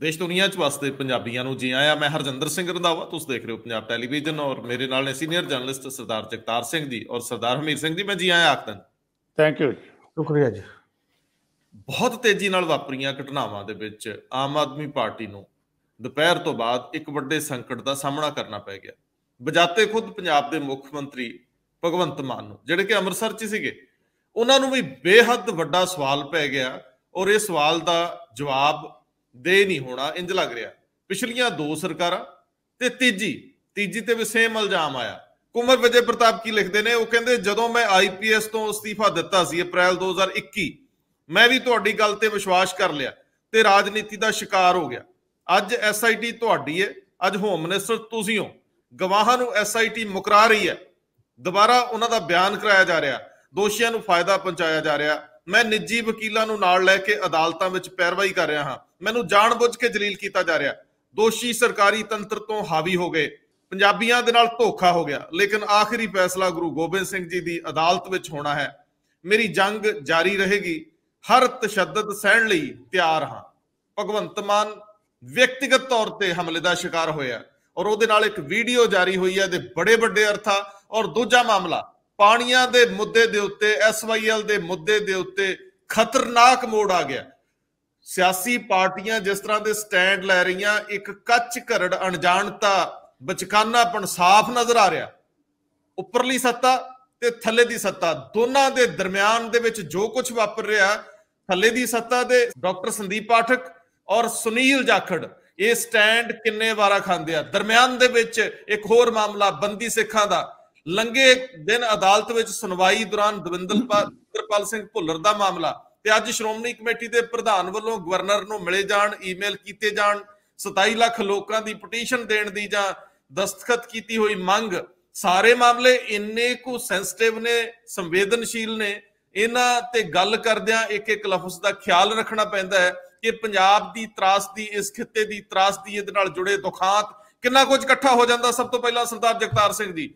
ਦੇਸ਼ ਦੁਨੀਆ ਚ ਵਾਸਤੇ ਪੰਜਾਬੀਆਂ ਨੂੰ ਜੀ ਆਇਆਂ ਮੈਂ ਹਰਜਿੰਦਰ ਸਿੰਘ ਰੰਧਾਵਾ ਤੁਸੀਂ ਦੇਖ ਰਹੇ ਹੋ ਪੰਜਾਬ ਟੈਲੀਵਿਜ਼ਨ ਔਰ ਮੇਰੇ ਨਾਲ ਨੇ ਸੀਨੀਅਰ ਜਰਨਲਿਸਟ ਸਰਦਾਰ ਜਗਤਾਰ ਸਿੰਘ ਜੀ ਔਰ ਸਰਦਾਰ ਹਮੀਰ ਸਿੰਘ ਜੀ ਮੈਂ ਜੀ ਆਇਆਂ ਆਖਦਾ ਥੈਂਕ ਯੂ ਸ਼ੁਕਰੀਆ ਜੀ ਬਹੁਤ ਤੇਜ਼ੀ ਨਾਲ ਵਾਪਰੀਆਂ ਘਟਨਾਵਾਂ ਦੇ ਵਿੱਚ ਆਮ ਆਦਮੀ ਪਾਰਟੀ ਨੂੰ ਦੁਪਹਿਰ ਤੋਂ ਬਾਅਦ ਇੱਕ ਵੱਡੇ ਸੰਕਟ ਦਾ ਸਾਹਮਣਾ ਕਰਨਾ ਪੈ ਗਿਆ ਬਜਾਤੇ ਖੁਦ ਪੰਜਾਬ ਦੇ ਮੁੱਖ ਮੰਤਰੀ ਭਗਵੰਤ ਮਾਨ ਨੂੰ ਜਿਹੜੇ ਕਿ ਅੰਮ੍ਰਿਤਸਰ 'ਚ ਸੀਗੇ ਉਹਨਾਂ ਨੂੰ ਵੀ ਬੇਹੱਦ ਵੱਡਾ ਸਵਾਲ ਪੈ ਗਿਆ ਔਰ ਇਹ ਸਵਾਲ ਦਾ ਜਵਾਬ ਦੇ ਨਹੀਂ ਹੋਣਾ ਇੰਜ ਲੱਗ ਰਿਹਾ ਪਿਛਲੀਆਂ ਦੋ ਸਰਕਾਰਾਂ ਤੇ ਤੀਜੀ ਤੀਜੀ ਤੇ ਵੀ ਸੇਮ ਇਲਜ਼ਾਮ ਆਇਆ ਕੁਮਰ ਵਿਜੇ ਪ੍ਰਤਾਪ ਕੀ ਲਿਖਦੇ ਨੇ ਉਹ ਕਹਿੰਦੇ ਜਦੋਂ ਮੈਂ ਆਈਪੀਐਸ ਤੋਂ ਅਸਤੀਫਾ ਦਿੱਤਾ ਸੀ ਅਪ੍ਰੈਲ 2021 ਮੈਂ ਵੀ ਤੁਹਾਡੀ ਗੱਲ ਤੇ ਵਿਸ਼ਵਾਸ ਕਰ ਲਿਆ ਤੇ ਰਾਜਨੀਤੀ ਦਾ ਸ਼ਿਕਾਰ ਹੋ ਗਿਆ ਅੱਜ ਐਸਆਈਟੀ ਤੁਹਾਡੀ ਹੈ ਅੱਜ ਹੋਮ ਮਿਨਿਸਟਰ ਤੁਸੀਂ ਹੋ ਗਵਾਹਾਂ ਨੂੰ ਐਸਆਈਟੀ ਮੁਕਰਾ ਰਹੀ ਹੈ ਦੁਬਾਰਾ ਉਹਨਾਂ ਦਾ ਬਿਆਨ ਕਰਾਇਆ ਜਾ ਰਿਹਾ ਦੋਸ਼ੀਆਂ ਨੂੰ ਫਾਇਦਾ ਪਹੁੰਚਾਇਆ ਜਾ ਰਿਹਾ ਮੈਂ ਨਿੱਜੀ ਵਕੀਲਾਂ ਨੂੰ ਨਾਲ ਲੈ ਕੇ ਅਦਾਲਤਾਂ ਵਿੱਚ ਪੈਰਵਾਈ ਕਰ ਰਿਹਾ ਹਾਂ ਮੈਨੂੰ ਜਾਣਬੁੱਝ ਕੇ ਜਲੀਲ ਕੀਤਾ ਜਾ ਰਿਹਾ ਦੋਸ਼ੀ ਸਰਕਾਰੀ ਤੰਤਰ ਤੋਂ ਹਾਵੀ ਹੋ ਗਏ ਪੰਜਾਬੀਆਂ ਦੇ ਨਾਲ ਧੋਖਾ ਹੋ ਗਿਆ ਲੇਕਿਨ ਆਖਰੀ ਫੈਸਲਾ ਗੁਰੂ ਗੋਬਿੰਦ ਸਿੰਘ ਜੀ ਦੀ ਅਦਾਲਤ ਵਿੱਚ ਹੋਣਾ ਹੈ ਮੇਰੀ ਜੰਗ ਜਾਰੀ ਰਹੇਗੀ ਹਰ ਤਸ਼ੱਦਦ ਸਹਿਣ ਲਈ ਤਿਆਰ ਹਾਂ ਭਗਵੰਤ ਮਾਨ ਵਿਅਕਤੀਗਤ ਤੌਰ ਤੇ ਹਮਲੇ ਦਾ ਸ਼ਿਕਾਰ ਹੋਇਆ ਔਰ ਉਹਦੇ ਨਾਲ ਇੱਕ ਵੀਡੀਓ ਜਾਰੀ ਹੋਈ ਹੈ ਦੇ ਬੜੇ ਵੱਡੇ ਅਰਥਾ ਔਰ ਦੂਜਾ ਮਾਮਲਾ ਪਾਣੀਆਂ ਦੇ ਮੁੱਦੇ ਦੇ ਉੱਤੇ ਐਸਵਾਈਐਲ ਦੇ ਮੁੱਦੇ ਦੇ ਉੱਤੇ ਖਤਰਨਾਕ ਮੋੜ ਆ ਗਿਆ ਸਿਆਸੀ ਪਾਰਟੀਆਂ ਜਿਸ ਤਰ੍ਹਾਂ ਦੇ ਸਟੈਂਡ ਲੈ ਰਹੀਆਂ ਇੱਕ ਕੱਚ ਘਰੜ ਅਣਜਾਣਤਾ ਬਚਕਾਨਾਪਣ ਸਾਫ਼ ਨਜ਼ਰ ਆ ਰਿਹਾ ਉੱਪਰਲੀ ਸੱਤਾ ਤੇ ਥੱਲੇ ਦੀ ਸੱਤਾ ਦੋਨਾਂ ਦੇ ਦਰਮਿਆਨ ਦੇ ਵਿੱਚ ਜੋ ਕੁਝ ਵਾਪਰ ਰਿਹਾ ਥੱਲੇ ਦੀ ਸੱਤਾ ਦੇ ਡਾਕਟਰ ਸੰਦੀਪ ਪਾਠਕ ਔਰ ਸੁਨੀਲ ਜਾਖੜ ਇਹ ਸਟੈਂਡ ਕਿੰਨੇ ਵਾਰਾ ਖਾਂਦੇ ਆ ਦਰਮਿਆਨ ਦੇ ਵਿੱਚ ਇੱਕ ਹੋਰ ਮਾਮਲਾ ਬੰਦੀ ਸਿੱਖਾਂ ਦਾ ਲੰਗੇ ਦਿਨ ਅਦਾਲਤ ਵਿੱਚ ਸੁਣਵਾਈ ਦੌਰਾਨ ਦਵਿੰਦਰਪਾਲ ਸਿੰਘ ਭੁੱਲਰ ਦਾ ਮਾਮਲਾ ਤੇ ਅੱਜ ਸ਼੍ਰੋਮਣੀ ਕਮੇਟੀ ਦੇ ਪ੍ਰਧਾਨ ਵੱਲੋਂ ਗਵਰਨਰ ਨੂੰ ਮਿਲੇ ਜਾਣ ਈਮੇਲ ਕੀਤੇ ਜਾਣ 27 ਲੱਖ ਲੋਕਾਂ ਦੀ ਪਟੀਸ਼ਨ ਦੇਣ ਦੀ ਜਾਂ ਦਸਤਖਤ ਕੀਤੀ ਹੋਈ ਮੰਗ ਸਾਰੇ ਮਾਮਲੇ ਇੰਨੇ ਕੁ ਸੈਂਸਿਟਿਵ ਨੇ ਸੰਵੇਦਨਸ਼ੀਲ ਨੇ ਇਹਨਾਂ ਤੇ ਗੱਲ ਕਰਦਿਆਂ ਇੱਕ ਇੱਕ ਲਫ਼ਜ਼ ਦਾ ਖਿਆਲ ਰੱਖਣਾ ਪੈਂਦਾ ਹੈ ਕਿ ਪੰਜਾਬ ਦੀ ਤਰਾਸਦੀ ਇਸ ਖਿੱਤੇ ਦੀ ਤਰਾਸਦੀ ਇਹਦੇ ਨਾਲ ਜੁੜੇ ਦੁਖਾਂਤ ਕਿੰਨਾ ਕੁਝ ਇਕੱਠਾ ਹੋ ਜਾਂਦਾ ਸਭ ਤੋਂ ਪਹਿਲਾਂ ਸਰਦਾਰ ਜਗਤਾਰ ਸਿੰਘ ਦੀ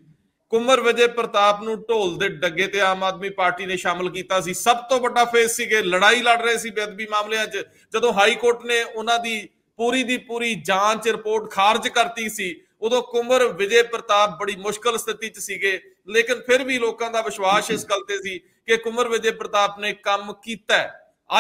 ਕੁਮਰ ਵਿਜੇ ਪ੍ਰਤਾਪ ਨੂੰ ਢੋਲ ਦੇ ਡੱਗੇ ਤੇ ਆਮ ਆਦਮੀ ਪਾਰਟੀ ਨੇ ਸ਼ਾਮਲ ਕੀਤਾ ਸੀ ਸਭ ਤੋਂ ਵੱਡਾ ਫੇਸ ਸੀਗੇ ਲੜਾਈ ਲੜ ਰਹੇ ਸੀ ਬੇਅਦਬੀ ਮਾਮਲਿਆਂ 'ਚ ਜਦੋਂ ਹਾਈ ਕੋਰਟ ਨੇ ਉਹਨਾਂ ਦੀ ਪੂਰੀ ਦੀ ਪੂਰੀ ਜਾਂਚ ਰਿਪੋਰਟ ਖਾਰਜ ਕਰਤੀ ਸੀ ਉਦੋਂ ਕੁਮਰ ਵਿਜੇ ਪ੍ਰਤਾਪ ਬੜੀ ਮੁਸ਼ਕਲ ਸਥਿਤੀ 'ਚ ਸੀਗੇ ਲੇਕਿਨ ਫਿਰ ਵੀ ਲੋਕਾਂ ਦਾ ਵਿਸ਼ਵਾਸ ਇਸ ਗੱਲ ਤੇ ਸੀ ਕਿ ਕੁਮਰ ਵਿਜੇ ਪ੍ਰਤਾਪ ਨੇ ਕੰਮ ਕੀਤਾ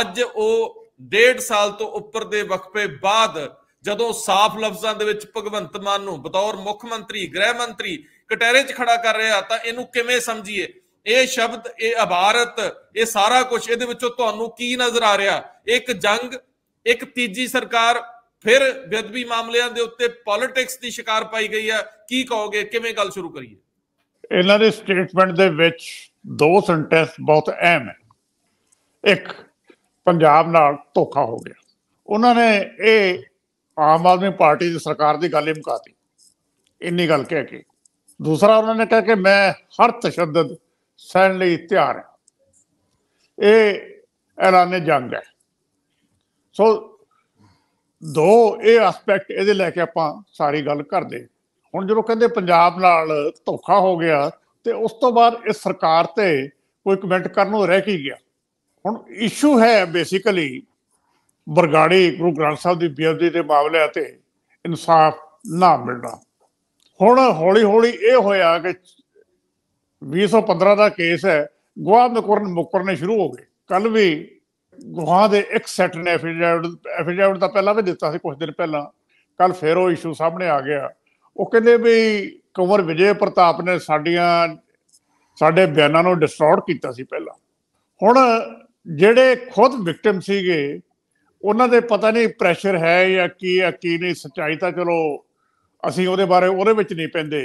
ਅੱਜ ਉਹ ਡੇਢ ਸਾਲ ਤੋਂ ਉੱਪਰ ਦੇ ਵਕਫੇ ਬਾਅਦ ਜਦੋਂ ਸਾਫ਼ ਲਫ਼ਜ਼ਾਂ ਦੇ ਵਿੱਚ ਭਗਵੰਤ ਮਾਨ ਨੂੰ ਬਤੌਰ ਮੁੱਖ ਮੰਤਰੀ ਗ੍ਰਹਿ ਮੰਤਰੀ ਕਟਹਿਰੇ 'ਚ ਖੜਾ ਕਰ ਰਿਹਾ ਤਾਂ ਇਹਨੂੰ ਕਿਵੇਂ ਸਮਝੀਏ ਇਹ ਸ਼ਬਦ ਇਹ ਇਬਾਰਤ ਇਹ ਸਾਰਾ ਕੁਝ ਇਹਦੇ ਵਿੱਚੋਂ ਤੁਹਾਨੂੰ ਕੀ ਨਜ਼ਰ ਆ ਰਿਹਾ ਇੱਕ ਜੰਗ ਇੱਕ ਤੀਜੀ ਸਰਕਾਰ ਫਿਰ ਵਿਦਵੀ ਮਾਮਲਿਆਂ ਦੇ ਉੱਤੇ ਪੋਲਿਟਿਕਸ ਦੀ ਸ਼ਿਕਾਰ ਪਾਈ ਗਈ ਹੈ ਕੀ ਕਹੋਗੇ ਕਿਵੇਂ ਗੱਲ ਸ਼ੁਰੂ ਕਰੀਏ ਇਹਨਾਂ ਦੇ ਸਟੇਟਮੈਂਟ ਦੇ ਵਿੱਚ ਦੋ ਸੈਂਟੈਂਸ ਬਹੁਤ ਅਹਿਮ ਹੈ ਇੱਕ ਪੰਜਾਬ ਨਾਲ ਧੋਖਾ ਹੋ ਗਿਆ ਉਹਨਾਂ ਨੇ ਇਹ ਆਮ ਆਦਮੀ ਪਾਰਟੀ ਦੀ ਸਰਕਾਰ ਦੀ ਗੱਲ ਹੀ ਮੁਕਾਤੀ ਇੰਨੀ ਗੱਲ ਕਹਿ ਕੇ ਦੂਸਰਾ ਉਹਨਾਂ ਨੇ ਕਿਹਾ ਕਿ ਮੈਂ ਹਰ ਤਸ਼ੱਦਦ ਸਹਿਣ ਲਈ ਤਿਆਰ ਹਾਂ ਇਹ ਐਲਾਨੇ ਜੰਗ ਹੈ ਸੋ ਦੋ ਇਹ ਐਸਪੈਕਟ ਇਹਦੇ ਲੈ ਕੇ ਆਪਾਂ ਸਾਰੀ ਗੱਲ ਕਰਦੇ ਹੁਣ ਜਦੋਂ ਕਹਿੰਦੇ ਪੰਜਾਬ ਨਾਲ ਧੋਖਾ ਹੋ ਗਿਆ ਤੇ ਉਸ ਤੋਂ ਬਾਅਦ ਇਸ ਸਰਕਾਰ ਤੇ ਕੋਈ ਕਮੈਂਟ ਕਰਨ ਨੂੰ ਰਹਿ ਕੀ ਗਿਆ ਹੁਣ ਇਸ਼ੂ ਹੈ ਬੇਸਿਕਲੀ ਬਰਗਾੜੀ ਗੁਰੂ ਗ੍ਰੰਥ ਸਾਹਿਬ ਦੀ ਬੇਅਦਬੀ ਦੇ ਮਾਮਲੇ ਤੇ ਇਨਸਾਫ ਨਾ ਮਿਲਣਾ ਹੁਣ ਹੌਲੀ ਹੌਲੀ ਇਹ ਹੋਇਆ ਕਿ 215 ਦਾ ਕੇਸ ਹੈ ਗਵਾਹ ਮਕਰਨ ਮੁਕਰਨੇ ਸ਼ੁਰੂ ਹੋ ਗਏ ਕੱਲ ਵੀ ਗਵਾਹ ਦੇ ਇੱਕ ਸੈਟ ਨੇ ਐਫੀਡੈਵਿਟ ਐਫੀਡੈਵਿਟ ਦਾ ਪਹਿਲਾਂ ਵੀ ਦਿੱਤਾ ਸੀ ਕੁਝ ਦਿਨ ਪਹਿਲਾਂ ਕੱਲ ਫੇਰ ਉਹ ਇਸ਼ੂ ਸਾਹਮਣੇ ਆ ਗਿਆ ਉਹ ਕਹਿੰਦੇ ਵੀ ਕੁਮਰ ਵਿਜੇ ਪ੍ਰਤਾਪ ਨੇ ਸਾਡੀਆਂ ਸਾਡੇ ਬਿਆਨਾਂ ਨੂੰ ਡਿਸਟਰੋਟ ਕੀਤਾ ਸੀ ਪਹਿਲਾਂ ਹੁਣ ਜਿਹੜੇ ਖੁਦ ਵਿਕਟਮ ਸੀਗੇ ਉਹਨਾਂ ਦੇ ਪਤਾ ਨਹੀਂ ਪ੍ਰੈਸ਼ਰ ਹੈ ਜਾਂ ਕੀ ਹੈ ਕੀ ਨਹੀਂ ਸਚਾਈ ਤਾਂ ਚਲੋ ਅਸੀਂ ਉਹਦੇ ਬਾਰੇ ਉਹਦੇ ਵਿੱਚ ਨਹੀਂ ਪੈਂਦੇ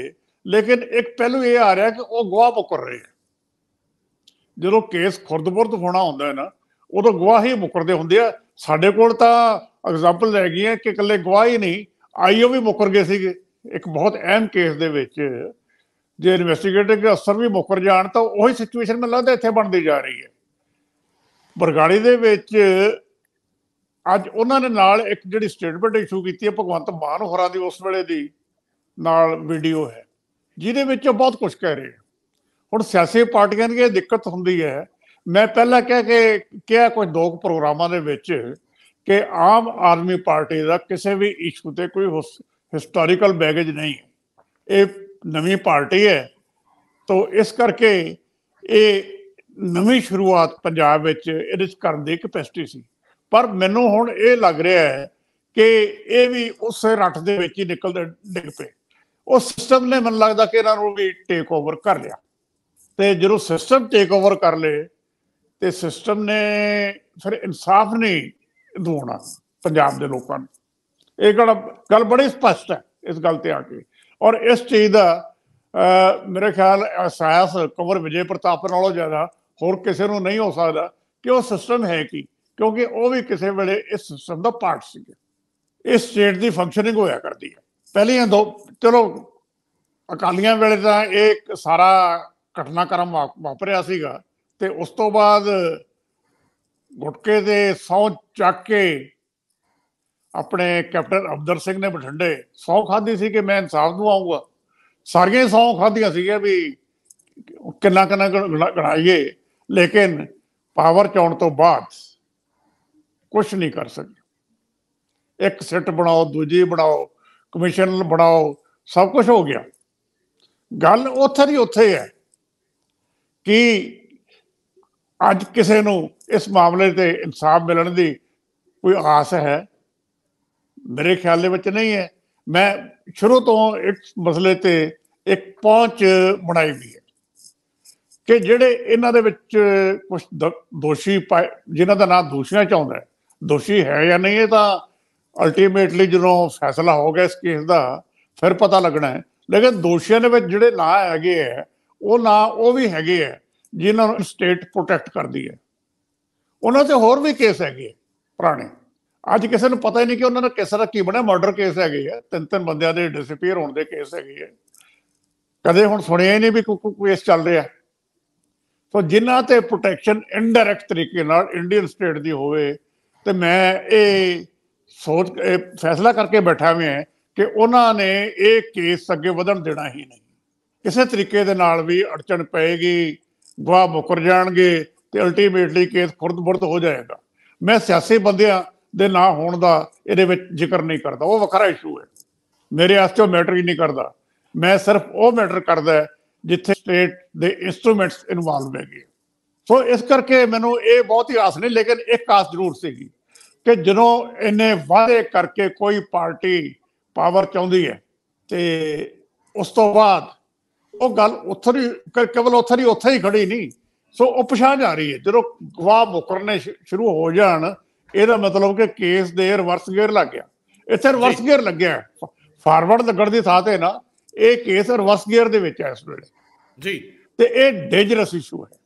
ਲੇਕਿਨ ਇੱਕ ਪਹਿਲੂ ਇਹ ਆ ਰਿਹਾ ਕਿ ਉਹ ਗਵਾਹ ਮੁਕਰ ਰਹੇ ਜਦੋਂ ਕੇਸ ਖੁਰਦਪੁਰਤ ਹੋਣਾ ਹੁੰਦਾ ਹੈ ਨਾ ਉਦੋਂ ਗਵਾਹੀ ਮੁਕਰਦੇ ਹੁੰਦੇ ਆ ਸਾਡੇ ਕੋਲ ਤਾਂ ਐਗਜ਼ਾਮਪਲ ਗਈ ਹੈ ਕਿ ਇਕੱਲੇ ਗਵਾਹੀ ਨਹੀਂ ਆਈਓ ਵੀ ਮੁਕਰ ਗਏ ਸੀਗੇ ਇੱਕ ਬਹੁਤ ਅਹਿਮ ਕੇਸ ਦੇ ਵਿੱਚ ਜੇ ਕੇ ਅਸਰ ਵੀ ਮੁਕਰ ਜਾਣ ਤਾਂ ਉਹੀ ਸਿਚੁਏਸ਼ਨ ਮੈਨੂੰ ਲੱਗਦਾ ਇੱਥੇ ਬਣਦੀ ਜਾ ਰਹੀ ਹੈ ਬਰਗਾੜੀ ਦੇ ਵਿੱਚ ਅੱਜ ਉਹਨਾਂ ਨੇ ਨਾਲ ਇੱਕ ਜਿਹੜੀ ਸਟੇਟਮੈਂਟ ਇਸ਼ੂ ਕੀਤੀ ਹੈ ਭਗਵੰਤ ਮਾਨ ਹੋਰਾਂ ਦੀ ਉਸ ਵੇਲੇ ਦੀ ਨਾਲ ਵੀਡੀਓ ਹੈ ਜਿਹਦੇ ਵਿੱਚ ਉਹ ਬਹੁਤ ਕੁਝ ਕਹਿ ਰਹੇ ਹੁਣ ਸਿਆਸੀ ਪਾਰਟੀਆਂ ਦੀ ਇਹ ਦਿੱਕਤ ਹੁੰਦੀ ਹੈ ਮੈਂ ਪਹਿਲਾਂ ਕਹਿ ਕੇ ਕਿਹਾ ਕੋਈ ਦੋਕ ਪ੍ਰੋਗਰਾਮਾਂ ਦੇ ਵਿੱਚ ਕਿ ਆਮ ਆਦਮੀ ਪਾਰਟੀ ਦਾ ਕਿਸੇ ਵੀ ਇਸ਼ੂ ਤੇ ਕੋਈ ਹਿਸਟੋਰੀਕਲ ਬੈਗੇਜ ਨਹੀਂ ਇਹ ਨਵੀਂ ਪਾਰਟੀ ਹੈ ਤੋਂ ਇਸ ਕਰਕੇ ਇਹ ਨਵੀਂ ਸ਼ੁਰੂਆਤ ਪੰਜਾਬ ਵਿੱਚ ਇਹਦੇ ਕਰਨ ਦੀ ਕਪੈਸਿਟੀ ਸੀ ਪਰ ਮੈਨੂੰ ਹੁਣ ਇਹ ਲੱਗ ਰਿਹਾ ਹੈ ਕਿ ਇਹ ਵੀ ਉਸੇ ਰੱਟ ਦੇ ਵਿੱਚ ਹੀ ਨਿਕਲਦੇ ਡਿੱਗ ਪਏ ਉਹ ਸਿਸਟਮ ਨੇ ਮੈਨੂੰ ਲੱਗਦਾ ਕਿ ਇਹਨਾਂ ਨੂੰ ਵੀ ਟੇਕ ਓਵਰ ਕਰ ਲਿਆ ਤੇ ਜਦੋਂ ਸਿਸਟਮ ਟੇਕ ਓਵਰ ਕਰ ਲੇ ਤੇ ਸਿਸਟਮ ਨੇ ਫਿਰ ਇਨਸਾਫ ਨਹੀਂ ਦਵਾਉਣਾ ਪੰਜਾਬ ਦੇ ਲੋਕਾਂ ਨੂੰ ਇਹ ਗੱਲ ਗੱਲ ਬੜੀ ਸਪਸ਼ਟ ਹੈ ਇਸ ਗੱਲ ਤੇ ਆ ਕੇ ਔਰ ਇਸ ਚੀਜ਼ ਦਾ ਮੇਰੇ ਖਿਆਲ ਅਸਾਇਸ ਕਮਰ ਵਿਜੇ ਪ੍ਰਤਾਪ ਨਾਲੋਂ ਜ਼ਿਆਦਾ ਹੋਰ ਕਿਸੇ ਨੂੰ ਨਹੀਂ ਹੋ ਸਕਦਾ ਕਿ ਉਹ ਸਿਸਟਮ ਹੈ ਕੀ ਕਿਉਂਕਿ ਉਹ ਵੀ ਕਿਸੇ ਵੇਲੇ ਇਸ ਸਿਸਟਮ ਦਾ ਪਾਰਟ ਸੀ ਇਸ ਸਟੇਟ ਦੀ ਫੰਕਸ਼ਨਿੰਗ ਹੋਇਆ ਕਰਦੀ ਹੈ ਪਹਿਲੀਆਂ ਦੋ ਚਲੋ ਅਕਾਲੀਆਂ ਵੇਲੇ ਤਾਂ ਇਹ ਸਾਰਾ ਘਟਨਾਕ੍ਰਮ ਵਾਪਰਿਆ ਸੀਗਾ ਤੇ ਉਸ ਤੋਂ ਬਾਅਦ ਗੁਟਕੇ ਦੇ ਸੌ ਚੱਕ ਕੇ ਆਪਣੇ ਕੈਪਟਨ ਅਬਦਰ ਸਿੰਘ ਨੇ ਬਠੰਡੇ ਸੌ ਖਾਦੀ ਸੀ ਕਿ ਮੈਂ ਇਨਸਾਫ ਨੂੰ ਆਉਂਗਾ ਸਾਰੀਆਂ ਸੌ ਖਾਦੀਆਂ ਸੀਗੀਆਂ ਵੀ ਕਿੰਨਾ ਕਿੰਨਾ ਗਣਾਈਏ ਲੇਕਿਨ ਪਾਵਰ ਚੌਣ ਤੋਂ ਬਾਅਦ ਕੁਝ ਨਹੀਂ ਕਰ ਸਕੇ ਇੱਕ ਸਿੱਟ ਬਣਾਓ ਦੂਜੀ ਬਣਾਓ ਕਮਿਸ਼ਨ ਬਣਾਓ ਸਭ ਕੁਝ ਹੋ ਗਿਆ ਗੱਲ ਉੱਥੇ ਦੀ ਉੱਥੇ ਹੈ ਕਿ ਅੱਜ ਕਿਸੇ ਨੂੰ ਇਸ ਮਾਮਲੇ ਤੇ ਇਨਸਾਫ ਮਿਲਣ ਦੀ ਕੋਈ ਆਸ ਹੈ ਮੇਰੇ ਖਿਆਲ ਦੇ ਵਿੱਚ ਨਹੀਂ ਹੈ ਮੈਂ ਸ਼ੁਰੂ ਤੋਂ ਇੱਕ ਮਸਲੇ ਤੇ ਇੱਕ ਪਹੁੰਚ ਬਣਾਈ ਵੀ ਹੈ ਕਿ ਜਿਹੜੇ ਇਹਨਾਂ ਦੇ ਵਿੱਚ ਕੁਝ ਦੋਸ਼ੀ ਜਿਨ੍ਹਾਂ ਦਾ ਨਾਮ ਦੋਸ਼ੀਆਂ ਚ ਆਉਂਦਾ ਹੈ ਦੋਸ਼ੀ ਹੈ ਜਾਂ ਨਹੀਂ ਇਹ ਤਾਂ ਅਲਟੀਮੇਟਲੀ ਜਦੋਂ ਫੈਸਲਾ ਹੋ ਗਿਆ ਇਸ ਕੇਸ ਦਾ ਫਿਰ ਪਤਾ ਲੱਗਣਾ ਹੈ ਲੇਕਿਨ ਦੋਸ਼ੀਆਂ ਦੇ ਵਿੱਚ ਜਿਹੜੇ ਨਾਂ ਹੈਗੇ ਆ ਉਹ ਨਾਂ ਉਹ ਵੀ ਹੈਗੇ ਆ ਜਿਨ੍ਹਾਂ ਨੂੰ ਸਟੇਟ ਪ੍ਰੋਟੈਕਟ ਕਰਦੀ ਹੈ ਉਹਨਾਂ ਤੇ ਹੋਰ ਵੀ ਕੇਸ ਹੈਗੇ ਪੁਰਾਣੇ ਅੱਜ ਕਿਸੇ ਨੂੰ ਪਤਾ ਹੀ ਨਹੀਂ ਕਿ ਉਹਨਾਂ ਨੇ ਕਿਸ ਤਰ੍ਹਾਂ ਕੀ ਬਣਿਆ ਮਰਡਰ ਕੇਸ ਹੈਗੇ ਆ ਤਿੰਨ ਤਿੰਨ ਬੰਦਿਆਂ ਦੇ ਡਿਸਪੀਅਰ ਹੋਣ ਦੇ ਕੇਸ ਹੈਗੇ ਆ ਕਦੇ ਹੁਣ ਸੁਣਿਆ ਹੀ ਨਹੀਂ ਵੀ ਕੋਈ ਕੇਸ ਚੱਲ ਰਿਹਾ ਸੋ ਜਿਨ੍ਹਾਂ ਤੇ ਪ੍ਰੋਟੈਕਸ਼ਨ ਇਨਡਾਇਰੈਕਟ ਤਰੀਕੇ ਨਾਲ ਇੰਡੀਅਨ ਸਟੇਟ ਦੀ ਹੋਵੇ ਤੇ ਮੈਂ ਇਹ ਸੋਚ ਫੈਸਲਾ ਕਰਕੇ ਬੈਠਾ ਹਾਂ ਕਿ ਉਹਨਾਂ ਨੇ ਇਹ ਕੇਸ ਅੱਗੇ ਵਧਣ ਦੇਣਾ ਹੀ ਨਹੀਂ ਕਿਸੇ ਤਰੀਕੇ ਦੇ ਨਾਲ ਵੀ ਅੜਚਣ ਪਏਗੀ ਗਵਾਹ ਮੁਕਰ ਜਾਣਗੇ ਤੇ ਅਲਟੀਮੇਟਲੀ ਕੇਸ ਖੁਰਦ-ਬੁਰਦ ਹੋ ਜਾਏਗਾ ਮੈਂ ਸਿਆਸੀ ਬੰਦਿਆਂ ਦੇ ਨਾਂ ਹੋਣ ਦਾ ਇਹਦੇ ਵਿੱਚ ਜ਼ਿਕਰ ਨਹੀਂ ਕਰਦਾ ਉਹ ਵੱਖਰਾ ਇਸ਼ੂ ਹੈ ਮੇਰੇ ਵਾਸਤੇ ਉਹ ਮੈਟਰ ਹੀ ਨਹੀਂ ਕਰਦਾ ਮੈਂ ਸਿਰਫ ਉਹ ਮੈਟਰ ਕਰਦਾ ਜਿੱਥੇ ਸਟੇਟ ਦੇ ਇਨਸਟਰੂਮੈਂਟਸ ਇਨਵੋਲਵ ਹੈਗੇ ਸੋ ਇਸ ਕਰਕੇ ਮੈਨੂੰ ਇਹ ਬਹੁਤ ਹੀ ਆਸ ਨਹੀਂ ਲੇਕਿਨ ਇੱਕ ਆਸ ਜ਼ਰੂਰ ਸੀਗੀ ਕਿ ਜਦੋਂ ਇਹਨੇ ਵਾਅਦੇ ਕਰਕੇ ਕੋਈ ਪਾਰਟੀ ਪਾਵਰ ਚਾਹੁੰਦੀ ਹੈ ਤੇ ਉਸ ਤੋਂ ਬਾਅਦ ਉਹ ਗੱਲ ਉੱਥੇ ਹੀ ਕੇਵਲ ਉੱਥੇ ਹੀ ਉੱਥੇ ਹੀ ਖੜੀ ਨਹੀਂ ਸੋ ਉਹ ਪਛਾਣ ਜਾ ਰਹੀ ਹੈ ਜਦੋਂ ਗਵਾਹ ਮੁਕਰਨੇ ਸ਼ੁਰੂ ਹੋ ਜਾਣ ਇਹਦਾ ਮਤਲਬ ਕਿ ਕੇਸ ਦੇ ਰਿਵਰਸ ਗੇਅਰ ਲੱਗ ਗਿਆ ਇੱਥੇ ਰਿਵਰਸ ਗੇਅਰ ਲੱਗਿਆ ਫਾਰਵਰਡ ਲੱਗਣ ਦੀ ਥਾਂ ਤੇ ਨਾ ਇਹ ਕੇਸ ਰਿਵਰਸ ਗੇਅਰ ਦੇ ਵਿੱਚ ਹੈ ਇਸ ਵੇਲੇ ਜੀ ਤੇ ਇਹ ਡੇਂਜਰਸ ਇਸ਼ੂ ਹੈ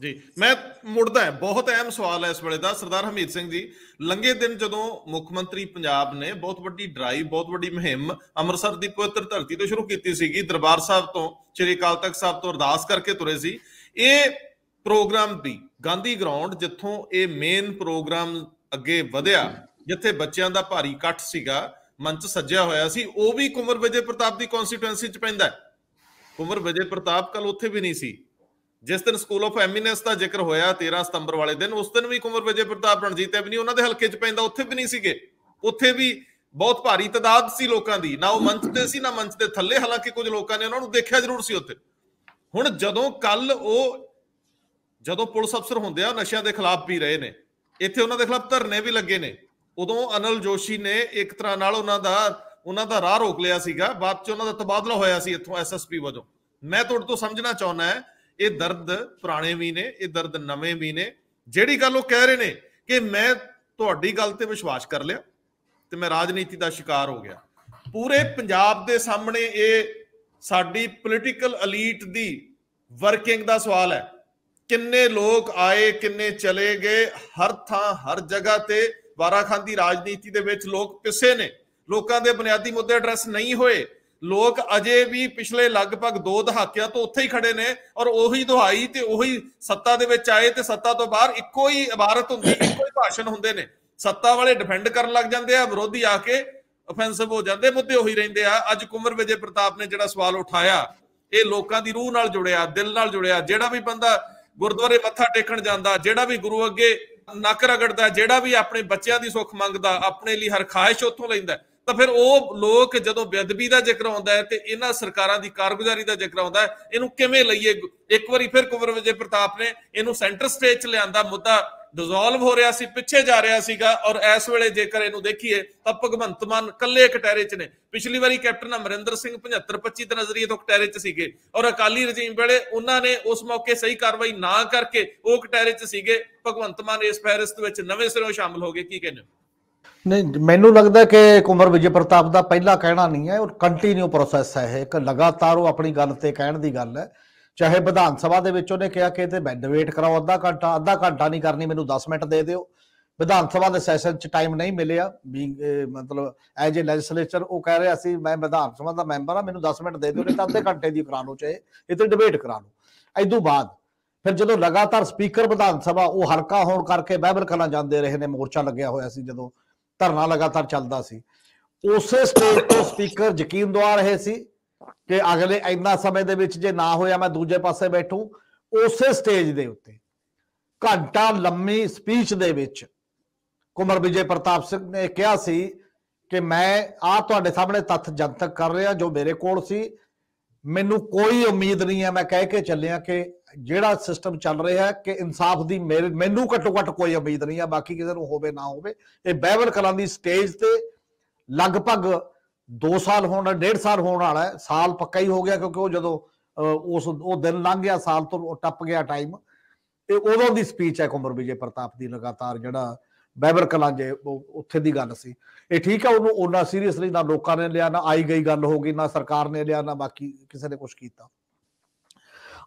ਜੀ ਮੈਂ ਮੁੜਦਾ ਬਹੁਤ ਅਹਿਮ ਸਵਾਲ ਹੈ ਇਸ ਵੇਲੇ ਦਾ ਸਰਦਾਰ ਹਮੀਦ ਸਿੰਘ ਜੀ ਲੰਗੇ ਦਿਨ ਜਦੋਂ ਮੁੱਖ ਮੰਤਰੀ ਪੰਜਾਬ ਨੇ ਬਹੁਤ ਵੱਡੀ ਡਰਾਈਵ ਬਹੁਤ ਵੱਡੀ ਮੁਹਿੰਮ ਅੰਮ੍ਰਿਤਸਰ ਦੀ ਪਵਿੱਤਰ ਧਰਤੀ ਤੋਂ ਸ਼ੁਰੂ ਕੀਤੀ ਸੀਗੀ ਦਰਬਾਰ ਸਾਹਿਬ ਤੋਂ ਸ੍ਰੀ ਅਕਾਲ ਤਖਤ ਸਾਹਿਬ ਤੋਂ ਅਰਦਾਸ ਕਰਕੇ ਤੁਰੇ ਸੀ ਇਹ ਪ੍ਰੋਗਰਾਮ ਵੀ ਗਾਂਧੀ ਗਰਾਊਂਡ ਜਿੱਥੋਂ ਇਹ ਮੇਨ ਪ੍ਰੋਗਰਾਮ ਅੱਗੇ ਵਧਿਆ ਜਿੱਥੇ ਬੱਚਿਆਂ ਦਾ ਭਾਰੀ ਇਕੱਠ ਸੀਗਾ ਮੰਚ ਸੱਜਿਆ ਹੋਇਆ ਸੀ ਉਹ ਵੀ ਕੁਮਰ ਵਿਜੇ ਪ੍ਰਤਾਪ ਦੀ ਕਨਸਟੀਟੂਐਂਸੀ ਚ ਪੈਂਦਾ ਕੁਮਰ ਵਿਜੇ ਪ੍ਰਤਾਪ ਕੱਲ ਉੱਥੇ ਵੀ ਨਹੀਂ ਸੀ ਜਿਸ ਦਿਨ ਸਕੂਲ ਆਫ ਐਮੀਨੈਂਸ ਦਾ ਜ਼ਿਕਰ ਹੋਇਆ 13 ਸਤੰਬਰ ਵਾਲੇ ਦਿਨ ਉਸ ਦਿਨ ਵੀ ਕੁਮਰ ਵਿਜੇ ਪ੍ਰਤਾਪ ਰਣਜੀਤ ਨਹੀਂ ਉਹਨਾਂ ਦੇ ਹਲਕੇ 'ਚ ਪੈਂਦਾ ਉੱਥੇ ਵੀ ਨਹੀਂ ਸੀਗੇ ਉੱਥੇ ਵੀ ਬਹੁਤ ਭਾਰੀ ਤਦਾਦ ਸੀ ਲੋਕਾਂ ਦੀ ਨਾ ਉਹ ਮੰਚ ਤੇ ਸੀ ਨਾ ਮੰਚ ਦੇ ਥੱਲੇ ਹਾਲਾਂਕਿ ਕੁਝ ਲੋਕਾਂ ਨੇ ਉਹਨਾਂ ਨੂੰ ਦੇਖਿਆ ਜ਼ਰੂਰ ਸੀ ਉੱਥੇ ਹੁਣ ਜਦੋਂ ਕੱਲ ਉਹ ਜਦੋਂ ਪੁਲਿਸ ਅਫਸਰ ਹੁੰਦੇ ਆ ਨਸ਼ਿਆਂ ਦੇ ਖਿਲਾਫ ਵੀ ਰਹੇ ਨੇ ਇੱਥੇ ਉਹਨਾਂ ਦੇ ਖਿਲਾਫ ਧਰਨੇ ਵੀ ਲੱਗੇ ਨੇ ਉਦੋਂ ਅਨਲ ਜੋਸ਼ੀ ਨੇ ਇੱਕ ਤਰ੍ਹਾਂ ਨਾਲ ਉਹਨਾਂ ਦਾ ਉਹਨਾਂ ਦਾ ਰਾਹ ਰੋਕ ਲਿਆ ਸੀਗਾ ਬਾਅਦ ਚ ਉਹਨਾਂ ਦਾ ਤਬਾਦਲਾ ਹੋਇਆ ਸੀ ਇੱਥੋਂ ਐਸਐਸਪੀ ਵਜੋਂ ਮੈਂ ਤੁਹਾਡੇ ਤੋਂ ਸਮਝਣਾ ਚਾਹੁੰਦਾ ਹਾਂ ਇਹ ਦਰਦ ਪੁਰਾਣੇ ਵੀ ਨੇ ਇਹ ਦਰਦ ਨਵੇਂ ਵੀ ਨੇ ਜਿਹੜੀ ਗੱਲ ਉਹ ਕਹਿ ਰਹੇ ਨੇ ਕਿ ਮੈਂ ਤੁਹਾਡੀ ਗੱਲ ਤੇ ਵਿਸ਼ਵਾਸ ਕਰ ਲਿਆ ਤੇ ਮੈਂ ਰਾਜਨੀਤੀ ਦਾ ਸ਼ਿਕਾਰ ਹੋ ਗਿਆ ਪੂਰੇ ਪੰਜਾਬ ਦੇ ਸਾਹਮਣੇ ਇਹ ਸਾਡੀ ਪੋਲੀਟੀਕਲ 엘ੀਟ ਦੀ ਵਰਕਿੰਗ ਦਾ ਸਵਾਲ ਹੈ ਕਿੰਨੇ ਲੋਕ ਆਏ ਕਿੰਨੇ ਚਲੇ ਗਏ ਹਰ ਥਾਂ ਹਰ ਜਗ੍ਹਾ ਤੇ ਵਾਰਾਖਾਂ ਦੀ ਰਾਜਨੀਤੀ ਦੇ ਵਿੱਚ ਲੋਕ ਪਿੱਸੇ ਨੇ ਲੋਕਾਂ ਦੇ ਬੁਨਿਆਦੀ ਮੁੱਦੇ ਐਡਰੈਸ ਨਹੀਂ ਹੋਏ ਲੋਕ ਅਜੇ ਵੀ ਪਿਛਲੇ ਲਗਭਗ 2 ਦਹਾਕਿਆਂ ਤੋਂ ਉੱਥੇ ਹੀ ਖੜੇ ਨੇ ਔਰ ਉਹੀ ਦੁਹਾਈ ਤੇ ਉਹੀ ਸੱਤਾ ਦੇ ਵਿੱਚ ਆਏ ਤੇ ਸੱਤਾ ਤੋਂ ਬਾਹਰ ਇੱਕੋ ਹੀ ਇਬਾਰਤ ਹੁੰਦੀ ਇੱਕੋ ਹੀ ਭਾਸ਼ਣ ਹੁੰਦੇ ਨੇ ਸੱਤਾ ਵਾਲੇ ਡਿਫੈਂਡ ਕਰਨ ਲੱਗ ਜਾਂਦੇ ਆ ਵਿਰੋਧੀ ਆ ਕੇ ਆਫੈਂਸਿਵ ਹੋ ਜਾਂਦੇ ਮੁੱਦੇ ਉਹੀ ਰਹਿੰਦੇ ਆ ਅੱਜ ਕੁਮਰ ਵਿਜੇ ਪ੍ਰਤਾਪ ਨੇ ਜਿਹੜਾ ਸਵਾਲ ਉਠਾਇਆ ਇਹ ਲੋਕਾਂ ਦੀ ਰੂਹ ਨਾਲ ਜੁੜਿਆ ਦਿਲ ਨਾਲ ਜੁੜਿਆ ਜਿਹੜਾ ਵੀ ਬੰਦਾ ਗੁਰਦੁਆਰੇ ਮੱਥਾ ਟੇਕਣ ਜਾਂਦਾ ਜਿਹੜਾ ਵੀ ਗੁਰੂ ਅੱਗੇ ਨੱਕ ਰਗੜਦਾ ਜਿਹੜਾ ਵੀ ਆਪਣੇ ਬੱਚਿਆਂ ਦੀ ਸੁੱਖ ਮੰਗਦਾ ਆਪਣੇ ਲਈ ਹਰ ਖਾਹਿਸ਼ ਉੱਥੋਂ ਲੈਂਦਾ ਤਾਂ ਫਿਰ ਉਹ ਲੋਕ ਜਦੋਂ ਬੇਅਦਬੀ ਦਾ ਜ਼ਿਕਰ ਆਉਂਦਾ ਹੈ ਤੇ ਇਹਨਾਂ ਸਰਕਾਰਾਂ ਦੀ ਕਾਰਗੁਜ਼ਾਰੀ ਦਾ ਜ਼ਿਕਰ ਆਉਂਦਾ ਹੈ ਇਹਨੂੰ ਕਿਵੇਂ ਲਈਏ ਇੱਕ ਵਾਰੀ ਫਿਰ ਕੁਵਰ ਵਿਜੇ ਪ੍ਰਤਾਪ ਨੇ ਇਹਨੂੰ ਸੈਂਟਰ ਸਟੇਜ 'ਚ ਲਿਆਂਦਾ ਮੁੱਦਾ ਡਿਸੋਲਵ ਹੋ ਰਿਹਾ ਸੀ ਪਿੱਛੇ ਜਾ ਰਿਹਾ ਸੀਗਾ ਔਰ ਇਸ ਵੇਲੇ ਜੇਕਰ ਇਹਨੂੰ ਦੇਖੀਏ ਤਾਂ ਭਗਵੰਤ ਮਾਨ ਕੱਲੇ ਕਟਹਿਰੇ 'ਚ ਨੇ ਪਿਛਲੀ ਵਾਰੀ ਕੈਪਟਨ ਅਮਰਿੰਦਰ ਸਿੰਘ 75 25 ਦੇ ਨਜ਼ਰੀਏ ਤੋਂ ਕਟਹਿਰੇ 'ਚ ਸੀਗੇ ਔਰ ਅਕਾਲੀ ਰਜੀਮ ਵੇਲੇ ਉਹਨਾਂ ਨੇ ਉਸ ਮੌਕੇ ਸਹੀ ਕਾਰਵਾਈ ਨਾ ਕਰਕੇ ਉਹ ਕਟਹਿਰੇ 'ਚ ਸੀਗੇ ਭਗਵੰਤ ਮਾਨ ਇਸ ਫੈਰਿਸਤ ਵਿੱਚ ਨਵੇਂ ਸਿਰੋਂ ਸ਼ਾਮਲ ਹੋ ਗਏ ਕੀ ਕਹਿੰਦੇ ਨਹੀਂ ਮੈਨੂੰ ਲੱਗਦਾ ਕਿ ਕੁਮਰ ਵਿਜੇ ਪ੍ਰਤਾਪ ਦਾ ਪਹਿਲਾ ਕਹਿਣਾ ਨਹੀਂ ਹੈ ਉਹ ਕੰਟੀਨਿਊ ਪ੍ਰੋਸੈਸ ਹੈ ਇੱਕ ਲਗਾਤਾਰ ਉਹ ਆਪਣੀ ਗੱਲ ਤੇ ਕਹਿਣ ਦੀ ਗੱਲ ਹੈ ਚਾਹੇ ਵਿਧਾਨ ਸਭਾ ਦੇ ਵਿੱਚ ਉਹਨੇ ਕਿਹਾ ਕਿ ਤੇ ਡਿਬੇਟ ਕਰਾਓ ਅੱਧਾ ਘੰਟਾ ਅੱਧਾ ਘੰਟਾ ਨਹੀਂ ਕਰਨੀ ਮੈਨੂੰ 10 ਮਿੰਟ ਦੇ ਦਿਓ ਵਿਧਾਨ ਸਭਾ ਦੇ ਸੈਸ਼ਨ 'ਚ ਟਾਈਮ ਨਹੀਂ ਮਿਲਿਆ ਮਤਲਬ ਐਜ ਏ ਲੈਜਿਸਲੇਚਰ ਉਹ ਕਹਿ ਰਿਹਾ ਸੀ ਮੈਂ ਵਿਧਾਨ ਸਭਾ ਦਾ ਮੈਂਬਰ ਆ ਮੈਨੂੰ 10 ਮਿੰਟ ਦੇ ਦਿਓ ਨਹੀਂ ਤਾਂ ਅੱਧੇ ਘੰਟੇ ਦੀ ਕਰਾ ਲਓ ਚਾਹੇ ਇਹ ਤੇ ਡਿਬੇਟ ਕਰਾ ਲਓ ਐਦੋਂ ਬਾਅਦ ਫਿਰ ਜਦੋਂ ਲਗਾਤਾਰ ਸਪੀਕਰ ਵਿਧਾਨ ਸਭਾ ਉਹ ਹਲਕਾ ਹੋਣ ਕਰਕੇ ਬਹਿਬਲ ਕਲਾਂ ਜਾਂਦੇ ਰਹੇ ਨੇ ਮੋਰਚਾ ਲੱਗਿਆ ਹੋਇਆ ਸੀ ਜਦੋਂ ਧਰਨਾ ਲਗਾਤਾਰ ਚੱਲਦਾ ਸੀ ਉਸੇ ਸਟੇਜ ਤੋਂ ਸਪੀਕਰ ਯਕੀਨ ਦਵਾ ਰਹੇ ਸੀ ਕਿ ਅਗਲੇ ਇੰਨਾ ਸਮੇਂ ਦੇ ਵਿੱਚ ਜੇ ਨਾ ਹੋਇਆ ਮੈਂ ਦੂਜੇ ਪਾਸੇ ਬੈਠੂ ਉਸੇ ਸਟੇਜ ਦੇ ਉੱਤੇ ਘੰਟਾ ਲੰਮੀ ਸਪੀਚ ਦੇ ਵਿੱਚ ਕੁਮਰ ਵਿਜੇ ਪ੍ਰਤਾਪ ਸਿੰਘ ਨੇ ਕਿਹਾ ਸੀ ਕਿ ਮੈਂ ਆ ਤੁਹਾਡੇ ਸਾਹਮਣੇ ਤੱਥ ਜਨਤਕ ਕਰ ਰਿਹਾ ਜੋ ਮੇਰੇ ਕੋਲ ਸੀ ਮੈਨੂੰ ਕੋਈ ਉਮੀਦ ਨਹੀਂ ਹੈ ਮੈਂ ਕਹਿ ਕੇ ਚੱਲਿਆ ਕਿ ਜਿਹੜਾ ਸਿਸਟਮ ਚੱਲ ਰਿਹਾ ਕਿ ਇਨਸਾਫ ਦੀ ਮੈਨੂੰ ਘੱਟੋ ਘੱਟ ਕੋਈ ਉਮੀਦ ਨਹੀਂ ਆ ਬਾਕੀ ਕਿਸੇ ਨੂੰ ਹੋਵੇ ਨਾ ਹੋਵੇ ਇਹ ਬਹਿਬਲ ਕਲਾਂ ਦੀ ਸਟੇਜ ਤੇ ਲਗਭਗ 2 ਸਾਲ ਹੋਣ 1.5 ਸਾਲ ਹੋਣ ਵਾਲਾ ਹੈ ਸਾਲ ਪੱਕਾ ਹੀ ਹੋ ਗਿਆ ਕਿਉਂਕਿ ਉਹ ਜਦੋਂ ਉਸ ਉਹ ਦਿਨ ਲੰਘ ਗਿਆ ਸਾਲ ਤੋਂ ਟੱਪ ਗਿਆ ਟਾਈਮ ਤੇ ਉਦੋਂ ਦੀ ਸਪੀਚ ਹੈ ਕੁਮਰ ਵਿਜੇ ਪ੍ਰਤਾਪ ਦੀ ਲਗਾਤਾਰ ਜਿਹੜਾ ਬੈਬਰ ਕਲਾਂ ਜੇ ਉੱਥੇ ਦੀ ਗੱਲ ਸੀ ਇਹ ਠੀਕ ਹੈ ਉਹਨੂੰ ਉਹਨਾਂ ਸੀਰੀਅਸਲੀ ਨਾ ਲੋਕਾਂ ਨੇ ਲਿਆ ਨਾ ਆਈ ਗਈ ਗੱਲ ਹੋ ਗਈ ਨਾ ਸਰਕਾਰ ਨੇ ਲਿਆ ਨਾ ਬਾਕੀ ਕਿਸੇ ਨੇ ਕੁਝ ਕੀਤਾ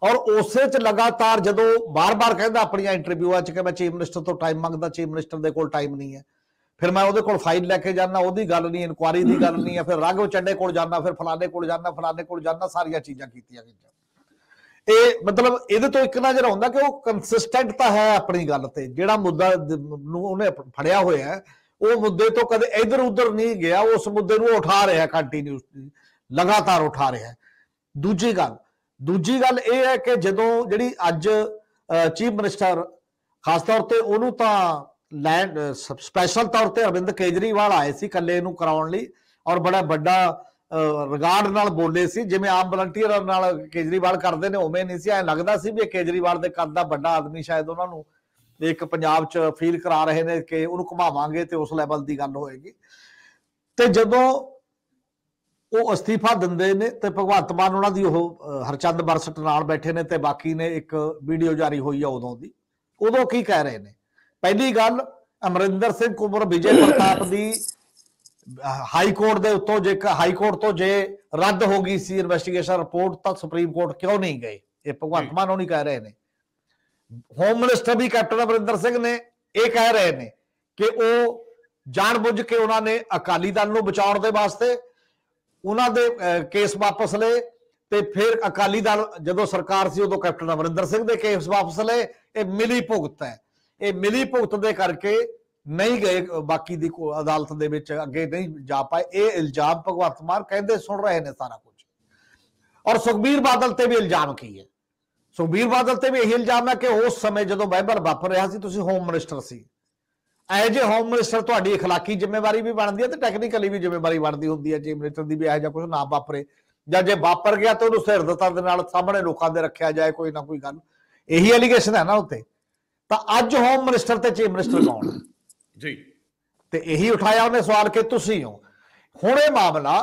ਔਰ ਉਸੇ ਚ ਲਗਾਤਾਰ ਜਦੋਂ ਬਾਰ-ਬਾਰ ਕਹਿੰਦਾ ਆਪਣੀਆਂ ਇੰਟਰਵਿਊਆਂ ਚ ਕਿ ਮੈਂ ਚੀਫ ਮਿਨਿਸਟਰ ਤੋਂ ਟਾਈਮ ਮੰਗਦਾ ਚੀਫ ਮਿਨਿਸਟਰ ਦੇ ਕੋਲ ਟਾਈਮ ਨਹੀਂ ਹੈ ਫਿਰ ਮੈਂ ਉਹਦੇ ਕੋਲ ਫਾਈਲ ਲੈ ਕੇ ਜਾਂਦਾ ਉਹਦੀ ਗੱਲ ਨਹੀਂ ਇਨਕੁਆਰੀ ਦੀ ਗੱਲ ਨਹੀਂ ਹੈ ਫਿਰ ਰਾਘਵ ਚੱਡੇ ਕੋਲ ਜਾਂਦਾ ਫਿਰ ਫਲਾਣੇ ਕੋਲ ਜਾਂਦਾ ਫਲਾਣੇ ਕੋਲ ਜਾਂਦਾ ਸਾਰੀਆਂ ਚੀਜ਼ਾਂ ਕੀਤੀਆਂ ਗਈਆਂ ਇਹ ਮਤਲਬ ਇਹਦੇ ਤੋਂ ਇੱਕ ਨਜ਼ਰ ਆਉਂਦਾ ਕਿ ਉਹ ਕੰਸਿਸਟੈਂਟ ਤਾਂ ਹੈ ਆਪਣੀ ਗੱਲ ਤੇ ਜਿਹੜਾ ਮੁੱਦਾ ਨੂੰ ਉਹਨੇ ਫੜਿਆ ਹੋਇਆ ਹੈ ਉਹ ਮੁੱਦੇ ਤੋਂ ਕਦੇ ਇਧਰ ਉਧਰ ਨਹੀਂ ਗਿਆ ਉਸ ਮੁੱਦੇ ਨੂੰ ਉਠਾ ਰਿਹਾ ਕੰਟੀਨਿਊਸਲੀ ਲਗਾਤਾਰ ਉਠਾ ਰਿਹਾ ਦੂਜੀ ਗੱਲ ਦੂਜੀ ਗੱਲ ਇਹ ਹੈ ਕਿ ਜਦੋਂ ਜਿਹੜੀ ਅੱਜ ਚੀਫ ਮਿਨਿਸਟਰ ਖਾਸ ਤੌਰ ਤੇ ਉਹਨੂੰ ਤਾਂ ਲੈਂਡ ਸਪੈਸ਼ਲ ਤੌਰ ਤੇ ਅਰਵਿੰਦ ਕੇਜਰੀਵਾਲ ਆਏ ਸੀ ਕੱਲੇ ਨੂੰ ਕਰਾਉਣ ਲਈ ਔਰ ਬੜਾ ਵੱਡਾ ਰਿਗਾਰਡ ਨਾਲ ਬੋਲੇ ਸੀ ਜਿਵੇਂ ਆਪ ਵਲੰਟੀਅਰ ਨਾਲ ਕੇਜਰੀਵਾਲ ਕਰਦੇ ਨੇ ਉਵੇਂ ਨਹੀਂ ਸੀ ਐ ਲੱਗਦਾ ਸੀ ਵੀ ਕੇਜਰੀਵਾਲ ਦੇ ਕੰਨ ਦਾ ਵੱਡਾ ਆਦਮੀ ਸ਼ਾਇਦ ਉਹਨਾਂ ਨੂੰ ਇੱਕ ਪੰਜਾਬ 'ਚ ਫੀਲ ਕਰਾ ਰਹੇ ਨੇ ਕਿ ਉਹਨੂੰ ਘੁਮਾਵਾਂਗੇ ਤੇ ਉਸ ਲੈਵਲ ਦੀ ਗੱਲ ਹੋਏਗੀ ਤੇ ਜਦੋਂ ਉਹ ਅਸਤੀਫਾ ਦਿੰਦੇ ਨੇ ਤੇ ਭਗਵੰਤ ਮਾਨ ਉਹਨਾਂ ਦੀ ਉਹ ਹਰਚੰਦ ਬਰਸਟ ਨਾਲ ਬੈਠੇ ਨੇ ਤੇ ਬਾਕੀ ਨੇ ਇੱਕ ਵੀਡੀਓ ਜਾਰੀ ਹੋਈ ਆ ਉਦੋਂ ਦੀ ਉਦੋਂ ਕੀ ਕਹਿ ਰਹੇ ਨੇ ਪਹਿਲੀ ਗੱਲ ਅਮਰਿੰਦਰ ਸਿੰਘ ਕੁਮਰ ਵਿਜੇ ਪ੍ਰਤਾਪ ਦੀ ਹਾਈ ਕੋਰਟ ਦੇ ਉੱਤੋਂ ਜੇ ਹਾਈ ਕੋਰਟ ਤੋਂ ਜੇ ਰੱਦ ਹੋ ਗਈ ਸੀ ਇਨਵੈਸਟੀਗੇਸ਼ਨ ਰਿਪੋਰਟ ਤਾਂ ਸੁਪਰੀਮ ਕੋਰਟ ਕਿਉਂ ਨਹੀਂ ਗਏ ਇਹ ਭਗਵੰਤ ਮਾਨ ਉਹਨੀ ਕਹਿ ਰਹੇ ਨੇ ਹੋਮ ਮਿਨਿਸਟਰ ਵੀ ਕੈਪਟਨ ਅਮਰਿੰਦਰ ਸਿੰਘ ਨੇ ਇਹ ਕਹਿ ਰਹੇ ਨੇ ਕਿ ਉਹ ਜਾਣਬੁੱਝ ਕੇ ਉਹਨਾਂ ਨੇ ਅਕਾਲੀ ਦਲ ਨੂੰ ਬਚਾਉਣ ਦੇ ਵਾਸਤੇ ਉਹਨਾਂ ਦੇ ਕੇਸ ਵਾਪਸ ਲਏ ਤੇ ਫਿਰ ਅਕਾਲੀ ਦਲ ਜਦੋਂ ਸਰਕਾਰ ਸੀ ਉਦੋਂ ਕੈਪਟਨ ਅਮਰਿੰਦਰ ਸਿੰਘ ਦੇ ਕੇਸ ਵਾਪਸ ਲਏ ਇਹ ਮਿਲੀ ਭੁਗਤ ਹੈ ਇਹ ਮਿਲੀ ਭੁਗਤ ਦੇ ਕਰਕੇ ਨਹੀਂ ਗਏ ਬਾਕੀ ਦੀ ਅਦਾਲਤ ਦੇ ਵਿੱਚ ਅੱਗੇ ਨਹੀਂ ਜਾ ਪਾਏ ਇਹ ਇਲਜ਼ਾਮ ਭਗਵੰਤ ਮਾਨ ਕਹਿੰਦੇ ਸੁਣ ਰਹੇ ਨੇ ਸਾਰਾ ਕੁਝ ਔਰ ਸੁਖਬੀਰ ਬਾਦਲ ਤੇ ਵੀ ਇਲਜ਼ਾਮ ਕੀ ਹੈ ਸੁਖਬੀਰ ਬਾਦਲ ਤੇ ਵੀ ਇਹ ਇਲਜ਼ਾਮ ਹੈ ਕਿ ਉਸ ਸਮੇਂ ਜਦੋਂ ਵਹਿਬਰ ਵਾਪਰ ਰਿਹਾ ਸੀ ਤੁਸੀਂ ਹੋਮ ਮਿਨਿਸਟਰ ਸੀ ਐਜ ਅ ਹੋਮ ਮਿਨਿਸਟਰ ਤੁਹਾਡੀ اخلاقی ਜ਼ਿੰਮੇਵਾਰੀ ਵੀ ਬਣਦੀ ਹੈ ਤੇ ਟੈਕਨੀਕਲੀ ਵੀ ਜ਼ਿੰਮੇਵਾਰੀ ਬਣਦੀ ਹੁੰਦੀ ਹੈ ਜੇ ਮਿਨਿਸਟਰ ਦੀ ਵੀ ਇਹ ਜਾਂ ਕੁਝ ਨਾ ਵਾਪਰੇ ਜਾਂ ਜੇ ਵਾਪਰ ਗਿਆ ਤਾਂ ਉਹਨੂੰ ਸਿਰਦਤਾ ਦੇ ਨਾਲ ਸਾਹਮਣੇ ਲੋਕਾਂ ਦੇ ਰੱਖਿਆ ਜਾਏ ਕੋਈ ਨਾ ਕੋਈ ਗੱਲ ਇਹੀ ਅਲੀਗੇਸ਼ਨ ਹੈ ਨਾ ਉੱਤੇ ਤਾਂ ਅੱਜ ਹੋਮ ਮਿਨਿਸਟਰ ਤੇ ਚੀਫ ਮਿਨਿਸਟਰ ਕੌਣ ਜੀ ਤੇ ਇਹੀ ਉਠਾਇਆ ਉਹਨੇ ਸਵਾਲ ਕਿ ਤੁਸੀਂ ਹੋ ਹੁਣ ਇਹ ਮਾਮਲਾ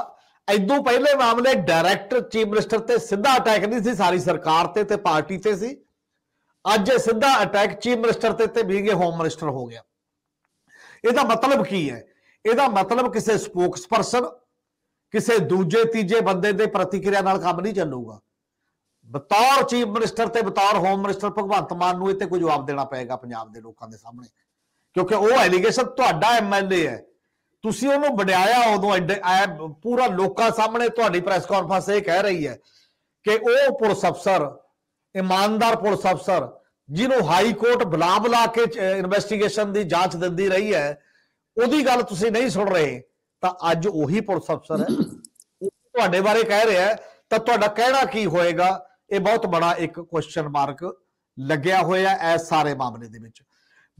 ਐਦੋਂ ਪਹਿਲੇ ਮਾਮਲੇ ਡਾਇਰੈਕਟਰ ਚੀਫ ਮਿਨਿਸਟਰ ਤੇ ਸਿੱਧਾ ਅਟੈਕ ਨਹੀਂ ਸੀ ਸਾਰੀ ਸਰਕਾਰ ਤੇ ਤੇ ਪਾਰਟੀ ਤੇ ਸੀ ਅੱਜ ਸਿੱਧਾ ਅਟੈਕ ਚੀਫ ਮਿਨਿਸਟਰ ਤੇ ਤੇ ਵੀ ਗਏ ਹੋਮ ਮਿਨਿਸਟਰ ਹੋ ਗਿਆ ਇਹਦਾ ਮਤਲਬ ਕੀ ਹੈ ਇਹਦਾ ਮਤਲਬ ਕਿਸੇ ਸਪੋਕਸਪਰਸਨ ਕਿਸੇ ਦੂਜੇ ਤੀਜੇ ਬੰਦੇ ਦੇ ਪ੍ਰਤੀਕਿਰਿਆ ਨਾਲ ਕੰਮ ਨਹੀਂ ਚੱਲੂਗਾ ਬਤੌਰ ਚੀਫ ਮਿਨਿਸਟਰ ਤੇ ਬਤੌਰ ਹੋਮ ਮਿਨਿਸਟਰ ਭਗਵੰਤ ਮਾਨ ਨੂੰ ਇਹ ਤੇ ਕੋਈ ਜਵਾਬ ਦੇਣਾ ਪਏਗਾ ਪੰਜਾਬ ਦੇ ਲੋਕਾਂ ਦੇ ਸਾਹਮਣੇ ਕਿਉਂਕਿ ਉਹ ਐਲੀਗੇਸ਼ਨ ਤੁਹਾਡਾ ਐਮਐਲਏ ਹੈ ਤੁਸੀਂ ਉਹਨੂੰ ਵਡਿਆਇਆ ਉਦੋਂ ਪੂਰਾ ਲੋਕਾਂ ਸਾਹਮਣੇ ਤੁਹਾਡੀ ਪ੍ਰੈਸ ਕਾਨਫਰੰਸ ਇਹ ਕਹਿ ਰਹੀ ਹੈ ਕਿ ਉਹ ਪੁਲਿਸ ਅਫਸਰ ਇਮਾਨਦਾਰ ਪੁਲਿਸ ਅਫਸਰ ਜਿਹਨੂੰ ਹਾਈ ਕੋਰਟ ਬੁਲਾ ਬੁਲਾ ਕੇ ਇਨਵੈਸਟੀਗੇਸ਼ਨ ਦੀ ਜਾਂਚ ਦਿੰਦੀ ਰਹੀ ਹੈ ਉਹਦੀ ਗੱਲ ਤੁਸੀਂ ਨਹੀਂ ਸੁਣ ਰਹੇ ਤਾਂ ਅੱਜ ਉਹੀ ਪੁਲਿਸ ਅਫਸਰ ਹੈ ਤੁਹਾਡੇ ਬਾਰੇ ਕਹਿ ਰਿਹਾ ਤਾਂ ਤੁਹਾਡਾ ਕਹਿਣਾ ਕੀ ਹੋਏਗਾ ਇਹ ਬਹੁਤ ਬੜਾ ਇੱਕ ਕੁਐਸਚਨ ਮਾਰਕ ਲੱਗਿਆ ਹੋਇਆ ਐ ਸਾਰੇ ਮਾਮਲੇ ਦੇ ਵਿੱਚ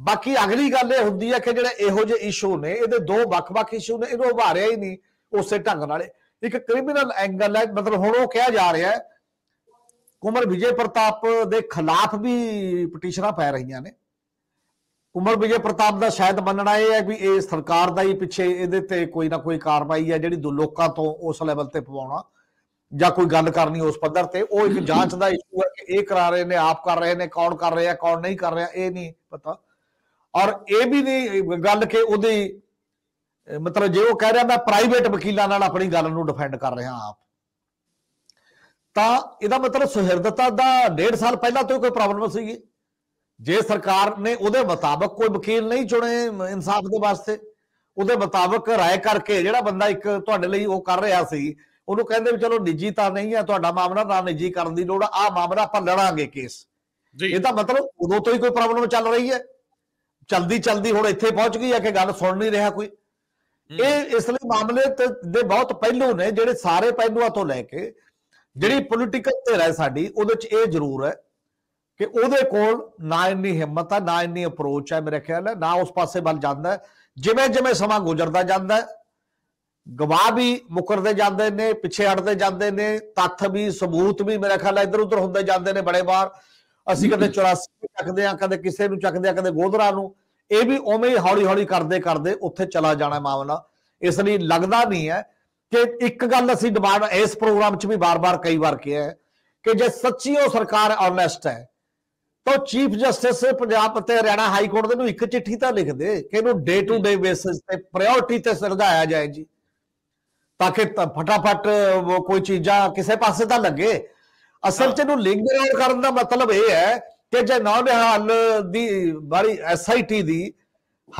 ਬਾਕੀ ਅਗਲੀ ਗੱਲ ਇਹ ਹੁੰਦੀ ਹੈ ਕਿ ਜਿਹੜੇ ਇਹੋ ਜਿਹੇ ਇਸ਼ੂ ਨੇ ਇਹਦੇ ਦੋ ਵੱਖ-ਵੱਖ ਇਸ਼ੂ ਨੇ ਇਹਨੂੰ ਉਭਾਰਿਆ ਹੀ ਨਹੀਂ ਉਸੇ ਢੰਗ ਨਾਲ ਇੱਕ ਕ੍ਰਿਮੀਨਲ ਐਂਗਲ ਹੈ ਮਤਲਬ ਹੁਣ ਉਹ ਕਿਹਾ ਜਾ ਰਿਹਾ ਹੈ ਕੁਮਰ ਵਿਜੇ ਪ੍ਰਤਾਪ ਦੇ ਖਿਲਾਫ ਵੀ ਪਟੀਸ਼ਨਾਂ ਪੈ ਰਹੀਆਂ ਨੇ ਕੁਮਰ ਵਿਜੇ ਪ੍ਰਤਾਪ ਦਾ ਸ਼ਾਇਦ ਮੰਨਣਾ ਇਹ ਹੈ ਵੀ ਇਹ ਸਰਕਾਰ ਦਾ ਹੀ ਪਿੱਛੇ ਇਹਦੇ ਤੇ ਕੋਈ ਨਾ ਕੋਈ ਕਾਰਵਾਈ ਹੈ ਜਿਹੜੀ ਦੋ ਲੋਕਾਂ ਤੋਂ ਉਸ ਲੈਵਲ ਤੇ ਪਵਾਉਣਾ ਜਾਂ ਕੋਈ ਗੱਲ ਕਰਨੀ ਉਸ ਪੱਧਰ ਤੇ ਉਹ ਇੱਕ ਜਾਂਚ ਦਾ ਇਸ਼ੂ ਹੈ ਕਿ ਇਹ ਕਰਾ ਰਹੇ ਨੇ ਆਪ ਕਰ ਰਹੇ ਨੇ ਕੌਣ ਕਰ ਰਿਹਾ ਕੌਣ ਨਹੀਂ ਕਰ ਰਿਹਾ ਇਹ ਨਹੀਂ ਪਤਾ ਔਰ ਇਹ ਵੀ ਨਹੀਂ ਗੱਲ ਕਿ ਉਹਦੀ ਮਤਲਬ ਜੇ ਉਹ ਕਹਿ ਰਿਹਾ ਮੈਂ ਪ੍ਰਾਈਵੇਟ ਵਕੀਲਾਂ ਨਾਲ ਆਪਣੀ ਗੱਲ ਨੂੰ ਡਿਫੈਂਡ ਕਰ ਰਿਹਾ ਆਪ ਤਾਂ ਇਹਦਾ ਮਤਲਬ ਸੁਹਿਰਦਤਾ ਦਾ 1.5 ਸਾਲ ਪਹਿਲਾਂ ਤੋਂ ਕੋਈ ਪ੍ਰੋਬਲਮ ਸੀਗੀ ਜੇ ਸਰਕਾਰ ਨੇ ਉਹਦੇ ਮੁਤਾਬਕ ਕੋਈ ਵਕੀਲ ਨਹੀਂ ਚੁਣੇ ਇਨਸਾਫ ਦੇ ਵਾਸਤੇ ਉਹਦੇ ਮੁਤਾਬਕ رائے ਕਰਕੇ ਜਿਹੜਾ ਬੰਦਾ ਇੱਕ ਤੁਹਾਡੇ ਲਈ ਉਹ ਕਰ ਰਿਹਾ ਸੀ ਉਹਨੂੰ ਕਹਿੰਦੇ ਵੀ ਚਲੋ ਨਿੱਜੀ ਤਾਂ ਨਹੀਂ ਹੈ ਤੁਹਾਡਾ ਮਾਮਲਾ ਨਾ ਨਿੱਜੀ ਕਰਨ ਦੀ ਲੋੜ ਆ ਮਾਮਲਾ ਆਪਾਂ ਲੜਾਂਗੇ ਕੇਸ ਇਹਦਾ ਮਤਲਬ ਉਦੋਂ ਤੋਂ ਹੀ ਕੋਈ ਪ੍ਰੋਬਲਮ ਚੱਲ ਰਹੀ ਹੈ ਚਲਦੀ ਚਲਦੀ ਹੁਣ ਇੱਥੇ ਪਹੁੰਚ ਗਈ ਹੈ ਕਿ ਗੱਲ ਸੁਣ ਨਹੀਂ ਰਿਹਾ ਕੋਈ ਇਹ ਇਸ ਲਈ ਮਾਮਲੇ ਦੇ ਬਹੁਤ ਪਹਿਲੂ ਨੇ ਜਿਹੜੇ ਸਾਰੇ ਪਹਿਲੂਆਂ ਤੋਂ ਲੈ ਕੇ ਜਿਹੜੀ ਪੋਲਿਟਿਕਲ ਧਿਰ ਹੈ ਸਾਡੀ ਉਹਦੇ ਚ ਇਹ ਜ਼ਰੂਰ ਹੈ ਕਿ ਉਹਦੇ ਕੋਲ ਨਾ ਇੰਨੀ ਹਿੰਮਤ ਹੈ ਨਾ ਇੰਨੀ ਅਪਰੋਚ ਹੈ ਮੇਰੇ ਖਿਆਲ ਨਾਲ ਨਾ ਉਸ ਪਾਸੇ ਵੱਲ ਜਾਂਦਾ ਜਿਵੇਂ ਜਿਵੇਂ ਸਮਾਂ ਗੁਜ਼ਰਦਾ ਜਾਂਦਾ ਗਵਾਹ ਵੀ ਮੁਕਰਦੇ ਜਾਂਦੇ ਨੇ ਪਿੱਛੇ ਹਟਦੇ ਜਾਂਦੇ ਨੇ ਤੱਥ ਵੀ ਸਬੂਤ ਵੀ ਮੇਰੇ ਖਿਆਲ ਨਾਲ ਇੱਧਰ ਉੱਧਰ ਹੁੰਦੇ ਜਾਂਦੇ ਨੇ ਬੜੇ ਵਾਰ ਅਸੀਂ ਕਦੇ 84 ਚੱਕਦੇ ਆ ਕਦੇ ਕਿਸੇ ਨੂੰ ਚੱਕਦੇ ਆ ਕਦੇ ਗੋਧਰਾ ਨੂੰ ਇਹ ਵੀ ਉਵੇਂ ਹੀ ਹੌਲੀ ਹੌਲੀ ਕਰਦੇ ਕਰਦੇ ਉੱਥੇ ਚਲਾ ਜਾਣਾ ਮਾਮਲਾ ਇਸ ਲਈ ਲੱਗਦਾ ਨਹੀਂ ਹੈ ਕਿ ਇੱਕ ਗੱਲ ਅਸੀਂ ਡਿਮਾਂਡ ਇਸ ਪ੍ਰੋਗਰਾਮ 'ਚ ਵੀ ਬਾਰ-ਬਾਰ ਕਈ ਵਾਰ ਕਿਹਾ ਹੈ ਕਿ ਜੇ ਸੱਚੀ ਉਹ ਸਰਕਾਰ ਆਨੈਸਟ ਹੈ ਤਾਂ ਚੀਫ ਜਸਟਿਸ ਪੰਜਾਬ ਅਤੇ ਹਰਿਆਣਾ ਹਾਈ ਕੋਰਟ ਦੇ ਨੂੰ ਇੱਕ ਚਿੱਠੀ ਤਾਂ ਲਿਖ ਦੇ ਕਿ ਇਹਨੂੰ ਡੇ ਟੂ ਡੇ ਬੇਸਿਸ ਤੇ ਪ੍ਰਾਇੋਰਟੀ ਤੇ ਸਰਦਾਇਆ ਜਾਏ ਜੀ ਤਾਂ ਕਿ ਫਟਾਫਟ ਕੋਈ ਚੀਜ਼ਾਂ ਕਿਸੇ ਪਾਸੇ ਤਾਂ ਲੱਗੇ ਅਸਲ 'ਚ ਇਹਨੂੰ ਲਿੰਕ ਕਰਨ ਦਾ ਮਤਲਬ ਇਹ ਹੈ ਕਿ ਜੇ ਨਾ ਨਿਹਾਲ ਦੀ ਬਾਰੀ ਐਸਆਈਟੀ ਦੀ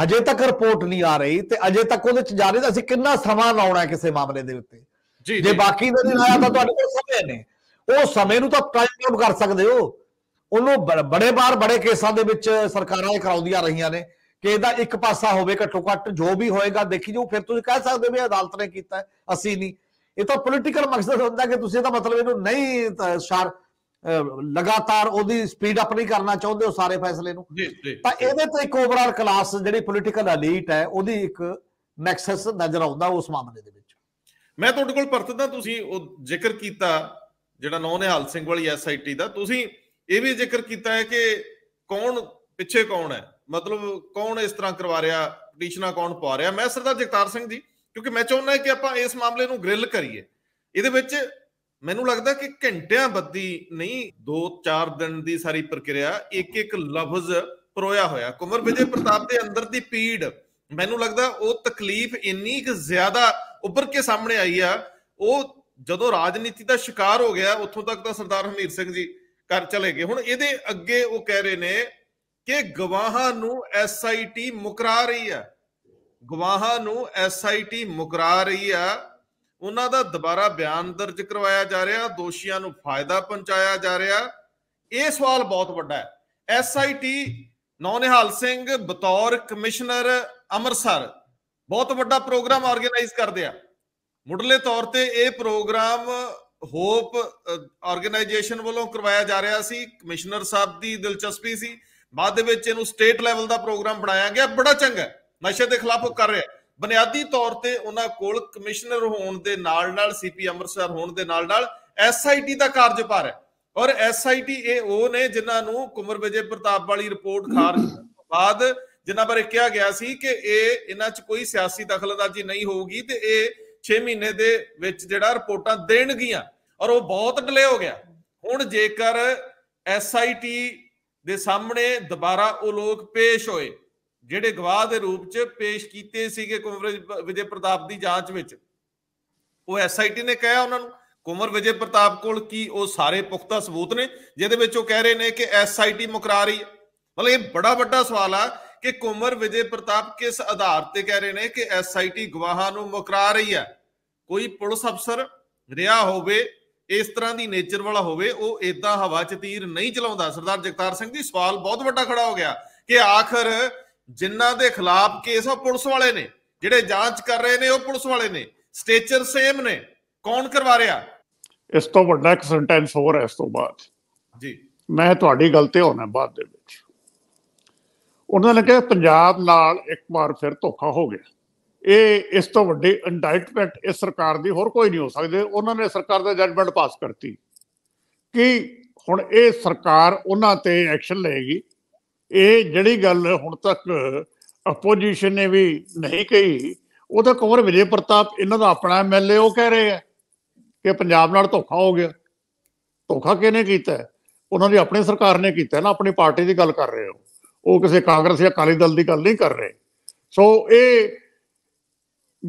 ਹਜੇ ਤੱਕ ਰਿਪੋਰਟ ਨਹੀਂ ਆ ਰਹੀ ਤੇ ਅਜੇ ਤੱਕ ਉਹਦੇ ਚ ਜਾਣੇ ਦਾ ਅਸੀਂ ਕਿੰਨਾ ਸਮਾਂ ਲਾਉਣਾ ਹੈ ਕਿਸੇ ਮਾਮਲੇ ਦੇ ਉੱਤੇ ਜੇ ਬਾਕੀ ਦਾ ਦਿਨ ਆਇਆ ਤਾਂ ਤੁਹਾਡੇ ਕੋਲ ਸਮੇਂ ਨੇ ਉਹ ਸਮੇਂ ਨੂੰ ਤਾਂ ਟਾਈਮ ਆਊਟ ਕਰ ਸਕਦੇ ਹੋ ਉਹਨੂੰ ਬੜੇ ਬਾਰ ਬੜੇ ਕੇਸਾਂ ਦੇ ਵਿੱਚ ਸਰਕਾਰਾਂ ਇਹ ਕਰਾਉਂਦੀਆਂ ਰਹੀਆਂ ਨੇ ਕਿ ਇਹਦਾ ਇੱਕ ਪਾਸਾ ਹੋਵੇ ਘੱਟੋ ਘੱਟ ਜੋ ਵੀ ਹੋਏਗਾ ਦੇਖੀ ਜੋ ਫਿਰ ਤੁਸੀਂ ਕਹਿ ਸਕਦੇ ਵੀ ਅਦਾਲਤ ਨੇ ਕੀਤਾ ਅਸੀਂ ਨਹੀਂ ਇਹ ਤਾਂ ਪੋਲਿਟੀਕਲ ਮਕਸਦ ਹੁੰਦਾ ਕਿ ਤੁਸੀਂ ਇਹਦਾ ਮਤਲਬ ਇਹਨੂੰ ਨਹੀਂ ਸ਼ਾਰ ਲਗਾਤਾਰ ਉਹਦੀ ਸਪੀਡ ਅਪ ਨਹੀਂ ਕਰਨਾ ਚਾਹੁੰਦੇ ਉਹ ਸਾਰੇ ਫੈਸਲੇ ਨੂੰ ਤਾਂ ਇਹਦੇ ਤੇ ਇੱਕ ਓਵਰਆਲ ਕਲਾਸ ਜਿਹੜੀ ਪੋਲੀਟੀਕਲ ਐਲੀਟ ਹੈ ਉਹਦੀ ਇੱਕ ਨੈਕਸਸ ਨਜ਼ਰ ਆਉਂਦਾ ਉਸ ਮਾਮਲੇ ਦੇ ਵਿੱਚ ਮੈਂ ਤੁਹਾਡੇ ਕੋਲ ਪਰਤਦਾ ਤੁਸੀਂ ਉਹ ਜ਼ਿਕਰ ਕੀਤਾ ਜਿਹੜਾ ਨੌ ਨਿਹਾਲ ਸਿੰਘ ਵਾਲੀ ਐਸਆਈਟੀ ਦਾ ਤੁਸੀਂ ਇਹ ਵੀ ਜ਼ਿਕਰ ਕੀਤਾ ਹੈ ਕਿ ਕੌਣ ਪਿੱਛੇ ਕੌਣ ਹੈ ਮਤਲਬ ਕੌਣ ਇਸ ਤਰ੍ਹਾਂ ਕਰਵਾ ਰਿਹਾ ਪਟੀਸ਼ਨਾਂ ਕੌਣ ਪਾ ਰਿਹਾ ਮੈਂ ਸਰਦਾਰ ਜਗਤਾਰ ਸਿੰਘ ਜੀ ਕਿਉਂਕਿ ਮੈਂ ਚਾਹੁੰਦਾ ਕਿ ਆਪਾਂ ਇਸ ਮਾਮਲੇ ਨੂੰ ਗ੍ਰਿਲ ਕਰੀਏ ਇਹਦੇ ਵਿੱਚ ਮੈਨੂੰ ਲੱਗਦਾ ਕਿ ਘੰਟਿਆਂ ਬੱਦੀ ਨਹੀਂ 2-4 ਦਿਨ ਦੀ ਸਾਰੀ ਪ੍ਰਕਿਰਿਆ ਇੱਕ ਇੱਕ ਲਫ਼ਜ਼ ਪਰੋਇਆ ਹੋਇਆ ਕੁਮਰ ਵਿਜੇ ਪ੍ਰਤਾਪ ਦੇ ਅੰਦਰ ਦੀ ਪੀੜ ਮੈਨੂੰ ਲੱਗਦਾ ਉਹ ਤਕਲੀਫ ਇੰਨੀ ਕਿ ਜ਼ਿਆਦਾ ਉੱਪਰ ਕੇ ਸਾਹਮਣੇ ਆਈ ਆ ਉਹ ਜਦੋਂ ਰਾਜਨੀਤੀ ਦਾ ਸ਼ਿਕਾਰ ਹੋ ਗਿਆ ਉੱਥੋਂ ਤੱਕ ਤਾਂ ਸਰਦਾਰ ਹਮੀਰ ਸਿੰਘ ਜੀ ਕਰ ਚਲੇ ਗਏ ਹੁਣ ਇਹਦੇ ਅੱਗੇ ਉਹ ਕਹਿ ਰਹੇ ਨੇ ਕਿ ਗਵਾਹਾਂ ਨੂੰ ਐਸਆਈਟੀ ਮੁਕਰਾ ਰਹੀ ਆ ਗਵਾਹਾਂ ਨੂੰ ਐਸਆਈਟੀ ਮੁਕਰਾ ਰਹੀ ਆ ਉਹਨਾਂ ਦਾ ਦੁਬਾਰਾ ਬਿਆਨ ਦਰਜ ਕਰਵਾਇਆ ਜਾ ਰਿਹਾ ਦੋਸ਼ੀਆਂ ਨੂੰ ਫਾਇਦਾ ਪਹੁੰਚਾਇਆ ਜਾ ਰਿਹਾ ਇਹ ਸਵਾਲ ਬਹੁਤ ਵੱਡਾ ਹੈ ਐਸਆਈਟੀ ਨੌਨਿਹਾਲ ਸਿੰਘ ਬਤੌਰ ਕਮਿਸ਼ਨਰ ਅੰਮ੍ਰਿਤਸਰ ਬਹੁਤ ਵੱਡਾ ਪ੍ਰੋਗਰਾਮ ਆਰਗੇਨਾਈਜ਼ ਕਰਦੇ ਆ ਮੁੱਢਲੇ ਤੌਰ ਤੇ ਇਹ ਪ੍ਰੋਗਰਾਮ ਹੋਪ ਆਰਗੇਨਾਈਜੇਸ਼ਨ ਵੱਲੋਂ ਕਰਵਾਇਆ ਜਾ ਰਿਹਾ ਸੀ ਕਮਿਸ਼ਨਰ ਸਾਹਿਬ ਦੀ ਦਿਲਚਸਪੀ ਸੀ ਬਾਅਦ ਵਿੱਚ ਇਹਨੂੰ ਸਟੇਟ ਲੈਵਲ ਦਾ ਪ੍ਰੋਗਰਾਮ ਬਣਾਇਆ ਗਿਆ ਬੜਾ ਚੰਗਾ ਨਸ਼ੇ ਦੇ ਖਿਲਾਫ ਉਹ ਕਰ ਰਿਹਾ ਬੁਨਿਆਦੀ ਤੌਰ ਤੇ ਉਹਨਾਂ ਕੋਲ ਕਮਿਸ਼ਨਰ ਹੋਣ ਦੇ ਨਾਲ ਨਾਲ ਸੀਪੀ ਅੰਮ੍ਰਿਤਸਰ ਹੋਣ ਦੇ ਨਾਲ ਨਾਲ ਐਸਆਈਟੀ ਦਾ ਕਾਰਜਭਾਰ ਹੈ ਔਰ ਐਸਆਈਟੀ ਇਹ ਉਹ ਨੇ ਜਿਨ੍ਹਾਂ ਨੂੰ ਕੁਮਰ ਵਿਜੇ ਪ੍ਰਤਾਪ ਵਾਲੀ ਰਿਪੋਰਟ ਖਾਰਜ ਬਾਅਦ ਜਿਨ੍ਹਾਂ ਬਾਰੇ ਕਿਹਾ ਗਿਆ ਸੀ ਕਿ ਇਹ ਇਹਨਾਂ 'ਚ ਕੋਈ ਸਿਆਸੀ ਦਖਲਅੰਦਾਜ਼ੀ ਨਹੀਂ ਹੋਊਗੀ ਤੇ ਇਹ 6 ਮਹੀਨੇ ਦੇ ਵਿੱਚ ਜਿਹੜਾ ਰਿਪੋਰਟਾਂ ਦੇਣਗੀਆਂ ਔਰ ਉਹ ਬਹੁਤ ਡਿਲੇ ਹੋ ਗਿਆ ਹੁਣ ਜੇਕਰ ਐਸਆਈਟੀ ਦੇ ਸਾਹਮਣੇ ਦੁਬਾਰਾ ਉਹ ਲੋਕ ਪੇਸ਼ ਹੋਏ ਜਿਹੜੇ ਗਵਾਹ ਦੇ ਰੂਪ 'ਚ ਪੇਸ਼ ਕੀਤੇ ਸੀਗੇ ਕੁਮਰ ਵਿਜੇ ਪ੍ਰਤਾਪ ਦੀ ਜਾਂਚ ਵਿੱਚ ਉਹ ਐਸਆਈਟੀ ਨੇ ਕਿਹਾ ਉਹਨਾਂ ਨੂੰ ਕੁਮਰ ਵਿਜੇ ਪ੍ਰਤਾਪ ਕੋਲ ਕੀ ਉਹ ਸਾਰੇ ਪੁਖਤਾ ਸਬੂਤ ਨੇ ਜਿਹਦੇ ਵਿੱਚ ਉਹ ਕਹਿ ਰਹੇ ਨੇ ਕਿ ਐਸਆਈਟੀ ਮੁਕਰਾ ਰਹੀ ਹੈ ਮਤਲਬ ਇਹ ਬੜਾ ਵੱਡਾ ਸਵਾਲ ਆ ਕਿ ਕੁਮਰ ਵਿਜੇ ਪ੍ਰਤਾਪ ਕਿਸ ਆਧਾਰ ਤੇ ਕਹਿ ਰਹੇ ਨੇ ਕਿ ਐਸਆਈਟੀ ਗਵਾਹਾਂ ਨੂੰ ਮੁਕਰਾ ਰਹੀ ਹੈ ਕੋਈ ਪੁਲਿਸ ਅਫਸਰ ਰਿਹਾ ਹੋਵੇ ਇਸ ਤਰ੍ਹਾਂ ਦੀ ਨੇਚਰ ਵਾਲਾ ਹੋਵੇ ਉਹ ਇਦਾਂ ਹਵਾ 'ਚ ਤੀਰ ਨਹੀਂ ਚਲਾਉਂਦਾ ਸਰਦਾਰ ਜਗਤਾਰ ਸਿੰਘ ਜੀ ਸਵਾਲ ਬਹੁਤ ਵੱਡਾ ਖੜਾ ਹੋ ਗਿਆ ਕਿ ਆਖਰ ਜਿਨ੍ਹਾਂ ਦੇ ਖਿਲਾਫ ਕੇਸ ਆ ਪੁਲਿਸ ਵਾਲੇ ਨੇ ਜਿਹੜੇ ਜਾਂਚ ਕਰ ਰਹੇ ਨੇ ਉਹ ਪੁਲਿਸ ਵਾਲੇ ਨੇ ਸਟੇਚਰ ਸੇਮ ਨੇ ਕੌਣ ਕਰਵਾ ਰਿਹਾ ਇਸ ਤੋਂ ਵੱਡਾ ਇੱਕ ਸੈਂਟੈਂਸ ਹੋਰ ਹੈ ਇਸ ਤੋਂ ਬਾਅਦ ਜੀ ਮੈਂ ਤੁਹਾਡੀ ਗੱਲ ਤੇ ਹੋਣਾ ਬਾਅਦ ਦੇ ਵਿੱਚ ਉਹਨਾਂ ਨੇ ਕਿਹਾ ਪੰਜਾਬ ਨਾਲ ਇੱਕ ਵਾਰ ਫਿਰ ਧੋਖਾ ਹੋ ਗਿਆ ਇਹ ਇਸ ਤੋਂ ਵੱਡੇ ਇੰਡਾਈਟਮੈਂਟ ਇਸ ਸਰਕਾਰ ਦੀ ਹੋਰ ਕੋਈ ਨਹੀਂ ਹੋ ਸਕਦੇ ਉਹਨਾਂ ਨੇ ਸਰਕਾਰ ਦਾ ਜੱਜਮੈਂਟ ਪਾਸ ਕਰਤੀ ਕਿ ਹੁਣ ਇਹ ਸਰਕਾਰ ਉਹਨਾਂ ਤੇ ਐਕਸ਼ਨ ਲਏਗੀ ਇਹ ਜਿਹੜੀ ਗੱਲ ਹੁਣ ਤੱਕ ਆਪੋਜੀਸ਼ਨ ਨੇ ਵੀ ਨਹੀਂ ਕਹੀ ਉਹ ਤਾਂ ਕੌਰ ਵਿਜੇ ਪ੍ਰਤਾਪ ਇਹਨਾਂ ਦਾ ਆਪਣਾ ਐਮਐਲਏ ਉਹ ਕਹਿ ਰਹੇ ਆ ਕਿ ਪੰਜਾਬ ਨਾਲ ਧੋਖਾ ਹੋ ਗਿਆ ਧੋਖਾ ਕਿਹਨੇ ਕੀਤਾ ਉਹਨਾਂ ਦੀ ਆਪਣੀ ਸਰਕਾਰ ਨੇ ਕੀਤਾ ਨਾ ਆਪਣੀ ਪਾਰਟੀ ਦੀ ਗੱਲ ਕਰ ਰਹੇ ਹੋ ਉਹ ਕਿਸੇ ਕਾਂਗਰਸ ਜਾਂ ਕਾਲੀ ਦਲ ਦੀ ਗੱਲ ਨਹੀਂ ਕਰ ਰਹੇ ਸੋ ਇਹ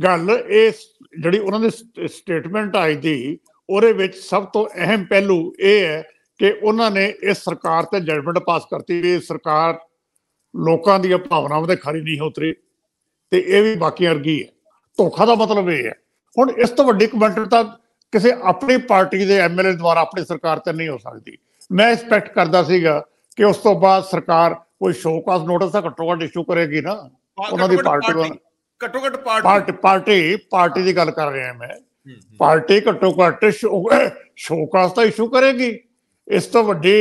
ਗੱਲ ਇਹ ਜਿਹੜੀ ਉਹਨਾਂ ਦੇ ਸਟੇਟਮੈਂਟ ਆਈ ਦੀ ਉਹਦੇ ਵਿੱਚ ਸਭ ਤੋਂ ਅਹਿਮ ਪਹਿਲੂ ਇਹ ਹੈ ਕਿ ਉਹਨਾਂ ਨੇ ਇਸ ਸਰਕਾਰ ਤੇ ਜਜਮੈਂਟ ਪਾਸ ਕਰਤੀ ਵੀ ਸਰਕਾਰ ਲੋਕਾਂ ਦੀਆਂ ਭਾਵਨਾਵਾਂ ਦੇ ਖਰੀ ਨਹੀਂ ਉਤਰੀ ਤੇ ਇਹ ਵੀ ਬਾਕੀ ਅਰਗੀ ਹੈ ਧੋਖਾ ਦਾ ਮਤਲਬ ਇਹ ਹੈ ਹੁਣ ਇਸ ਤੋਂ ਵੱਡੀ ਕਮੈਂਟ ਤਾਂ ਕਿਸੇ ਆਪਣੀ ਪਾਰਟੀ ਦੇ ਐਮਐਲਏ ਦੁਆਰਾ ਆਪਣੀ ਸਰਕਾਰ ਤੇ ਨਹੀਂ ਹੋ ਸਕਦੀ ਮੈਂ ਐਕਸਪੈਕਟ ਕਰਦਾ ਸੀਗਾ ਕਿ ਉਸ ਤੋਂ ਬਾਅਦ ਸਰਕਾਰ ਕੋਈ ਸ਼ੋਕਾਸ ਨੋਟਿਸ ਦਾ ਘੱਟੋ ਘੱਟ ਇਸ਼ੂ ਕਰੇਗੀ ਨਾ ਉਹਨਾਂ ਦੀ ਪਾਰਟੀ ਦਾ ਘੱਟੋ ਘੱਟ ਪਾਰਟੀ ਪਾਰਟੀ ਪਾਰਟੀ ਦੀ ਗੱਲ ਕਰ ਰਿਹਾ ਮੈਂ ਪਾਰਟੀ ਘੱਟੋ ਘੱਟ ਸ਼ੋਕਾਸ ਦਾ ਇਸ਼ੂ ਕਰੇਗੀ ਇਸ ਤੋਂ ਵੱਡੀ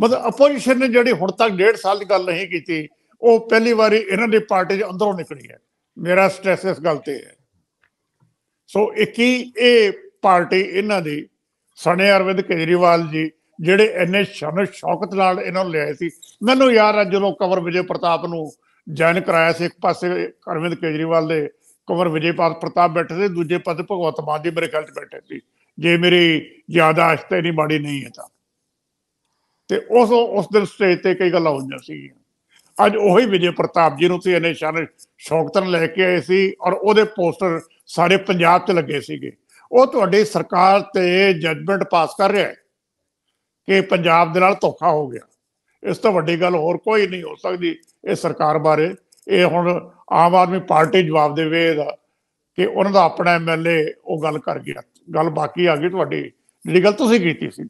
ਮਤਲਬ ਆਪੋਜੀਸ਼ਨ ਨੇ ਜਿਹੜੀ ਹੁਣ ਤੱਕ ਡੇਢ ਸਾਲ ਦੀ ਗੱਲ ਨਹੀਂ ਕੀਤੀ ਉਹ ਪਹਿਲੀ ਵਾਰੀ ਇਹਨਾਂ ਦੀ ਪਾਰਟੀ ਦੇ ਅੰਦਰੋਂ ਨਿਕਲੀ ਹੈ ਮੇਰਾ ਸਟ੍ਰੈਸ ਇਸ ਗੱਲ ਤੇ ਹੈ ਸੋ ਇੱਕ ਹੀ ਇਹ ਪਾਰਟੀ ਇਹਨਾਂ ਦੀ ਸਣੇ ਅਰਵਿੰਦ ਕੇਜਰੀਵਾਲ ਜੀ ਜਿਹੜੇ ਇੰਨੇ ਸ਼ਨ ਸ਼ੌਕਤ ਨਾਲ ਇਹਨਾਂ ਨੂੰ ਲਿਆਏ ਸੀ ਮੈਨੂੰ ਯਾਦ ਆ ਜਦੋਂ ਕਵਰ ਵਿਜੇ ਪ੍ਰਤਾਪ ਨੂੰ ਜਨ ਕਰਾਇਆ ਸੀ ਇੱਕ ਪਾਸੇ ਅਰਵਿੰਦ ਕੇਜਰੀਵਾਲ ਦੇ ਕਵਰ ਵਿਜੇ ਪ੍ਰਤਾਪ ਬੈਠੇ ਸੀ ਦੂਜੇ ਪਾਸੇ ਭਗਵਤ ਮਾਨ ਜੀ ਮੇਰੇ ਖਿਆਲ 'ਚ ਬੈਠੇ ਸੀ ਜੇ ਮੇਰੀ ਜ਼ਿਆਦਾ ਅਸ਼ਤੇ ਨਹੀਂ ਬਾੜੀ ਨਹੀਂ ਹੈ ਤਾਂ ਤੇ ਉਸ ਉਸ ਦਿਨ ਸਟੇਜ ਤੇ ਕਈ ਗੱਲਾਂ ਹੋਈਆਂ ਸੀ ਅੱਜ ਉਹੀ ਵਿਜੇ ਪ੍ਰਤਾਪ ਜੀ ਨੂੰ ਤੇ ਇਹਨੇ ਸ਼ਾਨ ਸ਼ੌਕਤਨ ਲੈ ਕੇ ਆਏ ਸੀ ਔਰ ਉਹਦੇ ਪੋਸਟਰ ਸਾਰੇ ਪੰਜਾਬ ਤੇ ਲੱਗੇ ਸੀਗੇ ਉਹ ਤੁਹਾਡੀ ਸਰਕਾਰ ਤੇ ਜਜਮੈਂਟ ਪਾਸ ਕਰ ਰਿਹਾ ਹੈ ਕਿ ਪੰਜਾਬ ਦੇ ਨਾਲ ਧੋਖਾ ਹੋ ਗਿਆ ਇਸ ਤੋਂ ਵੱਡੀ ਗੱਲ ਹੋਰ ਕੋਈ ਨਹੀਂ ਹੋ ਸਕਦੀ ਇਹ ਸਰਕਾਰ ਬਾਰੇ ਇਹ ਹੁਣ ਆਮ ਆਦਮੀ ਪਾਰਟੀ ਜਵਾਬ ਦੇਵੇ ਇਹਦਾ ਕਿ ਉਹਨਾਂ ਦਾ ਆਪਣਾ ਐਮਐਲਏ ਉਹ ਗੱਲ ਕਰ ਗਿਆ ਗੱਲ ਬਾਕੀ ਆ ਗਈ ਤੁਹਾਡੀ ਜਿਹੜੀ ਗੱਲ ਤੁਸੀਂ ਕੀਤੀ ਸੀ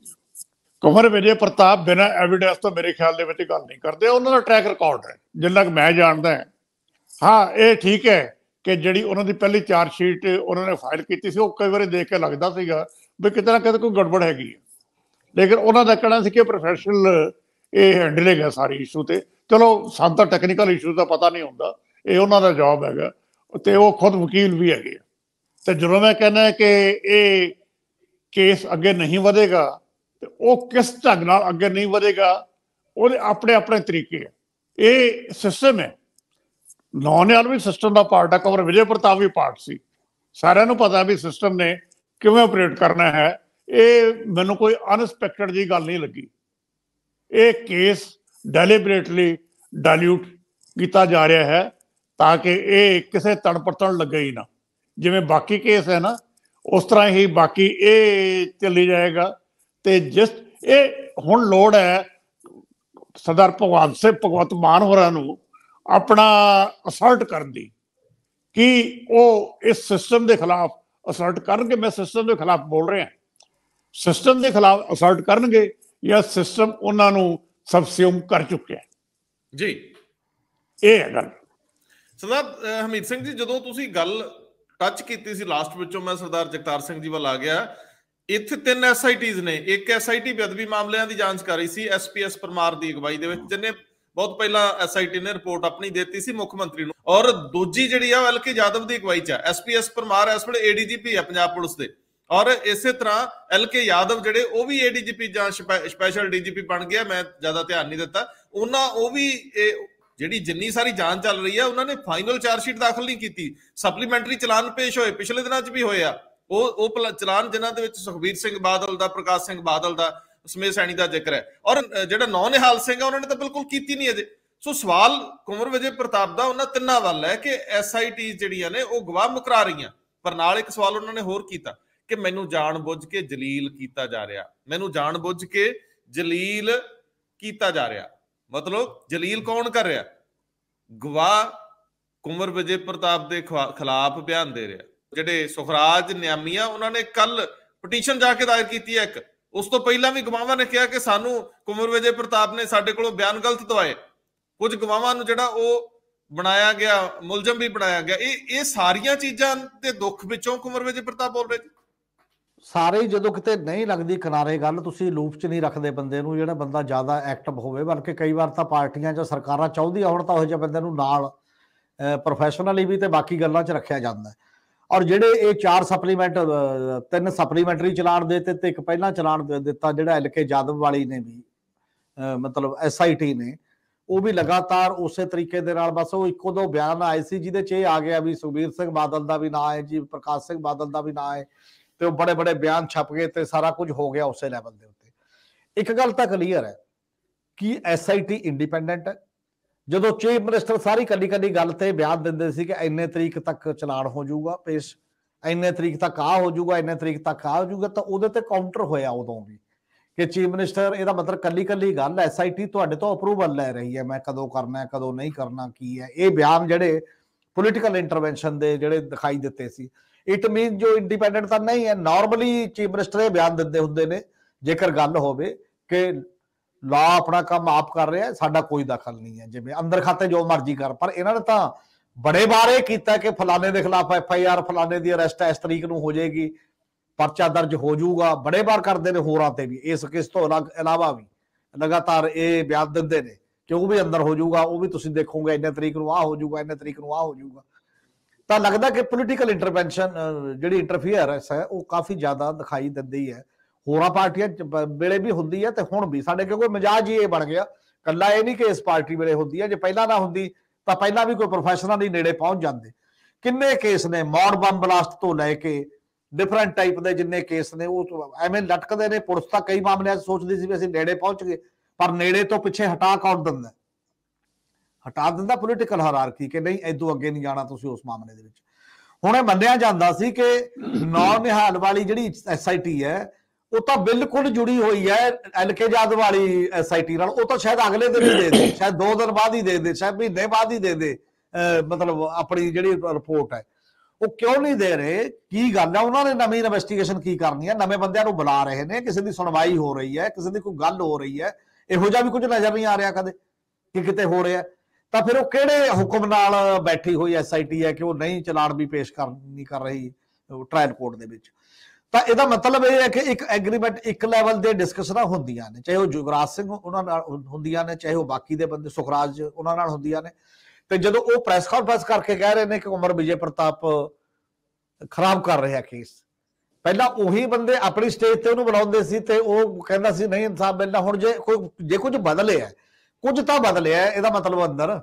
ਕੁਮਰ ਵਿਜੇ ਪ੍ਰਤਾਪ ਬਿਨਾ ਐਵੀਡੈਂਸ ਤੋਂ ਮੇਰੇ ਖਿਆਲ ਦੇ ਵਿੱਚ ਗੱਲ ਨਹੀਂ ਕਰਦੇ ਉਹਨਾਂ ਦਾ ਟਰੈਕ ਰਿਕਾਰਡ ਹੈ ਜਿੰਨਾ ਕਿ ਮੈਂ ਜਾਣਦਾ ਹਾਂ ਹਾਂ ਇਹ ਠੀਕ ਹੈ ਕਿ ਜਿਹੜੀ ਉਹਨਾਂ ਦੀ ਪਹਿਲੀ ਚਾਰਜ ਸ਼ੀਟ ਉਹਨਾਂ ਨੇ ਫਾਈਲ ਕੀਤੀ ਸੀ ਉਹ ਕਈ ਵਾਰੀ ਦੇਖ ਕੇ ਲੱਗਦਾ ਸੀਗਾ ਵੀ ਕਿਤੇ ਨਾ ਕਿਤੇ ਕੋਈ ਗੜਬੜ ਹੈਗੀ ਹੈ ਲੇਕਿਨ ਉਹਨਾਂ ਦਾ ਕਹਿਣਾ ਸੀ ਕਿ ਪ੍ਰੋਫੈਸ਼ਨਲ ਇਹ ਹੈਂਡਲ ਹੈਗਾ ਸਾਰੀ ਇਸ਼ੂ ਤੇ ਚਲੋ ਸਾਡਾ ਟੈਕਨੀਕਲ ਇਸ਼ੂ ਦਾ ਪਤਾ ਨਹੀਂ ਹੁੰਦਾ ਇਹ ਉਹਨਾਂ ਦਾ ਜੌਬ ਹੈਗਾ ਤੇ ਉਹ ਖੁਦ ਵਕੀਲ ਵੀ ਹੈਗੇ ਤੇ ਜਦੋਂ ਮੈਂ ਕਹਿੰਦਾ ਕਿ ਇਹ ਕੇਸ ਅੱਗੇ ਨਹੀਂ ਵਧੇਗਾ ਤੇ ਉਹ ਕਿਸ ਢੰਗ ਨਾਲ ਅੱਗੇ ਨਹੀਂ ਵਧੇਗਾ ਉਹਦੇ ਆਪਣੇ ਆਪਣੇ ਤਰੀਕੇ ਆ ਇਹ ਸਿਸਟਮ ਹੈ ਨੌਨ ਆਰਮੀ ਸਿਸਟਮ ਦਾ ਪਾਰਟ ਆ ਕਵਰ ਵਿਜੇ ਪ੍ਰਤਾਪ ਵੀ ਪਾਰਟ ਸੀ ਸਾਰਿਆਂ ਨੂੰ ਪਤਾ ਵੀ ਸਿਸਟਮ ਨੇ ਕਿਵੇਂ ਆਪਰੇਟ ਕਰਨਾ ਹੈ ਇਹ ਮੈਨੂੰ ਕੋਈ ਅਨਸਪੈਕਟਡ ਜੀ ਗੱਲ ਨਹੀਂ ਲੱਗੀ ਇਹ ਕੇਸ ਡੈਲੀਬਰੇਟਲੀ ਡਾਇਲੂਟ ਕੀਤਾ ਜਾ ਰਿਹਾ ਹੈ ਤਾਂ ਕਿ ਇਹ ਕਿਸੇ ਤੜਪਟਣ ਲੱਗੇ ਹੀ ਨਾ ਜਿਵੇਂ ਬਾਕੀ ਕੇਸ ਹੈ ਨਾ ਉਸ ਤਰ੍ਹਾਂ ਹੀ ਬਾਕੀ ਇਹ ਚੱਲੀ ਜਾਏਗਾ ਤੇ ਜਿਸ ਇਹ ਹੁਣ ਲੋੜ ਹੈ ਸਰਦਾਰ ਭਗਵਾਨ ਸਿੰਘ ਭਗਵਤ ਮਾਨ ਹੋਰਾਂ ਨੂੰ ਆਪਣਾ ਅਸਰਟ ਕਰਨ ਦੀ ਕਿ ਉਹ ਇਸ ਸਿਸਟਮ ਦੇ ਖਿਲਾਫ ਅਸਰਟ ਕਰਨਗੇ ਮੈਂ ਸਿਸਟਮ ਦੇ ਖਿਲਾਫ ਬੋਲ ਰਿਹਾ ਸਿਸਟਮ ਦੇ ਖਿਲਾਫ ਅਸਰਟ ਕਰਨਗੇ ਜਾਂ ਸਿਸਟਮ ਉਹਨਾਂ ਨੂੰ ਸਬਸਿਊਮ ਕਰ ਚੁੱਕਿਆ ਜੀ ਇਹ ਹੈ ਗੱਲ ਸਰਦਾਰ ਹਮੀਦ ਸਿੰਘ ਜੀ ਜਦੋਂ ਤੁਸੀਂ ਗੱਲ ਟੱਚ ਕੀਤੀ ਸੀ ਲਾਸਟ ਵਿੱਚੋਂ ਮੈਂ ਸਰਦਾਰ ਜਗਤਾਰ ਸਿੰਘ ਜੀ ਵੱਲ ਆ ਗਿਆ ਇੱਥੇ ਤਿੰਨ ਐਸਆਈਟੀਜ਼ ਨੇ ਇੱਕ ਐਸਆਈਟੀ ਬੇਅਦਬੀ ਮਾਮਲਿਆਂ ਦੀ ਜਾਂਚ ਕਰ ਰਹੀ ਸੀ ਐਸਪੀਐਸ ਪਰਮਾਰ ਦੀ ਅਗਵਾਈ ਦੇ ਵਿੱਚ ਜਿਨੇ ਬਹੁਤ ਪਹਿਲਾਂ ਐਸਆਈਟੀ ਨੇ ਰਿਪੋਰਟ ਆਪਣੀ ਦਿੱਤੀ ਸੀ ਮੁੱਖ ਮੰਤਰੀ ਨੂੰ ਔਰ ਦੂਜੀ ਜਿਹੜੀ ਆ ਬਲਕਿ ਜਾਦਵ ਦੀ ਅਗਵਾਈ 'ਚ ਐਸਪੀਐਸ ਪਰਮਾਰ ਇਸ ਵੇਲੇ ਏਡੀਜੀਪੀ ਹੈ ਪੰਜਾਬ ਪੁਲਿਸ ਦੇ ਔਰ ਇਸੇ ਤਰ੍ਹਾਂ ਐਲਕੇ ਯਾਦਵ ਜਿਹੜੇ ਉਹ ਵੀ ਏਡੀਜੀਪੀ ਜਾਂ ਸਪੈਸ਼ਲ ਡੀਜੀਪੀ ਬਣ ਗਿਆ ਮੈਂ ਜ਼ਿਆਦਾ ਧਿਆਨ ਨਹੀਂ ਦਿੱਤਾ ਉਹਨਾਂ ਉਹ ਵੀ ਜਿਹੜੀ ਜਿੰਨੀ ਸਾਰੀ ਜਾਂਚ ਚੱਲ ਰਹੀ ਹੈ ਉਹਨਾਂ ਨੇ ਫਾਈਨਲ ਚਾਰਜ ਸ਼ੀਟ ਦਾਖਲ ਨਹੀਂ ਕੀਤੀ ਸਪਲੀਮੈਂਟਰੀ ਚਲਾਨ ਪੇਸ਼ ਹੋਏ ਪਿਛਲੇ ਦਿਨਾਂ 'ਚ ਵੀ ਹੋਏ ਆ ਉਹ ਉਹ ਚਲਾਨ ਜਿਨ੍ਹਾਂ ਦੇ ਵਿੱਚ ਸੁਖਵੀਰ ਸਿੰਘ ਬਾਦਲ ਦਾ ਪ੍ਰਕਾਸ਼ ਸਿੰਘ ਬਾਦਲ ਦਾ ਸਮੇਸ਼ ਸੈਣੀ ਦਾ ਜ਼ਿਕਰ ਹੈ ਔਰ ਜਿਹੜਾ ਨੌ ਨਿਹਾਲ ਸਿੰਘ ਆ ਉਹਨਾਂ ਨੇ ਤਾਂ ਬਿਲਕੁਲ ਕੀਤੀ ਨਹੀਂ ਅਜੇ ਸੋ ਸਵਾਲ ਕੁਮਰ ਵਜੇ ਪ੍ਰਤਾਪ ਦਾ ਉਹਨਾਂ ਤਿੰਨਾਂ ਵੱਲ ਹੈ ਕਿ ਐਸਆਈਟੀ ਜਿਹੜੀਆਂ ਨੇ ਉਹ ਗਵਾਹ ਮੁਕਰਾ ਰਹੀਆਂ ਪਰ ਨਾਲ ਇੱਕ ਸਵਾਲ ਉਹਨਾਂ ਨੇ ਹੋਰ ਕੀਤਾ ਕਿ ਮੈਨੂੰ ਜਾਣ ਬੁੱਝ ਕੇ ਜਲੀਲ ਕੀਤਾ ਜਾ ਰਿਹਾ ਮੈਨੂੰ ਜਾਣ ਬੁੱਝ ਕੇ ਜਲੀਲ ਕੀਤਾ ਜਾ ਰਿਹਾ ਮਤਲਬ ਜਲੀਲ ਕੌਣ ਕਰ ਰਿਹਾ ਗਵਾ ਕੁਮਰ ਵਿਜੇ ਪ੍ਰਤਾਪ ਦੇ ਖਿਲਾਫ ਬਿਆਨ ਦੇ ਰਿਹਾ ਜਿਹੜੇ ਸੁਖਰਾਜ ਨਿਆਮੀਆਂ ਉਹਨਾਂ ਨੇ ਕੱਲ ਪਟੀਸ਼ਨ ਜਾ ਕੇ ਦਾਇਰ ਕੀਤੀ ਹੈ ਇੱਕ ਉਸ ਤੋਂ ਪਹਿਲਾਂ ਵੀ ਗਵਾਵਾਂ ਨੇ ਕਿਹਾ ਕਿ ਸਾਨੂੰ ਕੁਮਰ ਵਿਜੇ ਪ੍ਰਤਾਪ ਨੇ ਸਾਡੇ ਕੋਲੋਂ ਬਿਆਨ ਗਲਤ ਦਵਾਏ ਕੁਝ ਗਵਾਵਾਂ ਨੂੰ ਜਿਹੜਾ ਉਹ ਬਣਾਇਆ ਗਿਆ ਮੁਲਜ਼ਮ ਵੀ ਬਣਾਇਆ ਗਿਆ ਇਹ ਇਹ ਸਾਰੀਆਂ ਚੀਜ਼ਾਂ ਤੇ ਦੁੱਖ ਵਿੱਚੋਂ ਕੁਮਰ ਵਿਜੇ ਪ੍ਰਤਾਪ ਬੋਲ ਰਹੇ ਸਾਰੇ ਜਦੋਂ ਕਿਤੇ ਨਹੀਂ ਲੱਗਦੀ ਕਿਨਾਰੇ ਗੱਲ ਤੁਸੀਂ ਲੂਪ 'ਚ ਨਹੀਂ ਰੱਖਦੇ ਬੰਦੇ ਨੂੰ ਜਿਹੜਾ ਬੰਦਾ ਜ਼ਿਆਦਾ ਐਕਟਿਵ ਹੋਵੇ ਬਲਕਿ ਕਈ ਵਾਰ ਤਾਂ ਪਾਰਟੀਆਂ ਜਾਂ ਸਰਕਾਰਾਂ ਚਾਹੁੰਦੀਆਂ ਹੁਣ ਤਾਂ ਉਹ ਜਿਹੇ ਬੰਦੇ ਨੂੰ ਨਾਲ ਪ੍ਰੋਫੈਸ਼ਨਲੀ ਵੀ ਤੇ ਬਾਕੀ ਗੱਲਾਂ 'ਚ ਰੱਖਿਆ ਜਾਂਦਾ ਔਰ ਜਿਹੜੇ ਇਹ ਚਾਰ ਸਪਲੀਮੈਂਟ ਤਿੰਨ ਸਪਲੀਮੈਂਟਰੀ ਚਲਾਣ ਦੇ ਤੇ ਇੱਕ ਪਹਿਲਾਂ ਚਲਾਣ ਦਿੱਤਾ ਜਿਹੜਾ ਐਲ ਕੇ ਜਾਦਵ ਵਾਲੀ ਨੇ ਵੀ ਮਤਲਬ ਐਸਆਈਟੀ ਨੇ ਉਹ ਵੀ ਲਗਾਤਾਰ ਉਸੇ ਤਰੀਕੇ ਦੇ ਨਾਲ ਬਸ ਉਹ ਇੱਕੋ ਦੋ ਬਿਆਨ ਆਏ ਸੀ ਜਿਹਦੇ 'ਚ ਇਹ ਆ ਗਿਆ ਵੀ ਸੁਬੀਰ ਸਿੰਘ ਬਾਦਲ ਦਾ ਵੀ ਨਾਂ ਹੈ ਜੀ ਪ੍ਰਕਾਸ਼ ਸਿੰਘ ਬਾਦਲ ਦਾ ਵੀ ਨਾਂ ਹੈ ਤੇ ਉਹ ਬੜੇ ਬੜੇ ਬਿਆਨ ਛਪ ਗਏ ਤੇ ਸਾਰਾ ਕੁਝ ਹੋ ਗਿਆ ਉਸੇ ਲੈਵਲ ਦੇ ਉੱਤੇ ਇੱਕ ਗੱਲ ਤਾਂ ਕਲੀਅਰ ਹੈ ਕਿ ਐਸਆਈਟੀ ਇੰਡੀਪੈਂਡੈਂਟ ਹੈ ਜਦੋਂ ਚੀਫ ਮਿਨਿਸਟਰ ਸਾਰੀ ਕੱਲੀ ਕੱਲੀ ਗੱਲ ਤੇ ਬਿਆਨ ਦਿੰਦੇ ਸੀ ਕਿ ਇੰਨੇ ਤਰੀਕ ਤੱਕ ਚਲਾਣ ਹੋ ਜਾਊਗਾ ਪੇਸ਼ ਇੰਨੇ ਤਰੀਕ ਤੱਕ ਆ ਹੋ ਜਾਊਗਾ ਇੰਨੇ ਤਰੀਕ ਤੱਕ ਆ ਹੋ ਜਾਊਗਾ ਤਾਂ ਉਹਦੇ ਤੇ ਕਾਊਂਟਰ ਹੋਇਆ ਉਦੋਂ ਵੀ ਕਿ ਚੀਫ ਮਿਨਿਸਟਰ ਇਹਦਾ ਮਤਲਬ ਕੱਲੀ ਕੱਲੀ ਗੱਲ ਐ ਐਸਆਈਟੀ ਤੁਹਾਡੇ ਤੋਂ ਅਪਰੂਵਲ ਲੈ ਰਹੀ ਹੈ ਮੈਂ ਕਦੋਂ ਕਰਨਾ ਹੈ ਕਦੋਂ ਨਹੀਂ ਕਰਨਾ ਕੀ ਹੈ ਇਹ ਬਿਆਨ ਜਿਹੜੇ ਪੋਲੀਟੀਕਲ ਇੰਟਰਵੈਂਸ਼ਨ ਦੇ ਜਿਹੜੇ ਦਿਖਾਈ ਦਿੱਤੇ ਸੀ ਇਟ ਮੀਨ ਜੋ ਇੰਡੀਪੈਂਡੈਂਟ ਤਾਂ ਨਹੀਂ ਹੈ ਨਾਰਮਲੀ ਚੀਫ ਮਿਨਿਸਟਰ ਇਹ ਬਿਆਨ ਦਿੰਦੇ ਹੁੰਦੇ ਨੇ ਜੇਕਰ ਗੱਲ ਹੋਵੇ ਕਿ ਲਾ ਆਪਣਾ ਕੰਮ ਆਪ ਕਰ ਰਿਹਾ ਸਾਡਾ ਕੋਈ ਦਖਲ ਨਹੀਂ ਹੈ ਜਿਵੇਂ ਅੰਦਰ ਖਾਤੇ ਜੋ ਮਰਜ਼ੀ ਕਰ ਪਰ ਇਹਨਾਂ ਨੇ ਤਾਂ ਬੜੇ ਬਾਰੇ ਕੀਤਾ ਕਿ ਫਲਾਣੇ ਦੇ ਖਿਲਾਫ ਐਫ ਆਈ ਆਰ ਫਲਾਣੇ ਦੀ ਅਰੈਸਟ ਇਸ ਤਰੀਕ ਨੂੰ ਹੋ ਜਾਏਗੀ ਪਰਚਾ ਦਰਜ ਹੋ ਜਾਊਗਾ ਬੜੇ ਵਾਰ ਕਰਦੇ ਨੇ ਹੋਰਾਂ ਤੇ ਵੀ ਇਸ ਕਿਸ ਤੋਂ ਇਲਾਵਾ ਵੀ ਲਗਾਤਾਰ ਇਹ ਬਿਆਨ ਦਿੰਦੇ ਨੇ ਕਿ ਉਹ ਵੀ ਅੰਦਰ ਹੋ ਜਾਊਗਾ ਉਹ ਵੀ ਤੁਸੀਂ ਦੇਖੋਗੇ ਇੰਨੇ ਤਰੀਕ ਨੂੰ ਆ ਹੋ ਜਾਊਗਾ ਇੰਨੇ ਤਰੀਕ ਨੂੰ ਆ ਹੋ ਜਾਊਗਾ ਤਾਂ ਲੱਗਦਾ ਕਿ ਪੋਲੀਟੀਕਲ ਇੰਟਰਵੈਂਸ਼ਨ ਜਿਹੜੀ ਇੰਟਰਫੀਅਰੈਂਸ ਹੈ ਉਹ ਕਾਫੀ ਜ਼ਿਆਦਾ ਦਿਖਾਈ ਦਿੰਦੀ ਹੈ ਹੋਰਾਂ ਪਾਰਟੀਆਂ ਵੇਲੇ ਵੀ ਹੁੰਦੀ ਹੈ ਤੇ ਹੁਣ ਵੀ ਸਾਡੇ ਕਿਉਂਕਿ ਮਜਾਜ ਹੀ ਇਹ ਬਣ ਗਿਆ ਕੱਲਾ ਇਹ ਨਹੀਂ ਕਿ ਇਸ ਪਾਰਟੀ ਵੇਲੇ ਹੁੰਦੀ ਹੈ ਜੇ ਪਹਿਲਾਂ ਨਾ ਹੁੰਦੀ ਤਾਂ ਪਹਿਲਾਂ ਵੀ ਕੋਈ ਪ੍ਰੋਫੈਸ਼ਨਲ ਨਹੀਂ ਨੇੜੇ ਪਹੁੰਚ ਜਾਂਦੇ ਕਿੰਨੇ ਕੇਸ ਨੇ ਮੌਰ ਬੰਬ ਬਲਾਸਟ ਤੋਂ ਲੈ ਕੇ ਡਿਫਰੈਂਟ ਟਾਈਪ ਦੇ ਜਿੰਨੇ ਕੇਸ ਨੇ ਉਹ ਐਵੇਂ ਲਟਕਦੇ ਨੇ ਪੁਲਿਸ ਤਾਂ ਕਈ ਮਾਮਲਿਆਂ 'ਚ ਸੋਚਦੀ ਸੀ ਵੀ ਅਸੀਂ ਨੇੜੇ ਪਹੁੰਚ ਗਏ ਪਰ ਨੇੜੇ ਤੋਂ ਪਿੱਛੇ ਹਟਾ ਕੌਣ ਦਿੰਦਾ ਹਟਾ ਦਿੰਦਾ ਪੋਲੀਟੀਕਲ ਹਾਇਰਾਰਕੀ ਕਿ ਨਹੀਂ ਐਦੋਂ ਅੱਗੇ ਨਹੀਂ ਜਾਣਾ ਤੁਸੀਂ ਉਸ ਮਾਮਲੇ ਦੇ ਵਿੱਚ ਹੁਣ ਇਹ ਮੰਨਿਆ ਜਾਂਦਾ ਸੀ ਕਿ ਨੌ ਨਿਹਾਲ ਵਾਲੀ ਜਿਹੜੀ ਐਸਆਈਟੀ ਹੈ ਉਹ ਤਾਂ ਬਿਲਕੁਲ ਜੁੜੀ ਹੋਈ ਹੈ ਐਲਕੇ ਜਾਦ ਵਾਲੀ ਐਸਆਈਟੀ ਨਾਲ ਉਹ ਤਾਂ ਸ਼ਾਇਦ ਅਗਲੇ ਦਿਨ ਹੀ ਦੇ ਦੇ ਸ਼ਾਇਦ 2 ਦਿਨ ਬਾਅਦ ਹੀ ਦੇ ਦੇ ਸ਼ਾਇਦ ਮਹੀਨੇ ਬਾਅਦ ਹੀ ਦੇ ਦੇ ਮਤਲਬ ਆਪਣੀ ਜਿਹੜੀ ਰਿਪੋਰਟ ਹੈ ਉਹ ਕਿਉਂ ਨਹੀਂ ਦੇ ਰਹੇ ਕੀ ਗੱਲ ਹੈ ਉਹਨਾਂ ਨੇ ਨਵੀਂ ਇਨਵੈਸਟੀਗੇਸ਼ਨ ਕੀ ਕਰਨੀ ਹੈ ਨਵੇਂ ਬੰਦਿਆਂ ਨੂੰ ਬੁਲਾ ਰਹੇ ਨੇ ਕਿਸੇ ਦੀ ਸੁਣਵਾਈ ਹੋ ਰਹੀ ਹੈ ਕਿਸੇ ਦੀ ਕੋਈ ਗੱਲ ਹੋ ਰਹੀ ਹੈ ਇਹੋ ਜਿਹਾ ਵੀ ਕੁਝ ਨਜ਼ਰ ਨਹੀਂ ਆ ਰਿਹਾ ਕਦੇ ਕਿ ਕਿਤੇ ਹੋ ਰਿਹਾ ਤਾਂ ਫਿਰ ਉਹ ਕਿਹੜੇ ਹੁਕਮ ਨਾਲ ਬੈਠੀ ਹੋਈ ਐਸਆਈਟੀ ਹੈ ਕਿ ਉਹ ਨਹੀਂ ਚਲਾਨ ਵੀ ਪੇਸ਼ ਕਰ ਨਹੀਂ ਕਰ ਰਹੀ ਟ੍ਰਾਇਲ ਕੋਰਟ ਦੇ ਵਿੱਚ ਤਾਂ ਇਹਦਾ ਮਤਲਬ ਇਹ ਹੈ ਕਿ ਇੱਕ ਐਗਰੀਮੈਂਟ ਇੱਕ ਲੈਵਲ ਦੇ ਡਿਸਕਸ਼ਨਾਂ ਹੁੰਦੀਆਂ ਨੇ ਚਾਹੇ ਉਹ ਜੁਗਰਾਜ ਸਿੰਘ ਉਹਨਾਂ ਨਾਲ ਹੁੰਦੀਆਂ ਨੇ ਚਾਹੇ ਉਹ ਬਾਕੀ ਦੇ ਬੰਦੇ ਸੁਖਰਾਜ ਉਹਨਾਂ ਨਾਲ ਹੁੰਦੀਆਂ ਨੇ ਤੇ ਜਦੋਂ ਉਹ ਪ੍ਰੈਸ ਕਾਨਫਰੰਸ ਕਰਕੇ ਕਹਿ ਰਹੇ ਨੇ ਕਿ ਉਮਰ ਵਿਜੇ ਪ੍ਰਤਾਪ ਖਰਾਬ ਕਰ ਰਿਹਾ ਕੇਸ ਪਹਿਲਾਂ ਉਹੀ ਬੰਦੇ ਆਪਣੀ ਸਟੇਜ ਤੇ ਉਹਨੂੰ ਬੁਲਾਉਂਦੇ ਸੀ ਤੇ ਉਹ ਕਹਿੰਦਾ ਸੀ ਨਹੀਂ ਇਨਸਾਫ ਮਿਲਣਾ ਹੁਣ ਜੇ ਕੋਈ ਜੇ ਕੁਝ ਬਦਲੇ ਹੈ ਕੁਝ ਤਾਂ ਬਦਲਿਆ ਇਹਦਾ ਮਤਲਬ ਅੰਦਰ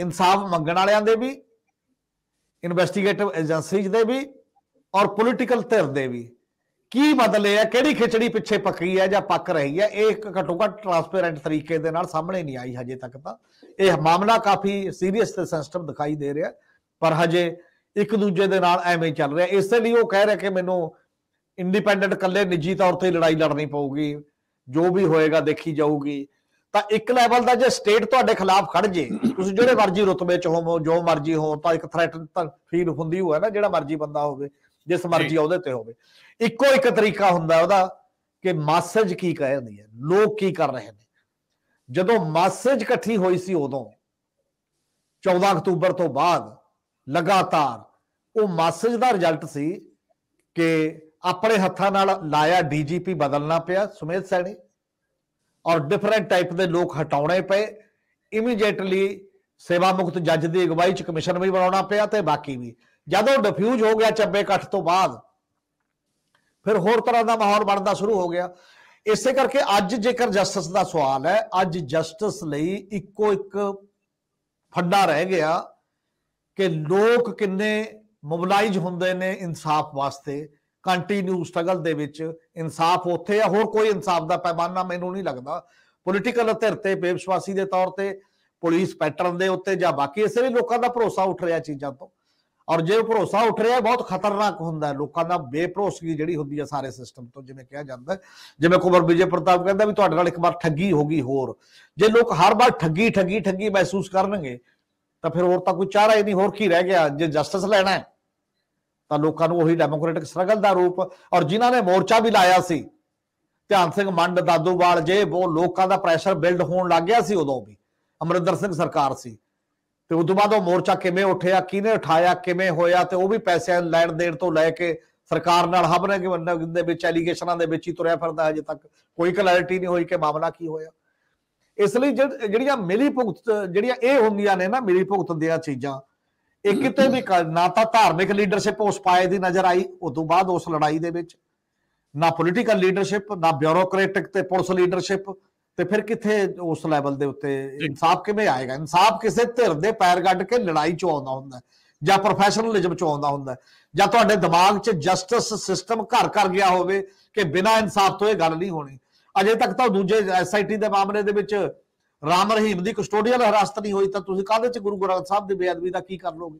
ਇਨਸਾਫ ਮੰਗਣ ਵਾਲਿਆਂ ਦੇ ਵੀ ਇਨਵੈਸਟੀਗੇਟਿਵ ਏਜੰਸੀਜ਼ ਦੇ ਵੀ ਔਰ ਪੋਲੀਟੀਕਲ ਧਿਰ ਦੇ ਵੀ ਕੀ ਬਦਲੇ ਆ ਕਿਹੜੀ ਖਿਚੜੀ ਪਿੱਛੇ ਪੱਕੀ ਹੈ ਜਾਂ ਪੱਕ ਰਹੀ ਹੈ ਇਹ ਘੱਟੋ ਘੱਟ ਟਰਾਂਸਪੇਰੈਂਟ ਤਰੀਕੇ ਦੇ ਨਾਲ ਸਾਹਮਣੇ ਨਹੀਂ ਆਈ ਹਜੇ ਤੱਕ ਤਾਂ ਇਹ ਮਾਮਲਾ ਕਾਫੀ ਸੀਰੀਅਸ ਤੇ ਸੈਂਸਿਟਿਵ ਦਿਖਾਈ ਦੇ ਰਿਹਾ ਪਰ ਹਜੇ ਇੱਕ ਦੂਜੇ ਦੇ ਨਾਲ ਐਵੇਂ ਚੱਲ ਰਿਹਾ ਇਸੇ ਲਈ ਉਹ ਕਹਿ ਰਿਹਾ ਕਿ ਮੈਨੂੰ ਇੰਡੀਪੈਂਡੈਂਟ ਇਕੱਲੇ ਨਿੱਜੀ ਤੌਰ ਤੇ ਲੜਾਈ ਲੜਨੀ ਪਊਗੀ ਜੋ ਵੀ ਹੋਏਗਾ ਦੇਖੀ ਜਾਊਗੀ ਤਾਂ ਇੱਕ ਲੈਵਲ ਦਾ ਜੇ ਸਟੇਟ ਤੁਹਾਡੇ ਖਿਲਾਫ ਖੜ ਜੇ ਤੁਸੀਂ ਜਿਹੜੇ ਮਰਜ਼ੀ ਰੁਤਬੇ ਚ ਹੋਵੋ ਜੋ ਮਰਜ਼ੀ ਹੋ ਤਾਂ ਇੱਕ ਥ੍ਰੈਟ ਫੀਲ ਹੁੰਦੀ ਹੋਇਆ ਨਾ ਜਿਹੜਾ ਮਰਜ਼ੀ ਬੰਦਾ ਹੋਵੇ ਜਿਸ ਮਰਜ਼ੀ ਉਹਦੇ ਤੇ ਹੋਵੇ ਇੱਕੋ ਇੱਕ ਤਰੀਕਾ ਹੁੰਦਾ ਉਹਦਾ ਕਿ ਮੈਸੇਜ ਕੀ ਕਹਿ ਰਹੀ ਹੈ ਲੋਕ ਕੀ ਕਰ ਰਹੇ ਨੇ ਜਦੋਂ ਮੈਸੇਜ ਇਕੱਠੀ ਹੋਈ ਸੀ ਉਦੋਂ 14 ਅਕਤੂਬਰ ਤੋਂ ਬਾਅਦ ਲਗਾਤਾਰ ਉਹ ਮੈਸੇਜ ਦਾ ਰਿਜ਼ਲਟ ਸੀ ਕਿ ਆਪਣੇ ਹੱਥਾਂ ਨਾਲ ਲਾਇਆ ਡੀਜੀਪੀ ਬਦਲਣਾ ਪਿਆ ਸੁਮੇਧ ਸੈਣੀ ਔਰ ਡਿਫਰੈਂਟ ਟਾਈਪ ਦੇ ਲੋਕ ਹਟਾਉਣੇ ਪਏ ਇਮੀਡੀਏਟਲੀ ਸੇਵਾ ਮੁਕਤ ਜੱਜ ਦੀ ਅਗਵਾਈ ਚ ਕਮਿਸ਼ਨ ਵੀ ਬਣਾਉਣਾ ਪਿਆ ਤੇ ਬਾਕੀ ਵੀ ਜਦੋਂ ਡਿਫਿਊਜ਼ ਹੋ ਗਿਆ ਚੱਬੇ ਕੱਠ ਤੋਂ ਬਾਅਦ ਫਿਰ ਹੋਰ ਤਰ੍ਹਾਂ ਦਾ ਮਾਹੌਲ ਬਣਦਾ ਸ਼ੁਰੂ ਹੋ ਗਿਆ ਇਸੇ ਕਰਕੇ ਅੱਜ ਜੇਕਰ ਜਸਟਿਸ ਦਾ ਸਵਾਲ ਹੈ ਅੱਜ ਜਸਟਿਸ ਲਈ ਇੱਕੋ ਇੱਕ ਫੱਡਾ ਰਹਿ ਗਿਆ ਕਿ ਲੋਕ ਕਿੰਨੇ ਮੋਬਿਲਾਈਜ਼ ਹੁੰਦੇ ਨੇ ਇਨਸਾਫ ਵਾਸਤੇ ਕੰਟੀਨਿਊ ਸਟਰਗਲ ਦੇ ਵਿੱਚ ਇਨਸਾਫ ਉੱਥੇ ਆ ਹੋਰ ਕੋਈ ਇਨਸਾਫ ਦਾ ਪੈਮਾਨਾ ਮੈਨੂੰ ਨਹੀਂ ਲੱਗਦਾ ਪੋਲੀਟੀਕਲ ਧਿਰ ਤੇ ਬੇਵਿਸ਼ਵਾਸੀ ਦੇ ਤੌਰ ਤੇ ਪੁਲਿਸ ਪੈਟਰਨ ਦੇ ਉੱਤੇ ਜਾਂ ਬਾਕੀ ਇਸੇ ਵੀ ਲੋਕਾਂ ਦਾ ਭਰੋਸਾ ਉੱਠ ਰਿਹਾ ਚੀਜ਼ਾਂ ਤੋਂ ਔਰ ਜੇ ਭਰੋਸਾ ਉੱਠ ਰਿਹਾ ਬਹੁਤ ਖਤਰਨਾਕ ਹੁੰਦਾ ਹੈ ਲੋਕਾਂ ਦਾ ਬੇਭਰੋਸਗੀ ਜਿਹੜੀ ਹੁੰਦੀ ਹੈ ਸਾਰੇ ਸਿਸਟਮ ਤੋਂ ਜਿਵੇਂ ਕਿਹਾ ਜਾਂਦਾ ਜਿਵੇਂ ਕੁਮਰ ਵਿਜੇ ਪ੍ਰਤਾਪ ਕਹਿੰਦਾ ਵੀ ਤੁਹਾਡੇ ਨਾਲ ਇੱਕ ਵਾਰ ਠੱਗੀ ਹੋ ਗਈ ਹੋਰ ਜੇ ਲੋਕ ਹਰ ਵਾਰ ਠੱਗੀ ਠੱਗੀ ਠੱਗੀ ਮਹਿਸੂਸ ਕਰਨਗੇ ਤਾਂ ਫਿਰ ਹੋਰ ਤਾਂ ਕੋਈ ਚਾਰਾ ਹੀ ਨਹੀਂ ਹੋਰ ਕੀ ਰਹਿ ਗਿਆ ਜੇ ਜਸਟਿਸ ਲੈਣਾ ਹੈ ਤਾਂ ਲੋਕਾਂ ਨੂੰ ਉਹੀ ਡੈਮੋਕ੍ਰੈਟਿਕ ਸਟਰਗਲ ਦਾ ਰੂਪ ਔਰ ਜਿਨ੍ਹਾਂ ਨੇ ਮੋਰਚਾ ਵੀ ਲਾਇਆ ਸੀ ਧਿਆਨ ਸਿੰਘ ਮੰਡ ਦਾਦੂਵਾਲ ਜੇ ਉਹ ਲੋਕਾਂ ਦਾ ਪ੍ਰੈਸ਼ਰ ਬਿਲਡ ਹੋਣ ਲੱਗ ਗਿਆ ਸੀ ਉਦੋਂ ਵੀ ਅਮਰਿੰਦਰ ਸਿੰਘ ਸਰਕਾਰ ਸੀ ਤੇ ਉਸ ਤੋਂ ਬਾਅਦ ਉਹ ਮੋਰਚਾ ਕਿਵੇਂ ਉੱਠਿਆ ਕਿਹਨੇ ਉਠਾਇਆ ਕਿਵੇਂ ਹੋਇਆ ਤੇ ਉਹ ਵੀ ਪੈਸਿਆਂ ਲੈਣ ਦੇਣ ਤੋਂ ਲੈ ਕੇ ਸਰਕਾਰ ਨਾਲ ਹਬਰੇ ਦੇ ਵਿੱਚ ਐਲੀਗੇਸ਼ਨਾਂ ਦੇ ਵਿੱਚ ਹੀ ਤੁਰਿਆ ਫਿਰਦਾ ਹਜੇ ਤੱਕ ਕੋਈ ਕਲੈਰਿਟੀ ਨਹੀਂ ਹੋਈ ਕਿ ਮਾਮਲਾ ਕੀ ਹੋਇਆ ਇਸ ਲਈ ਜਿਹੜੀਆਂ ਮਿਲੀ ਭੁਗਤ ਜਿਹੜੀਆਂ ਇਹ ਹੁੰਦੀਆਂ ਨੇ ਨਾ ਮਿਲੀ ਭੁਗਤ ਦੀਆਂ ਚੀਜ਼ਾਂ ਇਹ ਕਿਤੇ ਵੀ ਨਾ ਤਾਂ ਧਾਰਮਿਕ ਲੀਡਰਸ਼ਿਪ ਉਸ ਪਾਏ ਦੀ ਨਜ਼ਰ ਆਈ ਉਸ ਤੋਂ ਬਾਅਦ ਉਸ ਲੜਾਈ ਦੇ ਵਿੱਚ ਨਾ ਪੋਲੀਟੀਕਲ ਲੀਡਰਸ਼ਿਪ ਨਾ ਬਿਊਰੋਕ੍ਰੈਟਿਕ ਤੇ ਪੁਲਿਸ ਲੀਡਰਸ਼ਿਪ ਤੇ ਫਿਰ ਕਿੱਥੇ ਉਸ ਲੈਵਲ ਦੇ ਉੱਤੇ ਇਨਸਾਫ ਕਿਵੇਂ ਆਏਗਾ ਇਨਸਾਫ ਕਿਸੇ ਧਿਰ ਦੇ ਪੈਰ ਗੱਡ ਕੇ ਲੜਾਈ ਚ ਆਉਂਦਾ ਹੁੰਦਾ ਜਾਂ ਪ੍ਰੋਫੈਸ਼ਨਲਿਜ਼ਮ ਚ ਆਉਂਦਾ ਹੁੰਦਾ ਜਾਂ ਤੁਹਾਡੇ ਦਿਮਾਗ 'ਚ ਜਸਟਿਸ ਸਿਸਟਮ ਘਰ ਘਰ ਗਿਆ ਹੋਵੇ ਕਿ ਬਿਨਾਂ ਇਨਸਾਫ ਤੋਂ ਇਹ ਗੱਲ ਨਹੀਂ ਹੋਣੀ ਅਜੇ ਤੱਕ ਤਾਂ ਦੂਜੇ ਐਸਆਈਟੀ ਦੇ ਮਾਮਲੇ ਦੇ ਵਿੱਚ ਰਾਮ ਰਹੀਮ ਦੀ ਕਸਟੋਡੀਅਲ ਹਰਾਸਤ ਨਹੀਂ ਹੋਈ ਤਾਂ ਤੁਸੀਂ ਕਾਹਦੇ ਚ ਗੁਰੂ ਗ੍ਰੰਥ ਸਾਹਿਬ ਦੀ ਬੇਅਦਬੀ ਦਾ ਕੀ ਕਰ ਲੋਗੇ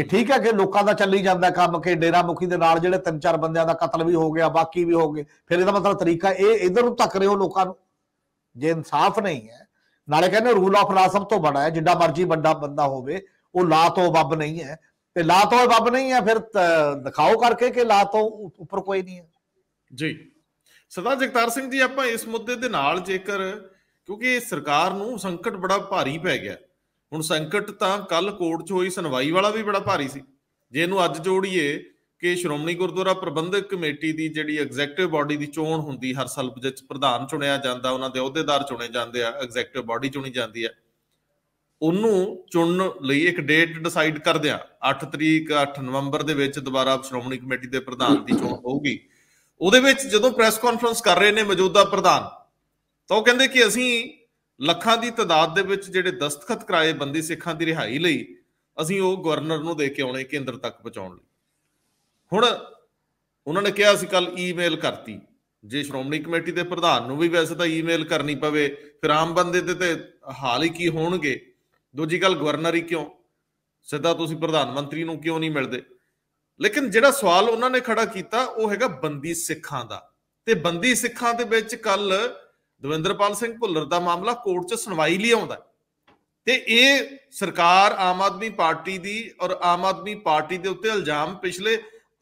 ਇਹ ਠੀਕ ਹੈ ਕਿ ਲੋਕਾਂ ਦਾ ਚੱਲੀ ਜਾਂਦਾ ਕੰਮ ਕਿ ਡੇਰਾ ਮੁਖੀ ਦੇ ਨਾਲ ਜਿਹੜੇ ਤਿੰਨ ਚਾਰ ਬੰਦਿਆਂ ਦਾ ਕਤਲ ਵੀ ਹੋ ਗਿਆ ਬਾਕੀ ਵੀ ਹੋ ਗਏ ਫਿਰ ਇਹਦਾ ਮਤਲਬ ਤਰੀਕਾ ਇਹ ਇਧਰ ਨੂੰ ਧੱਕ ਰਹੇ ਹੋ ਲੋਕਾਂ ਨੂੰ ਜੇ ਇਨਸਾਫ ਨਹੀਂ ਹੈ ਨਾਲੇ ਕਹਿੰਦੇ ਰੂਲ ਆਫ ਲਾ ਸਭ ਤੋਂ ਬੜਾ ਹੈ ਜਿੱਡਾ ਮਰਜੀ ਵੱਡਾ ਬੰਦਾ ਹੋਵੇ ਉਹ ਲਾ ਤੋਂ ਬੱਬ ਨਹੀਂ ਹੈ ਤੇ ਲਾ ਤੋਂ ਬੱਬ ਨਹੀਂ ਹੈ ਫਿਰ ਦਿਖਾਓ ਕਰਕੇ ਕਿ ਲਾ ਤੋਂ ਉੱਪਰ ਕੋਈ ਨਹੀਂ ਹੈ ਜੀ ਸਰਦਾਰ ਜਗਤਾਰ ਸਿੰਘ ਜੀ ਆਪਾਂ ਇਸ ਮੁੱਦੇ ਦੇ ਨਾਲ ਜੇਕਰ ਕਿਉਂਕਿ ਸਰਕਾਰ ਨੂੰ ਸੰਕਟ ਬੜਾ ਭਾਰੀ ਪੈ ਗਿਆ ਹੁਣ ਸੰਕਟ ਤਾਂ ਕੱਲ ਕੋਰਟ 'ਚ ਹੋਈ ਸੁਣਵਾਈ ਵਾਲਾ ਵੀ ਬੜਾ ਭਾਰੀ ਸੀ ਜੇ ਇਹਨੂੰ ਅੱਜ ਜੋੜੀਏ ਕਿ ਸ਼੍ਰੋਮਣੀ ਗੁਰਦੁਆਰਾ ਪ੍ਰਬੰਧਕ ਕਮੇਟੀ ਦੀ ਜਿਹੜੀ ਐਗਜ਼ੈਕਟਿਵ ਬਾਡੀ ਦੀ ਚੋਣ ਹੁੰਦੀ ਹਰ ਸਾਲ ਜਿਹਦੇ ਪ੍ਰਧਾਨ ਚੁਣਿਆ ਜਾਂਦਾ ਉਹਨਾਂ ਦੇ ਅਹੁਦੇਦਾਰ ਚੁਣੇ ਜਾਂਦੇ ਆ ਐਗਜ਼ੈਕਟਿਵ ਬਾਡੀ ਚੁਣੀ ਜਾਂਦੀ ਹੈ ਉਹਨੂੰ ਚੁਣਨ ਲਈ ਇੱਕ ਡੇਟ ਡਿਸਾਈਡ ਕਰਦੇ ਆ 8 ਤਰੀਕ 8 ਨਵੰਬਰ ਦੇ ਵਿੱਚ ਦੁਬਾਰਾ ਸ਼੍ਰੋਮਣੀ ਕਮੇਟੀ ਦੇ ਪ੍ਰਧਾਨ ਦੀ ਚੋਣ ਹੋਊਗੀ ਉਹਦੇ ਵਿੱਚ ਜਦੋਂ ਪ੍ਰੈਸ ਕਾਨਫਰੰਸ ਕਰ ਰਹੇ ਨੇ ਮੌਜੂਦਾ ਪ੍ਰਧਾਨ ਤਾਂ ਉਹ ਕਹਿੰਦੇ ਕਿ ਅਸੀਂ ਲੱਖਾਂ ਦੀ ਤਦਾਦ ਦੇ ਵਿੱਚ ਜਿਹੜੇ ਦਸਤਖਤ ਕਰਾਏ ਬੰਦੀ ਸਿੱਖਾਂ ਦੀ ਰਿਹਾਈ ਲਈ ਅਸੀਂ ਉਹ ਗਵਰਨਰ ਨੂੰ ਦੇ ਕੇ ਆਉਣੇ ਕੇਂਦਰ ਤੱਕ ਪਹੁੰਚਾਉਣ ਲਈ ਹੁਣ ਉਹਨਾਂ ਨੇ ਕਿਹਾ ਅਸੀਂ ਕੱਲ ਈਮੇਲ ਕਰਤੀ ਜੇ ਸ਼੍ਰੋਮਣੀ ਕਮੇਟੀ ਦੇ ਪ੍ਰਧਾਨ ਨੂੰ ਵੀ ਵੈਸੇ ਤਾਂ ਈਮੇਲ ਕਰਨੀ ਪਵੇ ਫਿਰ ਆਮ ਬੰਦੇ ਤੇ ਤੇ ਹਾਲ ਹੀ ਕੀ ਹੋਣਗੇ ਦੂਜੀ ਗੱਲ ਗਵਰਨਰ ਹੀ ਕਿਉਂ ਸਿੱਧਾ ਤੁਸੀਂ ਪ੍ਰਧਾਨ ਮੰਤਰੀ ਨੂੰ ਕਿਉਂ ਨਹੀਂ ਮਿਲਦੇ ਲੇਕਿਨ ਜਿਹੜਾ ਸਵਾਲ ਉਹਨਾਂ ਨੇ ਖੜਾ ਕੀਤਾ ਉਹ ਹੈਗਾ ਬੰਦੀ ਸਿੱਖਾਂ ਦਾ ਤੇ ਬੰਦੀ ਸਿੱਖਾਂ ਦੇ ਵਿੱਚ ਕੱਲ ਦਵਿੰਦਰਪਾਲ ਸਿੰਘ ਭੁੱਲਰ ਦਾ ਮਾਮਲਾ ਕੋਰਟ 'ਚ ਸੁਣਵਾਈ ਲਈ ਆਉਂਦਾ ਤੇ ਇਹ ਸਰਕਾਰ ਆਮ ਆਦਮੀ ਪਾਰਟੀ ਦੀ ਔਰ ਆਮ ਆਦਮੀ ਪਾਰਟੀ ਦੇ ਉੱਤੇ ਇਲਜ਼ਾਮ ਪਿਛਲੇ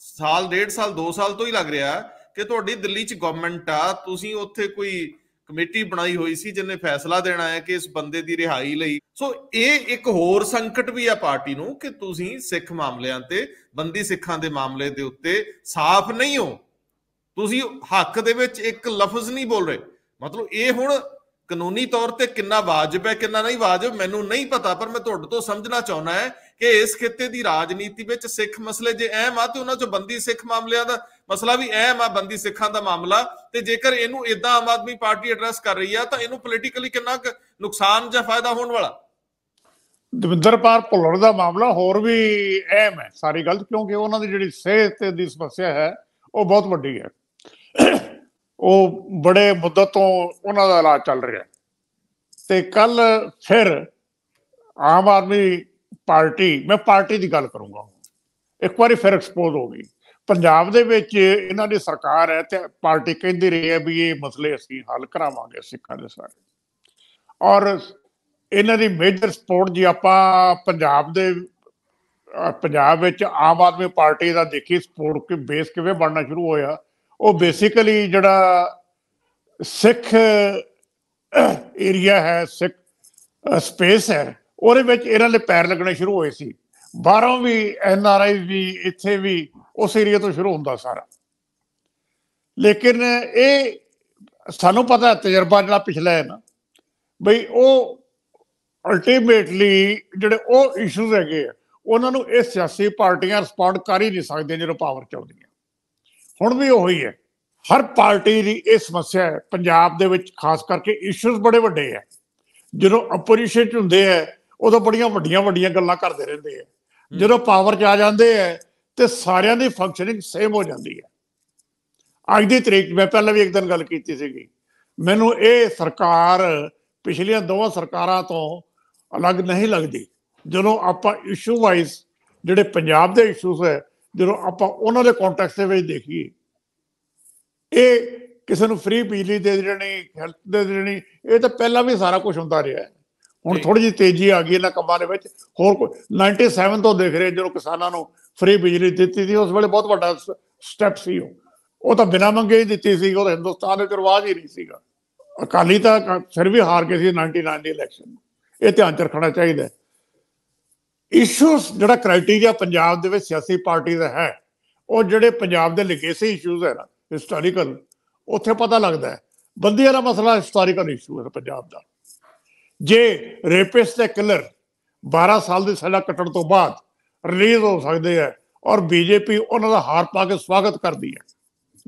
ਸਾਲ ਡੇਢ ਸਾਲ 2 ਸਾਲ ਤੋਂ ਹੀ ਲੱਗ ਰਿਹਾ ਕਿ ਤੁਹਾਡੀ ਦਿੱਲੀ 'ਚ ਗਵਰਨਮੈਂਟ ਆ ਤੁਸੀਂ ਉੱਥੇ ਕੋਈ ਕਮੇਟੀ ਬਣਾਈ ਹੋਈ ਸੀ ਜਿਨੇ ਫੈਸਲਾ ਦੇਣਾ ਹੈ ਕਿ ਇਸ ਬੰਦੇ ਦੀ ਰਿਹਾਈ ਲਈ ਸੋ ਇਹ ਇੱਕ ਹੋਰ ਸੰਕਟ ਵੀ ਆ ਪਾਰਟੀ ਨੂੰ ਕਿ ਤੁਸੀਂ ਸਿੱਖ ਮਾਮਲਿਆਂ ਤੇ ਬੰਦੀ ਸਿੱਖਾਂ ਦੇ ਮਾਮਲੇ ਦੇ ਉੱਤੇ ਸਾਫ਼ ਨਹੀਂ ਹੋ ਤੁਸੀਂ ਹੱਕ ਦੇ ਵਿੱਚ ਇੱਕ ਲਫ਼ਜ਼ ਨਹੀਂ ਬੋਲ ਰਹੇ ਮਤਲਬ ਇਹ ਹੁਣ ਕਾਨੂੰਨੀ ਤੌਰ ਤੇ ਕਿੰਨਾ ਵਾਜਬ ਹੈ ਕਿੰਨਾ ਨਹੀਂ ਵਾਜਬ ਮੈਨੂੰ ਨਹੀਂ ਪਤਾ ਪਰ ਮੈਂ ਤੁਹਾਡੇ ਤੋਂ ਸਮਝਣਾ ਚਾਹੁੰਦਾ ਹੈ ਕਿ ਇਸ ਖੇਤੇ ਦੀ ਰਾਜਨੀਤੀ ਵਿੱਚ ਸਿੱਖ ਮਸਲੇ ਜੇ ਅਹਿਮ ਆ ਤੇ ਉਹਨਾਂ ਚੋਂ ਬੰਦੀ ਸਿੱਖ ਮਾਮਲਿਆਂ ਦਾ ਮਸਲਾ ਵੀ ਅਹਿਮ ਆ ਬੰਦੀ ਸਿੱਖਾਂ ਦਾ ਮਾਮਲਾ ਤੇ ਜੇਕਰ ਇਹਨੂੰ ਇਦਾਂ ਆਮ ਆਦਮੀ ਪਾਰਟੀ ਐਡਰੈਸ ਕਰ ਰਹੀ ਆ ਤਾਂ ਇਹਨੂੰ ਪੋਲੀਟੀਕਲੀ ਕਿੰਨਾ ਨੁਕਸਾਨ ਜਾਂ ਫਾਇਦਾ ਹੋਣ ਵਾਲਾ ਦਵਿੰਦਰ ਪਾਰ ਦਾ ਮਾਮਲਾ ਹੋਰ ਵੀ ਅਹਿਮ ਹੈ ਸਾਰੀ ਗੱਲ ਕਿਉਂਕਿ ਉਹਨਾਂ ਦੀ ਜਿਹੜੀ ਸਿਹਤ ਦੀ ਸਮੱਸਿਆ ਹੈ ਉਹ ਬਹੁਤ ਵੱਡੀ ਹੈ ਉਹ ਬੜੇ ਮੁੱਦਤ ਤੋਂ ਉਹਨਾਂ ਦਾ ਇਲਾਜ ਚੱਲ ਰਿਹਾ ਤੇ ਕੱਲ ਫਿਰ ਆਮ ਆਦਮੀ ਪਾਰਟੀ ਮੈਂ ਪਾਰਟੀ ਦੀ ਗੱਲ ਕਰੂੰਗਾ ਇੱਕ ਵਾਰੀ ਫਿਰ ਐਕਸਪੋਜ਼ ਹੋ ਗਈ ਪੰਜਾਬ ਦੇ ਵਿੱਚ ਇਹਨਾਂ ਦੀ ਸਰਕਾਰ ਹੈ ਤੇ ਪਾਰਟੀ ਕਹਿੰਦੀ ਰਹੀ ਹੈ ਵੀ ਇਹ ਮਸਲੇ ਅਸੀਂ ਹੱਲ ਕਰਾਵਾਂਗੇ ਸਿੱਖਾਂ ਦੇ ਸਾਰੇ ਔਰ ਇਹਨਾਂ ਦੀ ਮੇਜਰ ਸਪੋਰਟ ਜੀ ਆਪਾਂ ਪੰਜਾਬ ਦੇ ਪੰਜਾਬ ਵਿੱਚ ਆਮ ਆਦਮੀ ਪਾਰਟੀ ਦਾ ਦੇਖੀ ਸਪੋਰਟ ਕਿ ਬੇਸ ਕਿਵੇਂ ਬਣਨਾ ਸ਼ੁਰੂ ਹੋਇਆ ਉਹ ਬੇਸਿਕਲੀ ਜਿਹੜਾ ਸਿੱਖ ਏਰੀਆ ਹੈ ਸਿੱਖ ਸਪੇਸ ਹੈ ਉਹਦੇ ਵਿੱਚ ਇਹਨਾਂ ਦੇ ਪੈਰ ਲੱਗਣੇ ਸ਼ੁਰੂ ਹੋਏ ਸੀ ਬਾਹਰੋਂ ਵੀ ਐਨ ਆਰ ਆਈ ਵੀ ਇੱਥੇ ਵੀ ਉਸ ਏਰੀਆ ਤੋਂ ਸ਼ੁਰੂ ਹੁੰਦਾ ਸਾਰਾ ਲੇਕਿਨ ਇਹ ਸਾਨੂੰ ਪਤਾ ਤਜਰਬਾ ਜਿਹੜਾ ਪਿਛਲਾ ਹੈ ਨਾ ਬਈ ਉਹ ਅਲਟੀਮੇਟਲੀ ਜਿਹੜੇ ਉਹ ਇਸ਼ੂਜ਼ ਹੈਗੇ ਉਹਨਾਂ ਨੂੰ ਇਹ ਸਿਆਸੀ ਪਾਰਟੀਆਂ ਰਿਸਪੌਂਡ ਕਰ ਹੀ ਨਹੀਂ ਸਕਦੀਆਂ ਜਿਹੜੇ ਪਾਵਰ ਚਾਹੁੰਦੀਆਂ ਹੁਣ ਵੀ ਉਹੀ ਹੈ ਹਰ ਪਾਰਟੀ ਦੀ ਇਹ ਸਮੱਸਿਆ ਹੈ ਪੰਜਾਬ ਦੇ ਵਿੱਚ ਖਾਸ ਕਰਕੇ ਇਸ਼ੂਸ ਬੜੇ ਵੱਡੇ ਆ ਜਦੋਂ ਆਪੋਜੀਸ਼ਨ ਚ ਹੁੰਦੇ ਆ ਉਦੋਂ ਬੜੀਆਂ ਵੱਡੀਆਂ ਵੱਡੀਆਂ ਗੱਲਾਂ ਕਰਦੇ ਰਹਿੰਦੇ ਆ ਜਦੋਂ ਪਾਵਰ ਚ ਆ ਜਾਂਦੇ ਆ ਤੇ ਸਾਰਿਆਂ ਦੀ ਫੰਕਸ਼ਨਿੰਗ ਸੇਮ ਹੋ ਜਾਂਦੀ ਹੈ ਅੱਜ ਦੀ ਤਰੀਕ ਮੈਂ ਪਹਿਲਾਂ ਵੀ ਇੱਕ ਦਿਨ ਗੱਲ ਕੀਤੀ ਸੀਗੀ ਮੈਨੂੰ ਇਹ ਸਰਕਾਰ ਪਿਛਲੀਆਂ ਦੋਵਾਂ ਸਰਕਾਰਾਂ ਤੋਂ ਅਲੱਗ ਨਹੀਂ ਲੱਗਦੀ ਜਦੋਂ ਆਪਾਂ ਇਸ਼ੂ ਵਾਈਜ਼ ਜਿਹੜੇ ਪੰਜਾਬ ਦੇ ਇਸ਼ੂਸ ਹੈ ਜਦੋਂ ਆਪਾਂ ਉਹਨਾਂ ਦੇ ਕੰਟੈਕਸ ਦੇ ਵਿੱਚ ਦੇਖੀਏ ਇਹ ਕਿਸੇ ਨੂੰ ਫ੍ਰੀ ਬਿਜਲੀ ਦੇ ਦੇਣੀ ਹੈਲਥ ਦੇ ਦੇਣੀ ਇਹ ਤਾਂ ਪਹਿਲਾਂ ਵੀ ਸਾਰਾ ਕੁਝ ਹੁੰਦਾ ਰਿਹਾ ਹੈ ਹੁਣ ਥੋੜੀ ਜਿਹੀ ਤੇਜ਼ੀ ਆ ਗਈ ਇਹਨਾਂ ਕੰਮਾਂ ਦੇ ਵਿੱਚ ਹੋਰ ਕੋਈ 97 ਤੋਂ ਦੇਖ ਰਹੇ ਜਦੋਂ ਕਿਸਾਨਾਂ ਨੂੰ ਫ੍ਰੀ ਬਿਜਲੀ ਦਿੱਤੀ ਸੀ ਉਸ ਵੇਲੇ ਬਹੁਤ ਵੱਡਾ ਸਟੈਪ ਸੀ ਉਹ ਉਹ ਤਾਂ ਬਿਨਾਂ ਮੰਗੇ ਹੀ ਦਿੱਤੀ ਸੀ ਉਹ ਹਿੰਦੁਸਤਾਨ ਦੇ ਰਿਵਾਜ ਹੀ ਨਹੀਂ ਸੀਗਾ ਅਕਾਲੀ ਤਾਂ ਫਿਰ ਵੀ ਹਾਰ ਗਏ ਸੀ 99 ਦੇ ਇਲੈਕਸ਼ਨ ਇਹ ਧਿਆਨ ਚ ਰੱਖਣਾ ਚਾਹੀਦਾ ਇਸ਼ੂਸ ਜਿਹੜਾ ਕ੍ਰਾਈਟੇਰੀਆ ਪੰਜਾਬ ਦੇ ਵਿੱਚ ਸਿਆਸੀ ਪਾਰਟੀ ਦਾ ਹੈ ਉਹ ਜਿਹੜੇ ਪੰਜਾਬ ਦੇ ਲਿਗੇਸੀ ਇਸ਼ੂਸ ਹੈ ਨਾ ਹਿਸਟੋਰੀਕਲ ਉੱਥੇ ਪਤਾ ਲੱਗਦਾ ਹੈ ਬੰਦੀਆਂ ਦਾ ਮਸਲਾ ਹਿਸਟੋਰੀਕਲ ਇਸ਼ੂ ਹੈ ਪੰਜਾਬ ਦਾ ਜੇ ਰੇਪਿਸ ਤੇ ਕਿਲਰ 12 ਸਾਲ ਦੀ ਸਜ਼ਾ ਕੱਟਣ ਤੋਂ ਬਾਅਦ ਰਿਲੀਜ਼ ਹੋ ਸਕਦੇ ਹੈ ਔਰ ਬੀਜੇਪੀ ਉਹਨਾਂ ਦਾ ਹਾਰ ਪਾ ਕੇ ਸਵਾਗਤ ਕਰਦੀ ਹੈ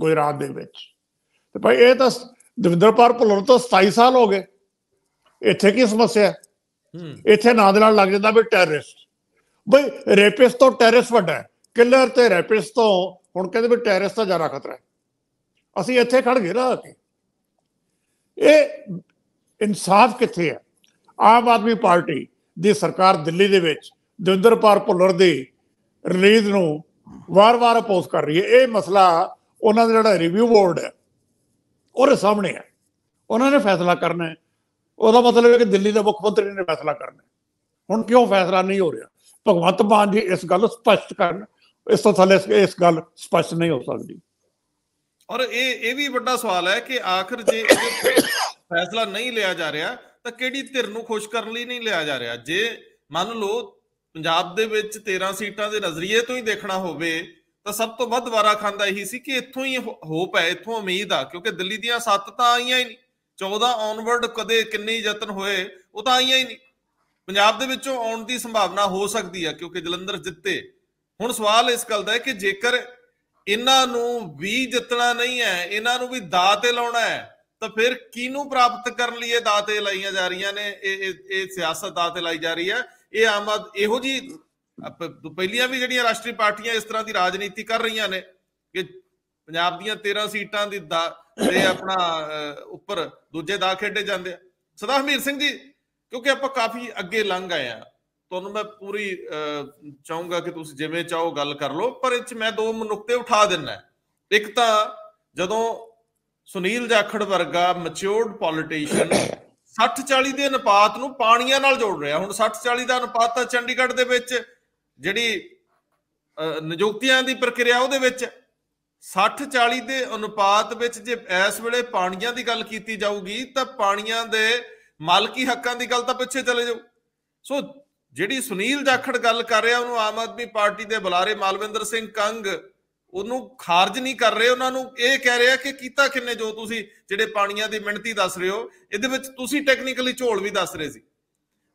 ਗੁਜਰਾਤ ਦੇ ਵਿੱਚ ਤੇ ਭਾਈ ਇਹ ਤਾਂ ਦਵਿੰਦਰਪਾਲ ਭੁੱਲਰ ਤੋਂ 27 ਸਾਲ ਹੋ ਗਏ ਇੱਥੇ ਕੀ ਸਮੱਸਿਆ ਹੈ ਇੱਥੇ ਨਾਂ ਦੇ ਨਾਲ ਲੱਗ ਜਾਂਦਾ ਵੀ ਟੈਰਰਿਸਟ ਬਈ ਰੈਪਿਸ ਤੋਂ ਟੈਰਰਿਸਟ ਵੱਡਾ ਹੈ ਕਿਲਰ ਤੇ ਰੈਪਿਸ ਤੋਂ ਹੁਣ ਕਹਿੰਦੇ ਵੀ ਟੈਰਰਿਸਟ ਦਾ ਜ਼ਿਆਦਾ ਖਤਰਾ ਹੈ ਅਸੀਂ ਇੱਥੇ ਖੜ ਗਏ ਨਾ ਕਿ ਇਹ ਇਨਸਾਫ ਕਿੱਥੇ ਹੈ ਆਮ ਆਦਮੀ ਪਾਰਟੀ ਦੀ ਸਰਕਾਰ ਦਿੱਲੀ ਦੇ ਵਿੱਚ ਦਿੰਦਰ ਪਾਰ ਭੁੱਲਰ ਦੀ ਰਿਲੀਜ਼ ਨੂੰ ਵਾਰ-ਵਾਰ ਅਪੋਜ਼ ਕਰ ਰਹੀ ਹੈ ਇਹ ਮਸਲਾ ਉਹਨਾਂ ਦਾ ਜਿਹੜਾ ਰਿਵਿਊ ਬੋਰਡ ਹੈ ਉਹਦੇ ਸਾਹਮਣੇ ਹੈ ਉਹਨਾਂ ਨੇ ਫੈਸਲਾ ਕਰਨਾ ਹੈ ਉਹਦਾ ਮਤਲਬ ਹੈ ਕਿ ਦਿੱਲੀ ਦੇ ਮੁੱਖ ਮੰਤਰੀ ਨੇ ਫੈਸਲਾ ਕਰਨਾ ਹੈ ਹੁਣ ਕਿਉਂ ਫੈਸਲਾ ਨਹੀਂ ਹੋ ਰਿਹਾ ਭਗਵੰਤ ਮਾਨ ਜੀ ਇਸ ਗੱਲ ਸਪਸ਼ਟ ਕਰਨ ਇਸ ਤੋਂ ਥੱਲੇ ਇਸ ਗੱਲ ਸਪਸ਼ਟ ਨਹੀਂ ਹੋ ਸਕਦੀ ਔਰ ਇਹ ਇਹ ਵੀ ਵੱਡਾ ਸਵਾਲ ਹੈ ਕਿ ਆਖਰ ਜੇ ਫੈਸਲਾ ਨਹੀਂ ਲਿਆ ਜਾ ਰਿਹਾ ਤਾਂ ਕਿਹੜੀ ਧਿਰ ਨੂੰ ਖੁਸ਼ ਕਰਨ ਲਈ ਨਹੀਂ ਲਿਆ ਜਾ ਰਿਹਾ ਜੇ ਮੰਨ ਲਓ ਪੰਜਾਬ ਦੇ ਵਿੱਚ 13 ਸੀਟਾਂ ਦੇ ਨਜ਼ਰੀਏ ਤੋਂ ਹੀ ਦੇਖਣਾ ਹੋਵੇ ਤਾਂ ਸਭ ਤੋਂ ਵੱਧ ਵਾਰਾ ਖਾਂਦਾ ਇਹੀ ਸੀ ਕਿ ਇੱਥੋਂ ਹੀ ਹੋਪ ਹੈ ਇੱਥੋਂ ਉਮੀਦ ਆ ਕਿਉਂਕਿ ਦਿੱਲੀ ਦੀਆਂ ਸੱਤ ਤਾਂ ਆਈਆਂ ਹੀ ਨਹੀਂ 14 ਆਨਵਰਡ ਕਦੇ ਕਿੰਨੇ ਯਤਨ ਹੋਏ ਉਹ ਤਾਂ ਆਈਆਂ ਹੀ ਨਹੀਂ ਪੰਜਾਬ ਦੇ ਵਿੱਚੋਂ ਆਉਣ ਦੀ ਸੰਭਾਵਨਾ ਹੋ ਸਕਦੀ ਹੈ ਕਿਉਂਕਿ ਜਲੰਧਰ ਜਿੱਤੇ ਹੁਣ ਸਵਾਲ ਇਸ ਗੱਲ ਦਾ ਹੈ ਕਿ ਜੇਕਰ ਇਹਨਾਂ ਨੂੰ ਵੀ ਜਿੱਤਣਾ ਨਹੀਂ ਹੈ ਇਹਨਾਂ ਨੂੰ ਵੀ ਦਾ ਤੇ ਲਾਉਣਾ ਹੈ ਤਾਂ ਫਿਰ ਕਿਹਨੂੰ ਪ੍ਰਾਪਤ ਕਰਨ ਲਈ ਇਹ ਦਾ ਤੇ ਲਾਈਆਂ ਜਾ ਰਹੀਆਂ ਨੇ ਇਹ ਇਹ ਸਿਆਸਤ ਦਾ ਤੇ ਲਾਈ ਜਾ ਰਹੀ ਹੈ ਇਹ ਆਮ ਇਹੋ ਜੀ ਪਹਿਲੀਆਂ ਵੀ ਜਿਹੜੀਆਂ ਰਾਸ਼ਟਰੀ ਪਾਰਟੀਆਂ ਇਸ ਤਰ੍ਹਾਂ ਦੀ ਰਾਜਨੀਤੀ ਕਰ ਰਹੀਆਂ ਨੇ ਕਿ ਪੰਜਾਬ ਦੀਆਂ 13 ਸੀਟਾਂ ਦੀ ਤੇ ਆਪਣਾ ਉੱਪਰ ਦੂਜੇ ਦਾ ਖੇਡੇ ਜਾਂਦੇ ਆ ਸਦਾ ਹਮੀਰ ਸਿੰਘ ਜੀ ਕਿਉਂਕਿ ਆਪਾਂ ਕਾਫੀ ਅੱਗੇ ਲੰਘ ਆਏ ਆ ਤੁਹਾਨੂੰ ਮੈਂ ਪੂਰੀ ਚਾਹੂੰਗਾ ਕਿ ਤੁਸੀਂ ਜਿਵੇਂ ਚਾਹੋ ਗੱਲ ਕਰ ਲਓ ਪਰ ਇੱਚ ਮੈਂ ਦੋ ਮਨੁੱਖਤੇ ਉਠਾ ਦਿੰਨਾ ਇੱਕ ਤਾਂ ਜਦੋਂ ਸੁਨੀਲ ਜਾਖੜ ਵਰਗਾ ਮੈਚਿਓਰਡ ਪੋਲੀਟੀਸ਼ੀਅਨ 60-40 ਦੇ ਅਨੁਪਾਤ ਨੂੰ ਪਾਣੀਆਂ ਨਾਲ ਜੋੜ ਰਿਹਾ ਹੁਣ 60-40 ਦਾ ਅਨੁਪਾਤ ਤਾਂ ਚੰਡੀਗੜ੍ਹ ਦੇ ਵਿੱਚ ਜਿਹੜੀ ਨਿਯੁਕਤੀਆਂ ਦੀ ਪ੍ਰਕਿਰਿਆ ਉਹਦੇ ਵਿੱਚ 60-40 ਦੇ ਅਨੁਪਾਤ ਵਿੱਚ ਜੇ ਇਸ ਵੇਲੇ ਪਾਣੀਆਂ ਦੀ ਗੱਲ ਕੀਤੀ ਜਾਊਗੀ ਤਾਂ ਪਾਣੀਆਂ ਦੇ ਮਾਲਕੀ ਹੱਕਾਂ ਦੀ ਗੱਲ ਤਾਂ ਪਿੱਛੇ ਚਲੇ ਜਾਓ ਸੋ ਜਿਹੜੀ ਸੁਨੀਲ ਜਾਖੜ ਗੱਲ ਕਰ ਰਿਹਾ ਉਹਨੂੰ ਆਮ ਆਦਮੀ ਪਾਰਟੀ ਦੇ ਬੁਲਾਰੇ ਮਾਲਵਿੰਦਰ ਸਿੰਘ ਕੰਗ ਉਹਨੂੰ ਖਾਰਜ ਨਹੀਂ ਕਰ ਰਹੇ ਉਹਨਾਂ ਨੂੰ ਇਹ ਕਹਿ ਰਿਹਾ ਕਿ ਕੀਤਾ ਕਿੰਨੇ ਜੋ ਤੁਸੀਂ ਜਿਹੜੇ ਪਾਣੀਆਂ ਦੀ ਮਿਣਤੀ ਦੱਸ ਰਹੇ ਹੋ ਇਹਦੇ ਵਿੱਚ ਤੁਸੀਂ ਟੈਕਨੀਕਲੀ ਝੋਲ ਵੀ ਦੱਸ ਰਹੇ ਸੀ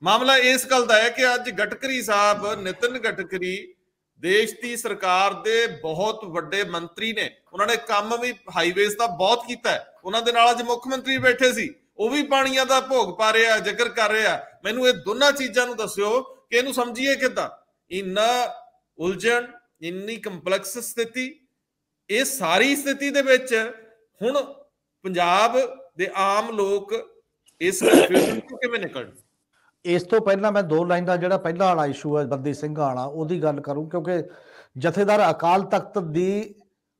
ਮਾਮਲਾ ਇਸ ਗੱਲ ਦਾ ਹੈ ਕਿ ਅੱਜ ਗਟਕਰੀ ਸਾਹਿਬ ਨਿਤਨ ਗਟਕਰੀ ਦੇਸ਼ ਦੀ ਸਰਕਾਰ ਦੇ ਬਹੁਤ ਵੱਡੇ ਮੰਤਰੀ ਨੇ ਉਹਨਾਂ ਨੇ ਕੰਮ ਵੀ ਹਾਈਵੇਜ਼ ਦਾ ਬਹੁਤ ਕੀਤਾ ਹੈ ਉਹਨਾਂ ਦੇ ਨਾਲ ਅੱਜ ਮੁੱਖ ਮੰਤਰੀ ਬੈਠੇ ਸੀ ਉਹ ਵੀ ਪਾਣੀਆਂ ਦਾ ਭੋਗ ਪਾ ਰਿਹਾ ਜ਼ਿਕਰ ਕਰ ਰਿਹਾ ਮੈਨੂੰ ਇਹ ਦੋਨਾਂ ਚੀਜ਼ਾਂ ਨੂੰ ਦੱਸਿਓ ਕਿ ਇਹਨੂੰ ਸਮਝੀਏ ਕਿਦਾਂ ਇੰਨਾ ਉਲਝਣ ਇੰਨੀ ਕੰਪਲੈਕਸ ਸਥਿਤੀ ਇਹ ਸਾਰੀ ਸਥਿਤੀ ਦੇ ਵਿੱਚ ਹੁਣ ਪੰਜਾਬ ਦੇ ਆਮ ਲੋਕ ਇਸ ਕਨਫਿਊਜ਼ਨ ਤੋਂ ਕਿਵੇਂ ਨਿਕਲਣ ਇਸ ਤੋਂ ਪਹਿਲਾਂ ਮੈਂ ਦੋ ਲਾਈਨ ਦਾ ਜਿਹੜਾ ਪਹਿਲਾ ਵਾਲਾ ਇਸ਼ੂ ਹੈ ਬੰਦੀ ਸਿੰਘ ਵਾਲਾ ਉਹਦੀ ਗੱਲ ਕਰੂੰ ਕਿਉਂਕਿ ਜਥੇਦਾਰ ਅਕਾਲ ਤਖਤ ਦੀ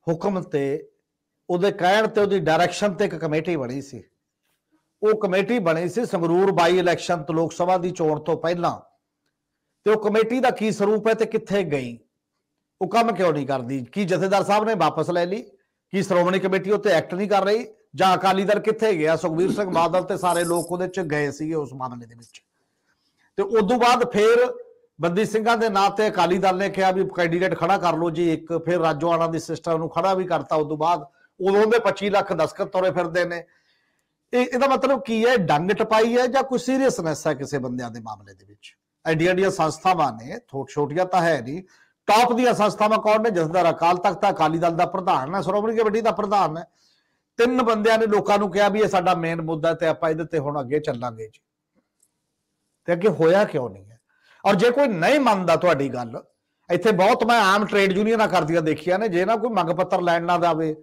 ਹੁਕਮ ਤੇ ਉਹਦੇ ਕਹਿਣ ਤੇ ਉਹਦੀ ਡਾਇਰੈਕਸ਼ਨ ਤੇ ਇੱਕ ਕਮੇਟੀ ਬਣੀ ਸੀ ਉਹ ਕਮੇਟੀ ਬਣੀ ਸੀ ਸੰਗਰੂਰ ਬਾਈ ਇਲੈਕਸ਼ਨ ਤੋਂ ਲੋਕ ਸਭਾ ਦੀ ਚੋਣ ਤੋਂ ਪਹਿਲਾਂ ਤੇ ਉਹ ਕਮੇਟੀ ਦਾ ਕੀ ਸਰੂਪ ਹੈ ਤੇ ਕਿੱਥੇ ਗਈ ਉਹ ਕੰਮ ਕਿਉਂ ਨਹੀਂ ਕਰਦੀ ਕੀ ਜਥੇਦਾਰ ਸਾਹਿਬ ਨੇ ਵਾਪਸ ਲੈ ਲਈ ਕੀ ਸ਼੍ਰੋਮਣੀ ਕਮੇਟੀ ਉੱਤੇ ਐਕਟ ਨਹੀਂ ਕਰ ਰਹੀ ਜਾਂ ਅਕਾਲੀ ਦਲ ਕਿੱਥੇ ਗਿਆ ਸੁਖਬੀਰ ਸਿੰਘ ਬਾਦਲ ਤੇ ਸਾਰੇ ਲੋਕ ਉਹਦੇ ਚ ਗਏ ਸੀਗੇ ਉਸ ਮਾਮਲੇ ਦੇ ਵਿੱਚ ਤੇ ਉਸ ਤੋਂ ਬਾਅਦ ਫੇਰ ਬੰਦੀ ਸਿੰਘਾਂ ਦੇ ਨਾਂ ਤੇ ਅਕਾਲੀ ਦਲ ਨੇ ਕਿਹਾ ਵੀ ਕੈਂਡੀਡੇਟ ਖੜਾ ਕਰ ਲਓ ਜੀ ਇੱਕ ਫਿਰ ਰਾਜੋਆਣਾ ਦੀ ਸਿਸਟਮ ਨੂੰ ਖੜਾ ਵੀ ਕਰਤਾ ਉਸ ਤੋਂ ਬਾਅਦ ਉਦੋਂ ਦੇ 25 ਲੱਖ ਦਸਕਤ ਤੋਰੇ ਫਿਰਦੇ ਨੇ ਇਹ ਇਹਦਾ ਮਤਲਬ ਕੀ ਹੈ ਡੰਗ ਟਪਾਈ ਹੈ ਜਾਂ ਕੋਈ ਸੀਰੀਅਸਨੈਸ ਹੈ ਕਿਸੇ ਬੰਦਿਆਂ ਦੇ ਮਾਮਲੇ ਦੇ ਵਿੱਚ ਐਡੀਆਂ ਡੀਆਂ ਸੰਸਥਾਵਾਂ ਨੇ ਥੋੜ ਛੋਟੀਆਂ ਤਾਂ ਹੈ ਨਹੀਂ ਟਾਪ ਦੀਆਂ ਸੰਸਥਾਵਾਂ ਕੌਣ ਨੇ ਜਸਦਾਰ ਅਕਾਲ ਤਖਤ ਤਾਂ ਅਕਾਲੀ ਦਲ ਦਾ ਪ੍ਰਧਾਨ ਹੈ ਸ਼੍ਰੋਮਣੀ ਕਮੇਟੀ ਦਾ ਪ੍ਰਧਾਨ ਹੈ ਤਿੰਨ ਬੰਦਿਆਂ ਨੇ ਲੋਕਾਂ ਨੂੰ ਕਿਹਾ ਵੀ ਇਹ ਸਾਡਾ ਮੇਨ ਮੁੱਦਾ ਤੇ ਆਪਾਂ ਇਹਦੇ ਤੇ ਹੁਣ ਅੱਗੇ ਚੱਲਾਂਗੇ ਜੀ ਤੇ ਅੱਗੇ ਹੋਇਆ ਕਿਉਂ ਨਹੀਂ ਹੈ ਔਰ ਜੇ ਕੋਈ ਨਹੀਂ ਮੰਨਦਾ ਤੁਹਾਡੀ ਗੱਲ ਇੱਥੇ ਬਹੁਤ ਮੈਂ ਆਮ ਟ੍ਰੇਡ ਯੂਨੀਅਨਾਂ ਕਰਦੀਆਂ ਦੇਖੀਆਂ ਨੇ ਜੇ ਨਾ ਕੋਈ ਮੰਗ ਪੱਤਰ ਲੈਣ ਨਾ ਦਾਵੇ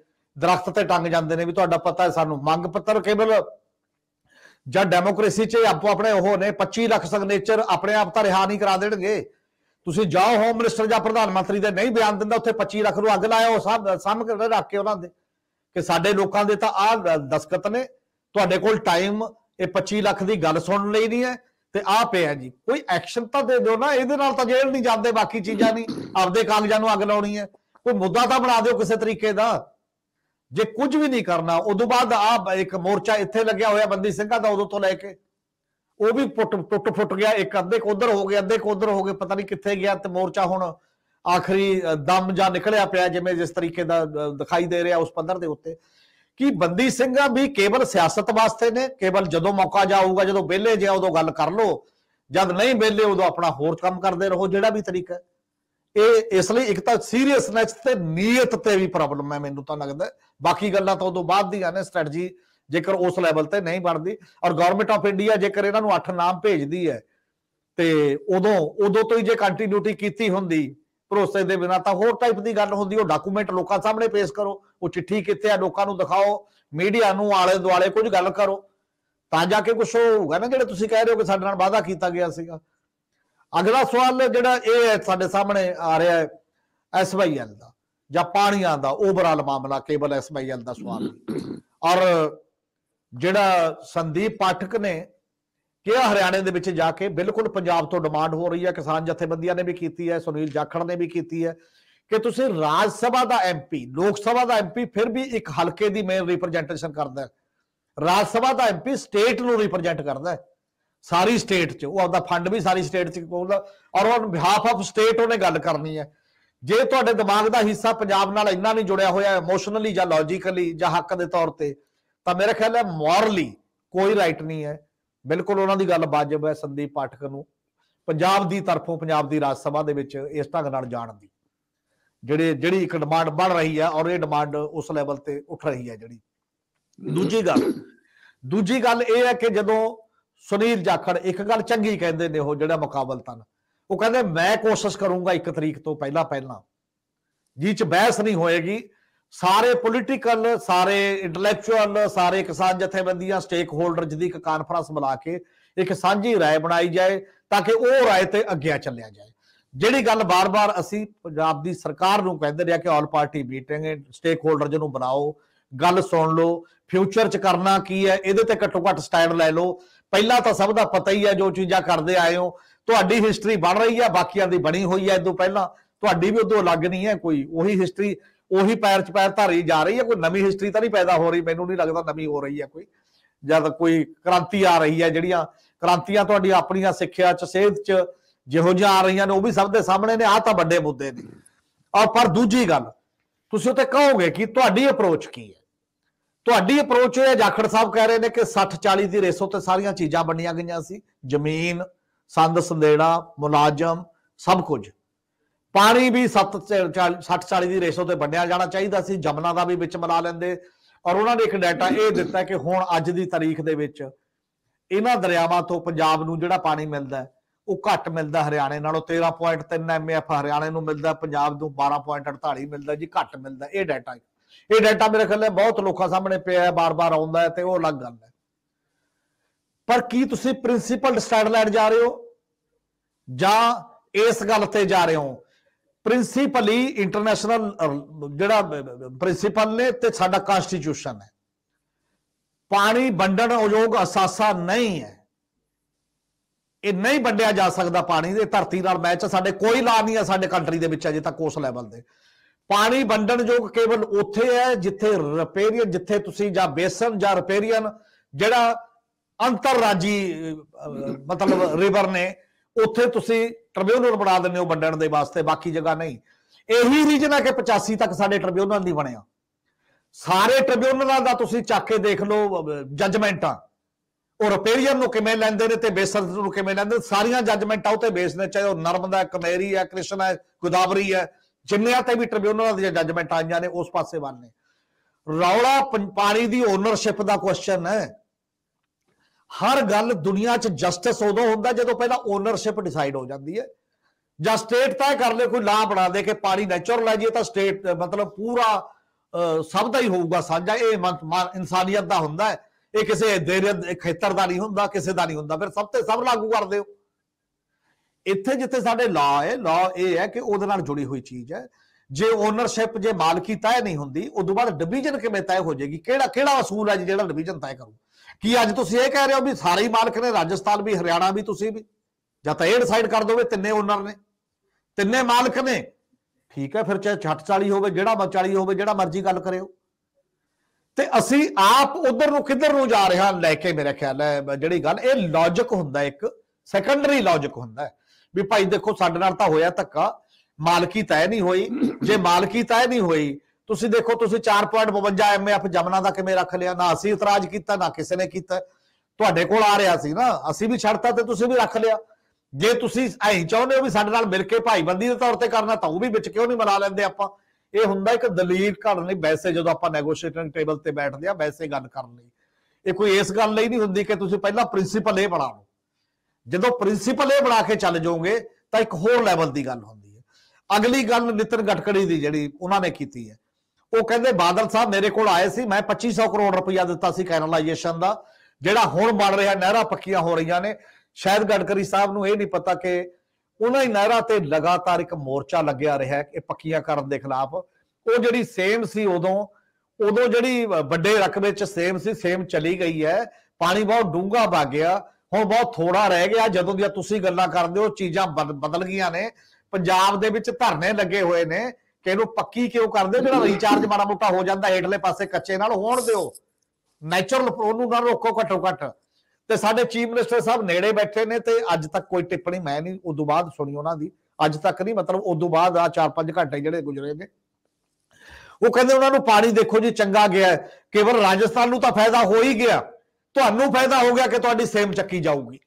ਦਰਖਤ ਤੇ ਟੰਗ ਜਾਂਦੇ ਨੇ ਵੀ ਤੁਹਾਡਾ ਪਤਾ ਹੈ ਸਾਨੂੰ ਮੰਗ ਪੱਤਰ ਕੇਵਲ ਜਾਂ ਡੈਮੋਕ੍ਰੇਸੀ 'ਚ ਆਪੋ ਆਪਣੇ ਉਹ ਨੇ 25 ਲੱਖ ਸਿਗਨੇਚਰ ਆਪਣੇ ਆਪ ਤਾਂ ਰਿਹਾ ਨਹੀਂ ਕਰਾ ਦੇਣਗੇ ਤੁਸੀਂ ਜਾਓ ਹੋਮ ਮਿਨਿਸਟਰ ਜਾਂ ਪ੍ਰਧਾਨ ਮੰਤਰੀ ਦੇ ਨਹੀਂ ਬਿਆਨ ਦਿੰਦਾ ਉੱਥੇ 25 ਲੱਖ ਨੂੰ ਅੱਗ ਲਾਇਆ ਸਭ ਕੇ ਰੱਖ ਕੇ ਉਹਨਾਂ ਦੇ ਕਿ ਸਾਡੇ ਲੋਕਾਂ ਦੇ ਤਾਂ ਆਹ ਦਸਕਤ ਨੇ ਤੁਹਾਡੇ ਕੋਲ ਟਾਈਮ ਇਹ 25 ਲੱਖ ਦੀ ਗੱਲ ਸੁਣਨ ਲਈ ਨਹੀਂ ਹੈ ਤੇ ਆ ਪਿਆ ਜੀ ਕੋਈ ਐਕਸ਼ਨ ਤਾਂ ਦੇ ਦਿਓ ਨਾ ਇਹਦੇ ਨਾਲ ਤਾਂ ਜੇਲ੍ਹ ਨਹੀਂ ਜਾਂਦੇ ਬਾਕੀ ਚੀਜ਼ਾਂ ਨਹੀਂ ਆਪਦੇ ਕਾਗਜ਼ਾਂ ਨੂੰ ਅੱਗ ਲਾਉਣੀ ਹੈ ਕੋਈ ਮੁੱਦਾ ਤਾਂ ਬਣਾ ਦਿਓ ਕਿਸੇ ਤਰੀਕੇ ਦਾ ਜੇ ਕੁਝ ਵੀ ਨਹੀਂ ਕਰਨਾ ਉਦੋਂ ਬਾਅਦ ਆ ਇੱਕ ਮੋਰਚਾ ਇੱਥੇ ਲੱਗਿਆ ਹੋਇਆ ਬੰਦੀ ਸਿੰਘਾਂ ਦਾ ਉਦੋਂ ਤੋਂ ਲੈ ਕੇ ਉਹ ਵੀ ਪੁੱਟ ਟੁੱਟ ਫੁੱਟ ਗਿਆ ਇੱਕ ਅੱਧੇ ਕੋਧਰ ਹੋ ਗਏ ਅੱਧੇ ਕੋਧਰ ਹੋ ਗਏ ਪਤਾ ਨਹੀਂ ਕਿੱਥੇ ਗਿਆ ਤੇ ਮੋਰਚਾ ਹੁਣ ਆਖਰੀ ਦਮ ਜਾਂ ਨਿਕਲਿਆ ਪਿਆ ਜਿਵੇਂ ਜਿਸ ਤਰੀਕੇ ਦਾ ਦਿਖਾਈ ਦੇ ਰਿਹਾ ਉਸ ਪੱਧਰ ਦੇ ਉੱਤੇ ਕਿ ਬੰਦੀ ਸਿੰਘਾਂ ਵੀ ਕੇਵਲ ਸਿਆਸਤ ਵਾਸਤੇ ਨੇ ਕੇਵਲ ਜਦੋਂ ਮੌਕਾ ਜਾਊਗਾ ਜਦੋਂ ਵਿਹਲੇ ਜਿਆ ਉਦੋਂ ਗੱਲ ਕਰ ਲੋ ਜਦ ਨਹੀਂ ਵਿਹਲੇ ਉਦੋਂ ਆਪਣਾ ਹੋਰ ਕੰਮ ਕਰਦੇ ਰਹੋ ਜਿਹੜਾ ਵੀ ਤਰੀਕਾ ਇਹ ਇਸ ਲਈ ਇੱਕ ਤਾਂ ਸੀਰੀਅਸਨੈਸ ਤੇ ਨੀਅਤ ਤੇ ਵੀ ਪ੍ਰੋਬਲਮ ਹੈ ਮੈਨੂੰ ਤਾਂ ਲੱਗਦਾ ਬਾਕੀ ਗੱਲਾਂ ਤਾਂ ਉਦੋਂ ਬਾਅਦ ਦੀਆਂ ਨੇ ਸਟ੍ਰੈਟਜੀ ਜੇਕਰ ਉਸ ਲੈਵਲ ਤੇ ਨਹੀਂ ਬਣਦੀ ਔਰ ਗਵਰਨਮੈਂਟ ਆਫ ਇੰਡੀਆ ਜੇਕਰ ਇਹਨਾਂ ਨੂੰ ਅੱਠ ਨਾਮ ਭੇਜਦੀ ਹੈ ਤੇ ਉਦੋਂ ਉਦੋਂ ਤੋਂ ਹੀ ਜੇ ਕੰਟੀਨਿਊਟੀ ਕੀਤੀ ਹੁੰਦੀ ਭਰੋਸੇ ਦੇ ਬਿਨਾ ਤਾਂ ਹੋਰ ਟਾਈਪ ਦੀ ਗੱਲ ਹੁੰਦੀ ਉਹ ਡਾਕੂਮੈਂਟ ਲੋਕਾਂ ਸਾਹਮਣੇ ਪੇਸ਼ ਕਰੋ ਉਹ ਚਿੱਠੀ ਕਿੱਥੇ ਆ ਲੋਕਾਂ ਨੂੰ ਦਿਖਾਓ ਮੀਡੀਆ ਨੂੰ ਆਲੇ ਦੁਆਲੇ ਕੁਝ ਗੱਲ ਕਰੋ ਤਾਂ ਜਾ ਕੇ ਕੁਝ ਹੋਊਗਾ ਨਾ ਜਿਹੜੇ ਤੁਸੀਂ ਕਹਿ ਰਹੇ ਹੋ ਕਿ ਸਾਡੇ ਨਾਲ ਵਾਅਦਾ ਕੀਤਾ ਗਿਆ ਸੀਗਾ ਅਗਲਾ ਸਵਾਲ ਜਿਹੜਾ ਇਹ ਹੈ ਸਾਡੇ ਸਾਹਮਣੇ ਆ ਰਿਹਾ ਹੈ ਐਸਵਾਈਐਲ ਦਾ ਜਾਂ ਪਾਣੀਆਂ ਦਾ ਓਵਰਆਲ ਮਾਮਲਾ ਕੇਵਲ ਐਸਵਾਈਐਲ ਦਾ ਸਵਾਲ ਔਰ ਜਿਹੜਾ ਸੰਦੀਪ ਪਾਠਕ ਨੇ ਕਿਹਾ ਹਰਿਆਣੇ ਦੇ ਵਿੱਚ ਜਾ ਕੇ ਬਿਲਕੁਲ ਪੰਜਾਬ ਤੋਂ ਡਿਮਾਂਡ ਹੋ ਰਹੀ ਹੈ ਕਿਸਾਨ ਜਥੇਬੰਦੀਆਂ ਨੇ ਵੀ ਕੀਤੀ ਹੈ ਸੁਨੀਲ ਜਾਖੜ ਨੇ ਵੀ ਕੀਤੀ ਹੈ ਕਿ ਤੁਸੀਂ ਰਾਜ ਸਭਾ ਦਾ ਐਮਪੀ ਲੋਕ ਸਭਾ ਦਾ ਐਮਪੀ ਫਿਰ ਵੀ ਇੱਕ ਹਲਕੇ ਦੀ ਮੇਨ ਰਿਪਰੈਜ਼ੈਂਟੇਸ਼ਨ ਕਰਦਾ ਹੈ ਰਾਜ ਸਭਾ ਦਾ ਐਮਪੀ ਸਟੇਟ ਨੂੰ ਰਿਪਰੈਜ਼ੈਂਟ ਕਰਦਾ ਹੈ ਸਾਰੀ ਸਟੇਟ 'ਚ ਉਹ ਆਪਦਾ ਫੰਡ ਵੀ ਸਾਰੀ ਸਟੇਟ 'ਚ ਕੋਲਦਾ ਔਰ ਉਹਨਾਂ ਬਿਹਾਫ ਆਫ ਸਟੇਟ ਉਹਨੇ ਗੱਲ ਕਰਨੀ ਹੈ ਜੇ ਤੁਹਾਡੇ ਦਿਮਾਗ ਦਾ ਹਿੱਸਾ ਪੰਜਾਬ ਨਾਲ ਇੰਨਾ ਨਹੀਂ ਜੁੜਿਆ ਹੋਇਆ ਇਮੋਸ਼ਨਲੀ ਜਾਂ ਲੌਜੀਕਲੀ ਜਾਂ ਹੱਕ ਦੇ ਤੌਰ ਤੇ ਤਾਂ ਮੇਰੇ ਖਿਆਲ ਹੈ ਮੋਰਲੀ ਕੋਈ ਰਾਈਟ ਨਹੀਂ ਹੈ ਬਿਲਕੁਲ ਉਹਨਾਂ ਦੀ ਗੱਲ ਵਾਜਬ ਹੈ ਸੰਦੀਪ ਪਾਠਕ ਨੂੰ ਪੰਜਾਬ ਦੀ ਤਰਫੋਂ ਪੰਜਾਬ ਦੀ ਰਾਜ ਸਭਾ ਦੇ ਵਿੱਚ ਇਸ ਢੰਗ ਨਾਲ ਜਾਣ ਦੀ ਜਿਹੜੇ ਜਿਹੜੀ ਇੱਕ ਡਿਮਾਂਡ ਬਣ ਰਹੀ ਹੈ ਔਰ ਇਹ ਡਿਮਾਂਡ ਉਸ ਲੈਵਲ ਤੇ ਉੱਠ ਰਹੀ ਹੈ ਜਿਹੜੀ ਦੂਜੀ ਗੱਲ ਦੂਜੀ ਗੱਲ ਇਹ ਹੈ ਕਿ ਜਦੋਂ ਸੁਨੀਲ ਜਾਖੜ ਇੱਕ ਗੱਲ ਚੰਗੀ ਕਹਿੰਦੇ ਨੇ ਉਹ ਜਿਹੜਾ ਮੁਕਾਬਲਤਨ ਉਹ ਕਹਿੰਦੇ ਮੈਂ ਕੋਸ਼ਿਸ਼ ਕਰੂੰਗਾ 1 ਤਰੀਕ ਤੋਂ ਪਹਿਲਾਂ ਪਹਿਲਾਂ ਜੀ ਚ ਬਹਿਸ ਨਹੀਂ ਹੋਏਗੀ ਸਾਰੇ ਪੋਲਿਟਿਕਲ ਸਾਰੇ ਇੰਟੈਲੈਕਚੁਅਲ ਸਾਰੇ ਕਿਸਾਨ ਜਥੇਬੰਦੀਆਂ ਸਟੇਕ ਹੋਲਡਰ ਜਿਹਦੀ ਇੱਕ ਕਾਨਫਰੰਸ ਬੁਲਾ ਕੇ ਇੱਕ ਸਾਂਝੀ رائے ਬਣਾਈ ਜਾਏ ਤਾਂ ਕਿ ਉਹ رائے ਤੇ ਅੱਗੇ ਚੱਲਿਆ ਜਾਏ ਜਿਹੜੀ ਗੱਲ ਬਾਰ-ਬਾਰ ਅਸੀਂ ਪੰਜਾਬ ਦੀ ਸਰਕਾਰ ਨੂੰ ਕਹਿੰਦੇ ਰਿਹਾ ਕਿ all party meeting stakeholder ਜਿਹਨੂੰ ਬਣਾਓ ਗੱਲ ਸੁਣ ਲਓ ਫਿਊਚਰ ਚ ਕਰਨਾ ਕੀ ਹੈ ਇਹਦੇ ਤੇ ਘੱਟੋ ਘੱਟ ਸਟੈਂਡ ਲੈ ਲਓ ਪਹਿਲਾਂ ਤਾਂ ਸਭ ਦਾ ਪਤਾ ਹੀ ਹੈ ਜੋ ਚੀਜ਼ਾਂ ਕਰਦੇ ਆਏ ਹੋ ਤੁਹਾਡੀ ਹਿਸਟਰੀ ਬਣ ਰਹੀ ਹੈ ਬਾਕੀਆਂ ਦੀ ਬਣੀ ਹੋਈ ਹੈ ਇਦੋਂ ਪਹਿਲਾਂ ਤੁਹਾਡੀ ਵੀ ਉਦੋਂ ਅਲੱਗ ਨਹੀਂ ਹੈ ਕੋਈ ਉਹੀ ਹਿਸਟਰੀ ਉਹੀ ਪੈਰ ਚ ਪੈਰ ਧਾਰੀ ਜਾ ਰਹੀ ਹੈ ਕੋਈ ਨਵੀਂ ਹਿਸਟਰੀ ਤਾਂ ਨਹੀਂ ਪੈਦਾ ਹੋ ਰਹੀ ਮੈਨੂੰ ਨਹੀਂ ਲੱਗਦਾ ਨਵੀਂ ਹੋ ਰਹੀ ਹੈ ਕੋਈ ਜਦ ਕੋਈ ਕ੍ਰਾਂਤੀ ਆ ਰਹੀ ਹੈ ਜਿਹੜੀਆਂ ਕ੍ਰਾਂਤੀਆਂ ਤੁਹਾਡੀ ਆਪਣੀਆਂ ਸਿੱਖਿਆ ਚ ਸਿਹਤ ਚ ਜਿਹੋ ਜਿਹਾ ਆ ਰਹੀਆਂ ਨੇ ਉਹ ਵੀ ਸਭ ਦੇ ਸਾਹਮਣੇ ਨੇ ਆ ਤਾਂ ਵੱਡੇ ਮੁੱਦੇ ਨੇ ਔਰ ਪਰ ਦੂਜੀ ਗੱਲ ਤੁਸੀਂ ਉੱਤੇ ਕਹੋਗੇ ਕਿ ਤੁਹਾਡੀ ਅਪਰੋਚ ਕੀ ਹੈ ਤੁਹਾਡੀ ਅਪਰੋਚ ਹੈ ਜਾਖੜ ਸਾਹਿਬ ਕਹਿ ਰਹੇ ਨੇ ਕਿ 60 40 ਦੀ ਰੇਸੋ ਤੇ ਸਾਰੀਆਂ ਚੀਜ਼ਾਂ ਬਣੀਆਂ ਗਈਆਂ ਸੀ ਜ਼ਮੀਨ ਸੰਦ ਸੰਦੇੜਾ ਮੁਲਾਜ਼ਮ ਸਭ ਕੁਝ ਪਾਣੀ ਵੀ 7 60 40 ਦੀ ਰੇਸੋ ਤੇ ਬਣਿਆ ਜਾਣਾ ਚਾਹੀਦਾ ਸੀ ਜਮਨਾ ਦਾ ਵੀ ਵਿੱਚ ਮਿਲਾ ਲੈਂਦੇ ਔਰ ਉਹਨਾਂ ਨੇ ਇੱਕ ਡਾਟਾ ਇਹ ਦਿੱਤਾ ਕਿ ਹੁਣ ਅੱਜ ਦੀ ਤਾਰੀਖ ਦੇ ਵਿੱਚ ਇਹਨਾਂ ਦਰਿਆਵਾਂ ਤੋਂ ਪੰਜਾਬ ਨੂੰ ਜਿਹੜਾ ਪਾਣੀ ਮਿਲਦਾ ਹੈ ਉਹ ਘੱਟ ਮਿਲਦਾ ਹਰਿਆਣੇ ਨਾਲੋਂ 13.3 ਐਮਐਫ ਹਰਿਆਣੇ ਨੂੰ ਮਿਲਦਾ ਪੰਜਾਬ ਨੂੰ 12.48 ਮਿਲਦਾ ਜੀ ਘੱਟ ਮਿਲਦਾ ਇਹ ਡਾਟਾ ਹੈ ਇਹ ਡਾਟਾ ਮੇਰੇ ਖਿਆਲ ਬਹੁਤ ਲੋਕਾਂ ਸਾਹਮਣੇ ਪਿਆ ਹੈ ਬਾਰ-ਬਾਰ ਆਉਂਦਾ ਹੈ ਤੇ ਉਹ ਅਲੱਗ ਗੱਲ ਹੈ ਪਰ ਕੀ ਤੁਸੀਂ ਪ੍ਰਿੰਸੀਪਲ ਸਟੈਂਡ ਲੈਣ ਜਾ ਰਹੇ ਹੋ ਜਾਂ ਇਸ ਗੱਲ ਤੇ ਜਾ ਰਹੇ ਹੋ ਪ੍ਰਿੰਸੀਪਲੀ ਇੰਟਰਨੈਸ਼ਨਲ ਜਿਹੜਾ ਪ੍ਰਿੰਸੀਪਲ ਨੇ ਤੇ ਸਾਡਾ ਕਨਸਟੀਟਿਊਸ਼ਨ ਹੈ ਪਾਣੀ ਵੰਡਣ ਯੋਗ ਅਸਾਸਾ ਨਹੀਂ ਹੈ ਇਹ ਨਹੀਂ ਵੰਡਿਆ ਜਾ ਸਕਦਾ ਪਾਣੀ ਦੇ ਧਰਤੀ ਨਾਲ ਮੈਚ ਸਾਡੇ ਕੋਈ ਲਾ ਨਹੀਂ ਹੈ ਸਾਡੇ ਕੰਟਰੀ ਦੇ ਵਿੱਚ ਅਜੇ ਤੱਕ ਉਸ ਲੈਵਲ ਦੇ ਪਾਣੀ ਵੰਡਣ ਯੋਗ ਕੇਵਲ ਉੱਥੇ ਹੈ ਜਿੱਥੇ ਰਿਪੇਰੀਅਨ ਜਿੱਥੇ ਤੁਸੀਂ ਜਾਂ ਬੇਸਨ ਜਾਂ ਰਿਪੇਰੀਅਨ ਜਿਹੜਾ ਅੰਤਰਰਾਜੀ ਮਤਲਬ ਰਿਵਰ ਨੇ ਉੱਥੇ ਤੁਸੀਂ ਟ੍ਰਿਬਿਊਨਲ ਬਣਾ ਦਿੰਦੇ ਹੋ ਵੰਡਣ ਦੇ ਵਾਸਤੇ ਬਾਕੀ ਜਗ੍ਹਾ ਨਹੀਂ ਇਹੀ ਰੀਜਨ ਹੈ ਕਿ 85 ਤੱਕ ਸਾਡੇ ਟ੍ਰਿਬਿਊਨਲ ਦੀ ਬਣਿਆ ਸਾਰੇ ਟ੍ਰਿਬਿਊਨਲਾਂ ਦਾ ਤੁਸੀਂ ਚੱਕ ਕੇ ਦੇਖ ਲਓ ਜੱਜਮੈਂਟਾਂ ਉਹ ਰਿਪੇਰੀਅਨ ਨੂੰ ਕਿਵੇਂ ਲੈਂਦੇ ਨੇ ਤੇ ਬੇਸਰ ਨੂੰ ਕਿਵੇਂ ਲੈਂਦੇ ਸਾਰੀਆਂ ਜੱਜਮੈਂਟਾਂ ਉਤੇ ਬੇਸ ਨੇ ਚਾਹੇ ਉਹ ਨਰਮਦਾ ਕਮੇਰੀ ਹੈ ਕ੍ਰਿਸ਼ਨ ਹੈ ਗੋਦਾਵਰੀ ਹੈ ਜਿੰਨਿਆਂ ਤੇ ਵੀ ਟ੍ਰਿਬਿਊਨਲਾਂ ਦੇ ਜੱਜਮੈਂਟ ਆਈਆਂ ਨੇ ਉਸ ਪਾਸੇ ਵੱਲ ਨੇ ਰੌਲਾ ਪਾਣੀ ਦੀ ਓਨਰਸ਼ਿਪ ਦਾ ਕੁਐਸਚਨ ਹੈ ਹਰ ਗੱਲ ਦੁਨੀਆ 'ਚ ਜਸਟਿਸ ਉਦੋਂ ਹੁੰਦਾ ਜਦੋਂ ਪਹਿਲਾਂ ਓਨਰਸ਼ਿਪ ਡਿਸਾਈਡ ਹੋ ਜਾਂਦੀ ਹੈ ਜਾਂ ਸਟੇਟ ਤੈਅ ਕਰ ਲੈ ਕੋਈ ਲਾ ਬਣਾ ਦੇ ਕਿ ਪਾਣੀ ਨੈਚੁਰਲ ਹੈ ਜੀ ਤਾਂ ਸਟੇਟ ਮਤਲਬ ਪੂਰਾ ਸਭ ਦਾ ਹੀ ਹੋਊਗਾ ਸਾਂਝਾ ਇਹ ਇਨਸਾਨੀਅਤ ਦਾ ਹੁੰਦਾ ਹੈ ਇਹ ਕਿਸੇ ਦੇ ਖੇਤਰ ਦਾ ਨਹੀਂ ਹੁੰਦਾ ਕਿਸੇ ਦਾ ਨਹੀਂ ਹੁੰਦਾ ਫਿਰ ਸਭ ਤੇ ਸਭ ਲਾਗੂ ਕਰਦੇ ਹੋ ਇੱਥੇ ਜਿੱਥੇ ਸਾਡੇ ਲਾਅ ਹੈ ਲਾਅ ਇਹ ਹੈ ਕਿ ਉਹਦੇ ਨਾਲ ਜੁੜੀ ਹੋਈ ਚੀਜ਼ ਹੈ ਜੇ ਓਨਰਸ਼ਿਪ ਜੇ ਮਾਲਕੀ ਤੈਅ ਨਹੀਂ ਹੁੰਦੀ ਉਦੋਂ ਬਾਅਦ ਡਿਵੀਜ਼ਨ ਕਿਵੇਂ ਤੈਅ ਹੋ ਜਾਏਗੀ ਕਿਹੜਾ ਕਿਹੜਾ ਅਸੂਲ ਹੈ ਜਿਹੜਾ ਡਿਵੀਜ਼ਨ ਤੈਅ ਕਰੂ ਕੀ ਅੱਜ ਤੁਸੀਂ ਇਹ ਕਹਿ ਰਹੇ ਹੋ ਵੀ ਸਾਰੇ ਹੀ ਮਾਲਕ ਨੇ ਰਾਜਸਥਾਨ ਵੀ ਹਰਿਆਣਾ ਵੀ ਤੁਸੀਂ ਵੀ ਜਾਂ ਤਾਂ ਇਹ ਡਿਸਾਈਡ ਕਰ ਦੋਗੇ ਤਿੰਨੇ ਓਨਰ ਨੇ ਤਿੰਨੇ ਮਾਲਕ ਨੇ ਠੀਕ ਹੈ ਫਿਰ ਚਾਹੇ 640 ਹੋਵੇ ਜਿਹੜਾ 40 ਹੋਵੇ ਜਿਹੜਾ ਮਰਜ਼ੀ ਗੱਲ ਕਰਿਓ ਤੇ ਅਸੀਂ ਆਪ ਉਧਰ ਨੂੰ ਕਿੱਧਰ ਨੂੰ ਜਾ ਰਹੇ ਹਾਂ ਲੈ ਕੇ ਮੇਰੇ ਖਿਆਲ ਹੈ ਜਿਹੜੀ ਗੱਲ ਇਹ ਲੌਜੀਕ ਹੁੰਦਾ ਇੱਕ ਸੈਕੰਡਰੀ ਲੌਜੀਕ ਹੁੰਦਾ ਹੈ ਵੀ ਭਾਈ ਦੇਖੋ ਸਾਡੇ ਨਾਲ ਤਾਂ ਹੋਇਆ ਧੱਕਾ ਮਾਲਕੀ ਤੈਅ ਨਹੀਂ ਹੋਈ ਜੇ ਮਾਲਕੀ ਤੈਅ ਨਹੀਂ ਹੋਈ ਤੁਸੀਂ ਦੇਖੋ ਤੁਸੀਂ 4.52 ਐਮਐਫ ਜਮਨਾ ਦਾ ਕਿਵੇਂ ਰੱਖ ਲਿਆ ਨਾ ਅਸੀਂ ਇਤਰਾਜ਼ ਕੀਤਾ ਨਾ ਕਿਸੇ ਨੇ ਕੀਤਾ ਤੁਹਾਡੇ ਕੋਲ ਆ ਰਿਹਾ ਸੀ ਨਾ ਅਸੀਂ ਵੀ ਛੱਡਤਾ ਤੇ ਤੁਸੀਂ ਵੀ ਰੱਖ ਲਿਆ ਜੇ ਤੁਸੀਂ ਐਂ ਚਾਹੁੰਦੇ ਹੋ ਵੀ ਸਾਡੇ ਨਾਲ ਮਿਲ ਕੇ ਭਾਈਬੰਦੀ ਦੇ ਤੌਰ ਤੇ ਕਰਨਾ ਤਾਂ ਉਹ ਵੀ ਵਿੱਚ ਕਿਉਂ ਨਹੀਂ ਮਨਾ ਲੈਂਦੇ ਆਪਾਂ ਇਹ ਹੁੰਦਾ ਇੱਕ ਦਲੀਲ ਘੜਨ ਲਈ ਵੈਸੇ ਜਦੋਂ ਆਪਾਂ ਨੈਗੋਸ਼ੀਏਟਿੰਗ ਟੇਬਲ ਤੇ ਬੈਠਦੇ ਆ ਵੈਸੇ ਗੱਲ ਕਰਨ ਲਈ ਇਹ ਕੋਈ ਇਸ ਗੱਲ ਲਈ ਨਹੀਂ ਹੁੰਦੀ ਕਿ ਤੁਸੀਂ ਪਹਿਲਾਂ ਪ੍ਰਿੰਸੀਪਲ ਇਹ ਬਣਾ ਲਓ ਜਦੋਂ ਪ੍ਰਿੰਸੀਪਲ ਇਹ ਬਣਾ ਕੇ ਚੱਲ ਜਾਓਗੇ ਤਾਂ ਇੱਕ ਹੋਰ ਲੈਵਲ ਦੀ ਗੱਲ ਹੁੰਦੀ ਹੈ ਅਗਲੀ ਗੱਲ ਨਿਤਨ ਗਟਕੜੀ ਦੀ ਜਿਹੜੀ ਉਹਨਾਂ ਨੇ ਕੀਤੀ ਹੈ ਉਹ ਕਹਿੰਦੇ ਬਾਦਲ ਸਾਹਿਬ ਮੇਰੇ ਕੋਲ ਆਏ ਸੀ ਮੈਂ 2500 ਕਰੋੜ ਰੁਪਇਆ ਦਿੱਤਾ ਸੀ ਕੈਨਲਾਈਜੇਸ਼ਨ ਦਾ ਜਿਹੜਾ ਹੁਣ ਬਣ ਰਿਹਾ ਨਹਿਰਾ ਪੱਕੀਆਂ ਹੋ ਰਹੀਆਂ ਨੇ ਸ਼ਾਇਦ ਗਡਕਰੀ ਸਾਹਿਬ ਨੂੰ ਇਹ ਨਹੀਂ ਪਤਾ ਕਿ ਉਹਨਾਂ ਹੀ ਨਹਿਰਾ ਤੇ ਲਗਾਤਾਰ ਇੱਕ ਮੋਰਚਾ ਲੱਗਿਆ ਰਿਹਾ ਕਿ ਪੱਕੀਆਂ ਕਰਨ ਦੇ ਖਿਲਾਫ ਉਹ ਜਿਹੜੀ ਸੇਮ ਸੀ ਉਦੋਂ ਉਦੋਂ ਜਿਹੜੀ ਵੱਡੇ ਰਕਮੇ 'ਚ ਸੇਮ ਸੀ ਸੇਮ ਚਲੀ ਗਈ ਹੈ ਪਾਣੀ ਬਹੁਤ ਡੂੰਘਾ ਵਗ ਗਿਆ ਹੁਣ ਬਹੁਤ ਥੋੜਾ ਰਹਿ ਗਿਆ ਜਦੋਂ ਦੀਆਂ ਤੁਸੀਂ ਗੱਲਾਂ ਕਰਦੇ ਹੋ ਚੀਜ਼ਾਂ ਬਦਲ ਗਈਆਂ ਨੇ ਪੰਜਾਬ ਦੇ ਵਿੱਚ ਧਰਨੇ ਲੱਗੇ ਹੋਏ ਨੇ ਕਿ ਇਹਨੂੰ ਪੱਕੀ ਕਿਉਂ ਕਰਦੇ ਜਿਹੜਾ ਰੀਚਾਰਜ ਮਾੜਾ ਮੋਟਾ ਹੋ ਜਾਂਦਾ ਹੇਠਲੇ ਪਾਸੇ ਕੱਚੇ ਨਾਲ ਹੋਣ ਦਿਓ ਨੈਚੁਰਲ ਉਹਨੂੰ ਨਾ ਰੋਕੋ ਘਟੋ ਘਟ ਤੇ ਸਾਡੇ ਚੀਫ ਮਿਨਿਸਟਰ ਸਾਹਿਬ ਨੇੜੇ ਬੈਠੇ ਨੇ ਤੇ ਅੱਜ ਤੱਕ ਕੋਈ ਟਿੱਪਣੀ ਮੈਂ ਨਹੀਂ ਉਸ ਤੋਂ ਬਾਅਦ ਸੁਣੀ ਉਹਨਾਂ ਦੀ ਅੱਜ ਤੱਕ ਨਹੀਂ ਮਤਲਬ ਉਸ ਤੋਂ ਬਾਅਦ ਆ 4-5 ਘੰਟੇ ਜਿਹੜੇ ਗੁਜ਼ਰੇ ਨੇ ਉਹ ਕਹਿੰਦੇ ਉਹਨਾਂ ਨੂੰ ਪਾਣੀ ਦੇਖੋ ਜੀ ਚੰਗਾ ਗਿਆ ਕੇਵਲ ਰਾਜਸਥਾਨ ਨੂੰ ਤਾਂ ਫਾਇਦਾ ਹੋ ਹੀ ਗਿਆ ਤੁਹਾਨੂੰ ਫਾਇਦਾ ਹੋ ਗਿਆ ਕਿ ਤੁਹਾਡੀ ਸੇਮ ਚੱਕੀ ਜਾਊਗੀ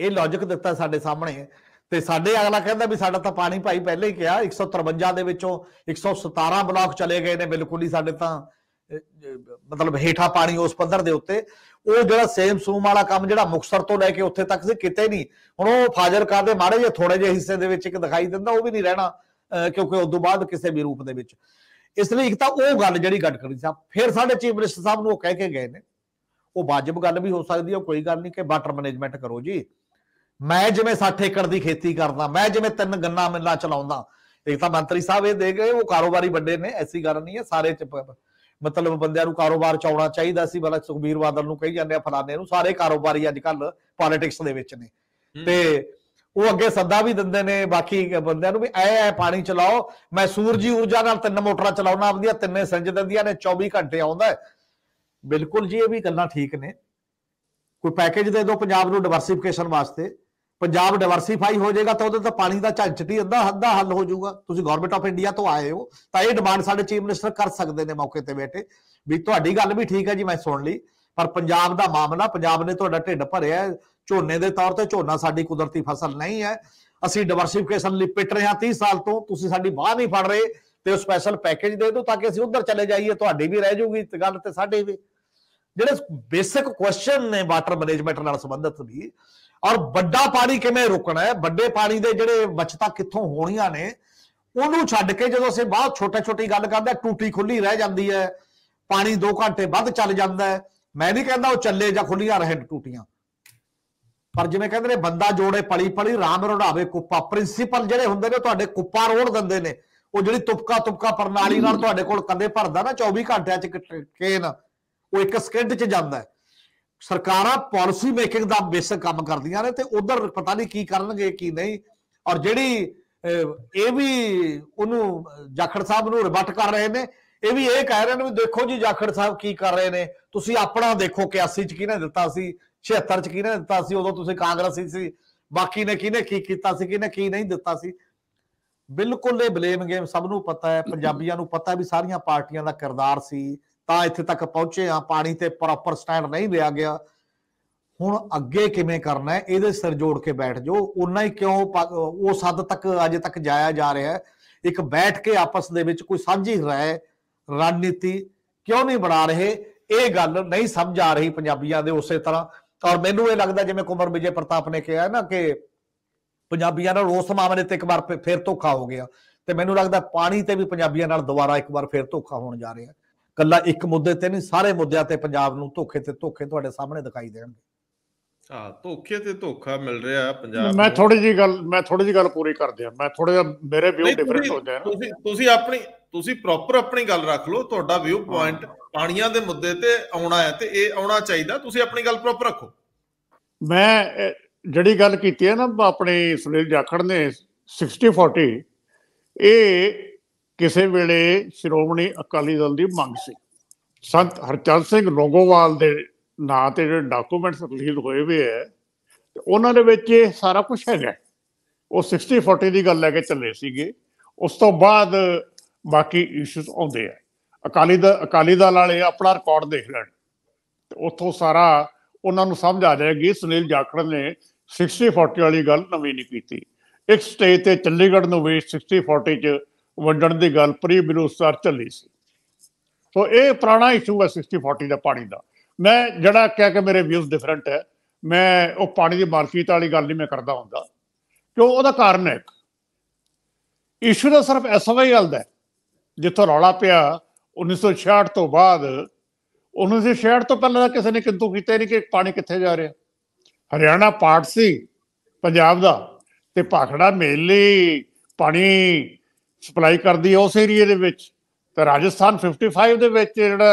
ਇਹ ਲੌਜੀਕ ਦਿੱਤਾ ਸਾਡੇ ਸਾਹਮਣੇ ਤੇ ਸਾਡੇ ਅਗਲਾ ਕਹਿੰਦਾ ਵੀ ਸਾਡਾ ਤਾਂ ਪਾਣੀ ਭਾਈ ਪਹਿਲੇ ਹੀ ਕਿਹਾ 153 ਦੇ ਵਿੱਚੋਂ 117 ਬਲਾਕ ਚਲੇ ਗਏ ਨੇ ਬਿਲਕੁਲ ਹੀ ਸਾਡੇ ਤਾਂ ਮਤਲਬ ਹੀਠਾ ਪਾਣੀ ਉਸ ਪੱਧਰ ਦੇ ਉੱਤੇ ਉਹ ਜਿਹੜਾ ਸੇਮ ਸੂਮ ਵਾਲਾ ਕੰਮ ਜਿਹੜਾ ਮੁਕਸਰ ਤੋਂ ਲੈ ਕੇ ਉੱਥੇ ਤੱਕ ਸੀ ਕਿਤੇ ਨਹੀਂ ਹੁਣ ਉਹ ਫਾਜ਼ਿਲਕਾ ਦੇ ਮਾੜੇ ਜੇ ਥੋੜੇ ਜਿਹੇ ਹਿੱਸੇ ਦੇ ਵਿੱਚ ਇੱਕ ਦਿਖਾਈ ਦਿੰਦਾ ਉਹ ਵੀ ਨਹੀਂ ਰਹਿਣਾ ਕਿਉਂਕਿ ਉਸ ਤੋਂ ਬਾਅਦ ਕਿਸੇ ਵੀ ਰੂਪ ਦੇ ਵਿੱਚ ਇਸ ਲਈ ਇੱਕ ਤਾਂ ਉਹ ਗੱਲ ਜਿਹੜੀ ਗੱਡ ਕਰੀ ਸਾਹਿਬ ਫਿਰ ਸਾਡੇ ਚੀਫ ਮਿਨਿਸਟਰ ਸਾਹਿਬ ਨੂੰ ਉਹ ਕਹਿ ਕੇ ਗਏ ਨੇ ਉਹ ਵਾਜਬ ਗੱਲ ਵੀ ਹੋ ਸਕਦੀ ਹੈ ਕੋਈ ਗੱਲ ਨਹੀਂ ਕਿ ਵਾਟਰ ਮੈਨੇਜਮੈਂਟ ਕਰੋ ਜੀ ਮੈਂ ਜਿਵੇਂ 60 ਏਕੜ ਦੀ ਖੇਤੀ ਕਰਦਾ ਮੈਂ ਜਿਵੇਂ ਤਿੰਨ ਗੰਨਾ ਮਿੱਲਾਂ ਚਲਾਉਂਦਾ ਇੱਕ ਤਾਂ ਮੰਤਰੀ ਸਾਹਿਬ ਇਹ ਦੇ ਗਏ ਉਹ ਕਾਰੋਬਾਰੀ ਵੱਡੇ ਨੇ ਐਸੀ ਗੱਲ ਨਹੀਂ ਹੈ ਸਾਰੇ ਚ ਮਤਲਬ ਬੰਦਿਆਂ ਨੂੰ ਕਾਰੋਬਾਰ ਚ ਆਉਣਾ ਚਾਹੀਦਾ ਸੀ ਬਲਕਿ ਸੁਖਬੀਰ ਬਾਦਲ ਨੂੰ ਕਹੀ ਜਾਂਦੇ ਆ ਫਲਾਣੇ ਨੂੰ ਸਾਰੇ ਕਾਰੋਬਾਰੀ ਅੱਜ ਕੱਲ ਪੋਲਿਟਿਕਸ ਦੇ ਵਿੱਚ ਨੇ ਤੇ ਉਹ ਅੱਗੇ ਸੱਦਾ ਵੀ ਦਿੰਦੇ ਨੇ ਬਾਕੀ ਬੰਦਿਆਂ ਨੂੰ ਵੀ ਐ ਐ ਪਾਣੀ ਚਲਾਓ ਮੈਂ ਸੂਰਜੀ ਊਰਜਾ ਨਾਲ ਤਿੰਨ ਮੋਟਰਾਂ ਚਲਾਉਣਾ ਆਪਦੀਆਂ ਤਿੰਨੇ ਸੰਜ ਦਿੰਦੀਆਂ ਨੇ 24 ਘੰਟੇ ਆਉਂਦਾ ਬਿਲਕੁਲ ਜੀ ਇਹ ਵੀ ਗੱਲਾਂ ਠੀਕ ਨੇ ਕੋਈ ਪੈਕੇਜ ਦੇ ਦਿਓ ਪੰਜਾਬ ਨੂੰ ਡਿਵਰਸਿਫਿਕੇਸ਼ਨ ਵਾਸਤੇ ਪੰਜਾਬ ਡਿਵਰਸਿਫਾਈ ਹੋ ਜਾਏਗਾ ਤਾਂ ਉਹਦੇ ਤਾਂ ਪਾਣੀ ਦਾ ਝੰਚਟੀ ਅੱਧਾ ਹੱਦਾ ਹੱਲ ਹੋ ਜਾਊਗਾ ਤੁਸੀਂ ਗਵਰਨਮੈਂਟ ਆਫ ਇੰਡੀਆ ਤੋਂ ਆਏ ਹੋ ਤਾਂ ਇਹ ਡਿਮਾਂਡ ਸਾਡੇ ਚੀਫ ਮਿਨਿਸਟਰ ਕਰ ਸਕਦੇ ਨੇ ਮੌਕੇ ਤੇ ਬੈਠੇ ਵੀ ਤੁਹਾਡੀ ਗੱਲ ਵੀ ਠੀਕ ਹੈ ਜੀ ਮੈਂ ਸੁਣ ਲਈ ਪਰ ਪੰਜਾਬ ਦਾ ਮਾਮਲਾ ਪੰਜਾਬ ਨੇ ਤੁਹਾਡਾ ਢਿੱਡ ਭਰਿਆ ਝੋਨੇ ਦੇ ਤੌਰ ਤੇ ਝੋਨਾ ਸਾਡੀ ਕੁਦਰਤੀ ਫਸਲ ਨਹੀਂ ਹੈ ਅਸੀਂ ਡਿਵਰਸਿਫਿਕੇਸ਼ਨ ਲਈ ਪਿੱਟ ਰਹੇ ਹਾਂ 30 ਸਾਲ ਤੋਂ ਤੁਸੀਂ ਸਾਡੀ ਬਾਹ ਨਹੀਂ ਫੜ ਰਹੇ ਤੇ ਸਪੈਸ਼ਲ ਪੈਕੇਜ ਦੇ ਦਿਓ ਤਾਂ ਕਿ ਅਸੀਂ ਉਧਰ ਚਲੇ ਜਾਈਏ ਤੁਹਾਡੀ ਵੀ ਰਹਿ ਜਾਊਗੀ ਗੱਲ ਤੇ ਸਾਡੇ ਵੀ ਜਿਹੜੇ ਬੇਸਿਕ ਕੁਐਸਚਨ ਨੇ ਵਾਟਰ ਮੈਨੇਜਮੈਂਟ ਨਾਲ ਸੰਬੰਧਿਤ ਵੀ ਔਰ ਵੱਡਾ ਪਾਣੀ ਕਿਵੇਂ ਰੁਕਣਾ ਹੈ ਵੱਡੇ ਪਾਣੀ ਦੇ ਜਿਹੜੇ ਬਚਤਾਂ ਕਿੱਥੋਂ ਹੋਣੀਆਂ ਨੇ ਉਹਨੂੰ ਛੱਡ ਕੇ ਜਦੋਂ ਅਸੀਂ ਬਹੁਤ ਛੋਟੇ-ਛੋਟੀ ਗੱਲ ਕਰਦੇ ਟੂਟੀ ਖੁੱਲੀ ਰਹਿ ਜਾਂਦੀ ਹੈ ਪਾਣੀ 2 ਘੰਟੇ ਵੱਧ ਚੱਲ ਜਾਂਦਾ ਹੈ ਮੈਂ ਨਹੀਂ ਕਹਿੰਦਾ ਉਹ ਚੱਲੇ ਜਾਂ ਖੁੱਲੀਆਂ ਰਹਿਣ ਟੂਟੀਆਂ ਪਰ ਜਿਵੇਂ ਕਹਿੰਦੇ ਨੇ ਬੰਦਾ ਜੋੜੇ ਪਲੀ ਪਲੀ ਰਾਮ ਰੋੜਾਵੇ ਕੁੱਪਾ ਪ੍ਰਿੰਸੀਪਲ ਜਿਹੜੇ ਹੁੰਦੇ ਨੇ ਤੁਹਾਡੇ ਕੁੱਪਾ ਰੋੜ ਦਿੰਦੇ ਨੇ ਉਹ ਜਿਹੜੀ ਤੁਪਕਾ ਤੁਪਕਾ ਪ੍ਰਣਾਲੀ ਨਾਲ ਤੁਹਾਡੇ ਕੋਲ ਕੰਦੇ ਭਰਦਾ ਨਾ 24 ਘੰਟਿਆਂ ਚ ਕੇਨ ਉਹ ਇੱਕ ਸਕਿੰਟ ਚ ਜਾਂਦਾ ਸਰਕਾਰਾਂ ਪਾਲਿਸੀ ਮੇਕਿੰਗ ਦਾ ਬੇਸਿਕ ਕੰਮ ਕਰਦੀਆਂ ਨੇ ਤੇ ਉਧਰ ਪਤਾ ਨਹੀਂ ਕੀ ਕਰਨਗੇ ਕੀ ਨਹੀਂ ਔਰ ਜਿਹੜੀ ਇਹ ਵੀ ਉਹਨੂੰ ਜਾਖੜ ਸਾਹਿਬ ਨੂੰ ਰਿਬਟ ਕਰ ਰਹੇ ਨੇ ਇਹ ਵੀ ਇਹ ਕਹਿ ਰਹੇ ਨੇ ਵੀ ਦੇਖੋ ਜੀ ਜਾਖੜ ਸਾਹਿਬ ਕੀ ਕਰ ਰਹੇ ਨੇ ਤੁਸੀਂ ਆਪਣਾ ਦੇਖੋ 81 ਚ ਕਿਹਨੇ ਦਿੱਤਾ ਸੀ 76 ਚ ਕਿਹਨੇ ਦਿੱਤਾ ਸੀ ਉਦੋਂ ਤੁਸੀਂ ਕਾਂਗਰਸੀ ਸੀ ਬਾਕੀ ਨੇ ਕਿਹਨੇ ਕੀ ਕੀਤਾ ਸੀ ਕਿਹਨੇ ਕੀ ਨਹੀਂ ਦਿੱਤਾ ਸੀ ਬਿਲਕੁਲ ਇਹ ਬਲੇਮ ਗੇਮ ਸਭ ਨੂੰ ਪਤਾ ਹੈ ਪੰਜਾਬੀਆਂ ਨੂੰ ਪਤਾ ਵੀ ਸਾਰੀਆਂ ਪਾਰਟੀਆਂ ਦਾ ਕਿਰਦਾਰ ਸੀ ਤਾਂ ਇੱਥੇ ਤੱਕ ਪਹੁੰਚੇ ਆ ਪਾਣੀ ਤੇ ਪ੍ਰੋਪਰ ਸਟੈਂਡ ਨਹੀਂ ਲਿਆ ਗਿਆ ਹੁਣ ਅੱਗੇ ਕਿਵੇਂ ਕਰਨਾ ਹੈ ਇਹਦੇ ਸਿਰ ਜੋੜ ਕੇ ਬੈਠ ਜਾਓ ਉਨਾ ਹੀ ਕਿਉਂ ਉਸ ਹੱਦ ਤੱਕ ਅਜੇ ਤੱਕ ਜਾਇਆ ਜਾ ਰਿਹਾ ਹੈ ਇੱਕ ਬੈਠ ਕੇ ਆਪਸ ਦੇ ਵਿੱਚ ਕੋਈ ਸਾਂਝੀ ਰਾਏ ਰਣਨੀਤੀ ਕਿਉਂ ਨਹੀਂ ਬਣਾ ਰਹੇ ਇਹ ਗੱਲ ਨਹੀਂ ਸਮਝ ਆ ਰਹੀ ਪੰਜਾਬੀਆਂ ਦੇ ਉਸੇ ਤਰ੍ਹਾਂ ਔਰ ਮੈਨੂੰ ਇਹ ਲੱਗਦਾ ਜਿਵੇਂ ਕੁਮਰ ਵਿਜੇ ਪ੍ਰਤਾਪ ਨੇ ਕਿਹਾ ਨਾ ਕਿ ਪੰਜਾਬੀਆਂ ਨਾਲ ਉਸ ਮਾਮਲੇ ਤੇ ਇੱਕ ਵਾਰ ਫੇਰ ਧੋਖਾ ਹੋ ਗਿਆ ਤੇ ਮੈਨੂੰ ਲੱਗਦਾ ਪਾਣੀ ਤੇ ਵੀ ਪੰਜਾਬੀਆਂ ਨਾਲ ਦੁਬਾਰਾ ਇੱਕ ਵਾਰ ਫੇਰ ਧੋਖਾ ਹੋਣ ਜਾ ਰਿਹਾ ਕੱਲਾ ਇੱਕ ਮੁੱਦੇ ਤੇ ਨਹੀਂ ਸਾਰੇ ਮੁੱਦਿਆਂ ਤੇ ਪੰਜਾਬ ਨੂੰ ਧੋਖੇ ਤੇ ਧੋਖੇ ਤੁਹਾਡੇ ਸਾਹਮਣੇ ਦਿਖਾਈ ਦੇਣਗੇ ਹਾਂ ਧੋਖੇ ਤੇ ਧੋਖਾ ਮਿਲ ਰਿਹਾ ਪੰਜਾਬ ਮੈਂ ਥੋੜੀ ਜੀ ਗੱਲ ਮੈਂ ਥੋੜੀ ਜੀ ਗੱਲ ਪੂਰੀ ਕਰ ਦਿਆਂ ਮੈਂ ਥੋੜਾ ਜਿਹਾ ਮੇਰੇ ਵਿਊ ਡਿਫਰੈਂਟ ਹੋ ਜਾਣ ਤੁਸੀਂ ਤੁਸੀਂ ਆਪਣੀ ਤੁਸੀਂ ਪ੍ਰੋਪਰ ਆਪਣੀ ਗੱਲ ਰੱਖ ਲਓ ਤੁਹਾਡਾ ਵਿਊ ਪੁਆਇੰਟ ਪਾਣੀਆਂ ਦੇ ਮੁੱਦੇ ਤੇ ਆਉਣਾ ਹੈ ਤੇ ਇਹ ਆਉਣਾ ਚਾਹੀਦਾ ਤੁਸੀਂ ਆਪਣੀ ਗੱਲ ਪ੍ਰੋਪਰ ਰੱਖੋ ਮੈਂ ਜਿਹੜੀ ਗੱਲ ਕੀਤੀ ਹੈ ਨਾ ਆਪਣੇ ਸੁਨੀਲ ਜਾਖੜ ਨੇ 60 40 ਇਹ ਕਿਸੇ ਵੇਲੇ ਸ਼੍ਰੋਮਣੀ ਅਕਾਲੀ ਦਲ ਦੀ ਮੰਗ ਸੀ ਸੰਤ ਹਰਚੰਦ ਸਿੰਘ ਲੋਗੋਵਾਲ ਦੇ ਨਾਂ ਤੇ ਜਿਹੜੇ ਡਾਕੂਮੈਂਟਸ ਰਿਲੀਜ਼ ਹੋਏ ਵੀ ਹੈ ਉਹਨਾਂ ਦੇ ਵਿੱਚ ਇਹ ਸਾਰਾ ਕੁਝ ਹੈਗਾ ਉਹ 60 40 ਦੀ ਗੱਲ ਲੈ ਕੇ ਚੱਲੇ ਸੀਗੇ ਉਸ ਤੋਂ ਬਾਅਦ ਬਾਕੀ ਇਸ਼ੂਸ ਆਉਂਦੇ ਆ ਅਕਾਲੀ ਦਾ ਅਕਾਲੀ ਦਲ ਵਾਲੇ ਆਪਣਾ ਰਿਕਾਰਡ ਦੇਖ ਲੈਣ ਤੇ ਉੱਥੋਂ ਸਾਰਾ ਉਹਨਾਂ ਨੂੰ ਸਮਝ ਆ ਜਾਏਗੀ ਸੁਨੀਲ ਜਾਖੜ ਨੇ 60 40 ਵਾਲੀ ਗੱਲ ਨਵੀਂ ਨਹੀਂ ਕੀਤੀ ਇੱਕ ਸਟੇਜ ਤੇ ਚੰਡੀਗੜ੍ਹ ਨੂੰ ਵੇਚ 60 40 ਚ ਵੰਡਣ ਦੀ ਗੱਲ ਪ੍ਰੀ ਬਿਰੋਸਤਾਰ ਚੱਲੀ ਸੀ ਸੋ ਇਹ ਪੁਰਾਣਾ ਇਸ਼ੂ ਹੈ 60 40 ਦਾ ਪਾਣੀ ਦਾ ਮੈਂ ਜਿਹੜਾ ਕਹਿ ਕੇ ਮੇਰੇ ਵਿਊਜ਼ ਡਿਫਰੈਂਟ ਹੈ ਮੈਂ ਉਹ ਪਾਣੀ ਦੀ ਮਾਰਕੀਟ ਵਾਲੀ ਗੱਲ ਨਹੀਂ ਮੈਂ ਕਰਦਾ ਹੁੰਦਾ ਕਿਉਂ ਉਹਦਾ ਕਾਰਨ ਹੈ ਇਸ਼ੂ ਦਾ ਸਿਰਫ ਐਸਵਾਈ ਗੱਲ ਦਾ ਹੈ ਜਿੱਥੋਂ ਰੌਲਾ ਪਿਆ 1966 ਤੋਂ ਬਾਅਦ 1966 ਤੋਂ ਪਹਿਲਾਂ ਤਾਂ ਕਿਸੇ ਨੇ ਕਿੰਤੂ ਕੀਤਾ ਨਹੀਂ ਕਿ ਪਾਣੀ ਕਿੱਥੇ ਜਾ ਰਿਹਾ ਹਰਿਆਣਾ ਪਾਰਟ ਸੀ ਪੰਜਾਬ ਦਾ ਤੇ ਭਾਖੜਾ ਮੇਲੇ ਪਾਣੀ ਸਪਲਾਈ ਕਰਦੀ ਉਸ ਏਰੀਆ ਦੇ ਵਿੱਚ ਤੇ ਰਾਜਸਥਾਨ 55 ਦੇ ਵਿੱਚ ਜਿਹੜਾ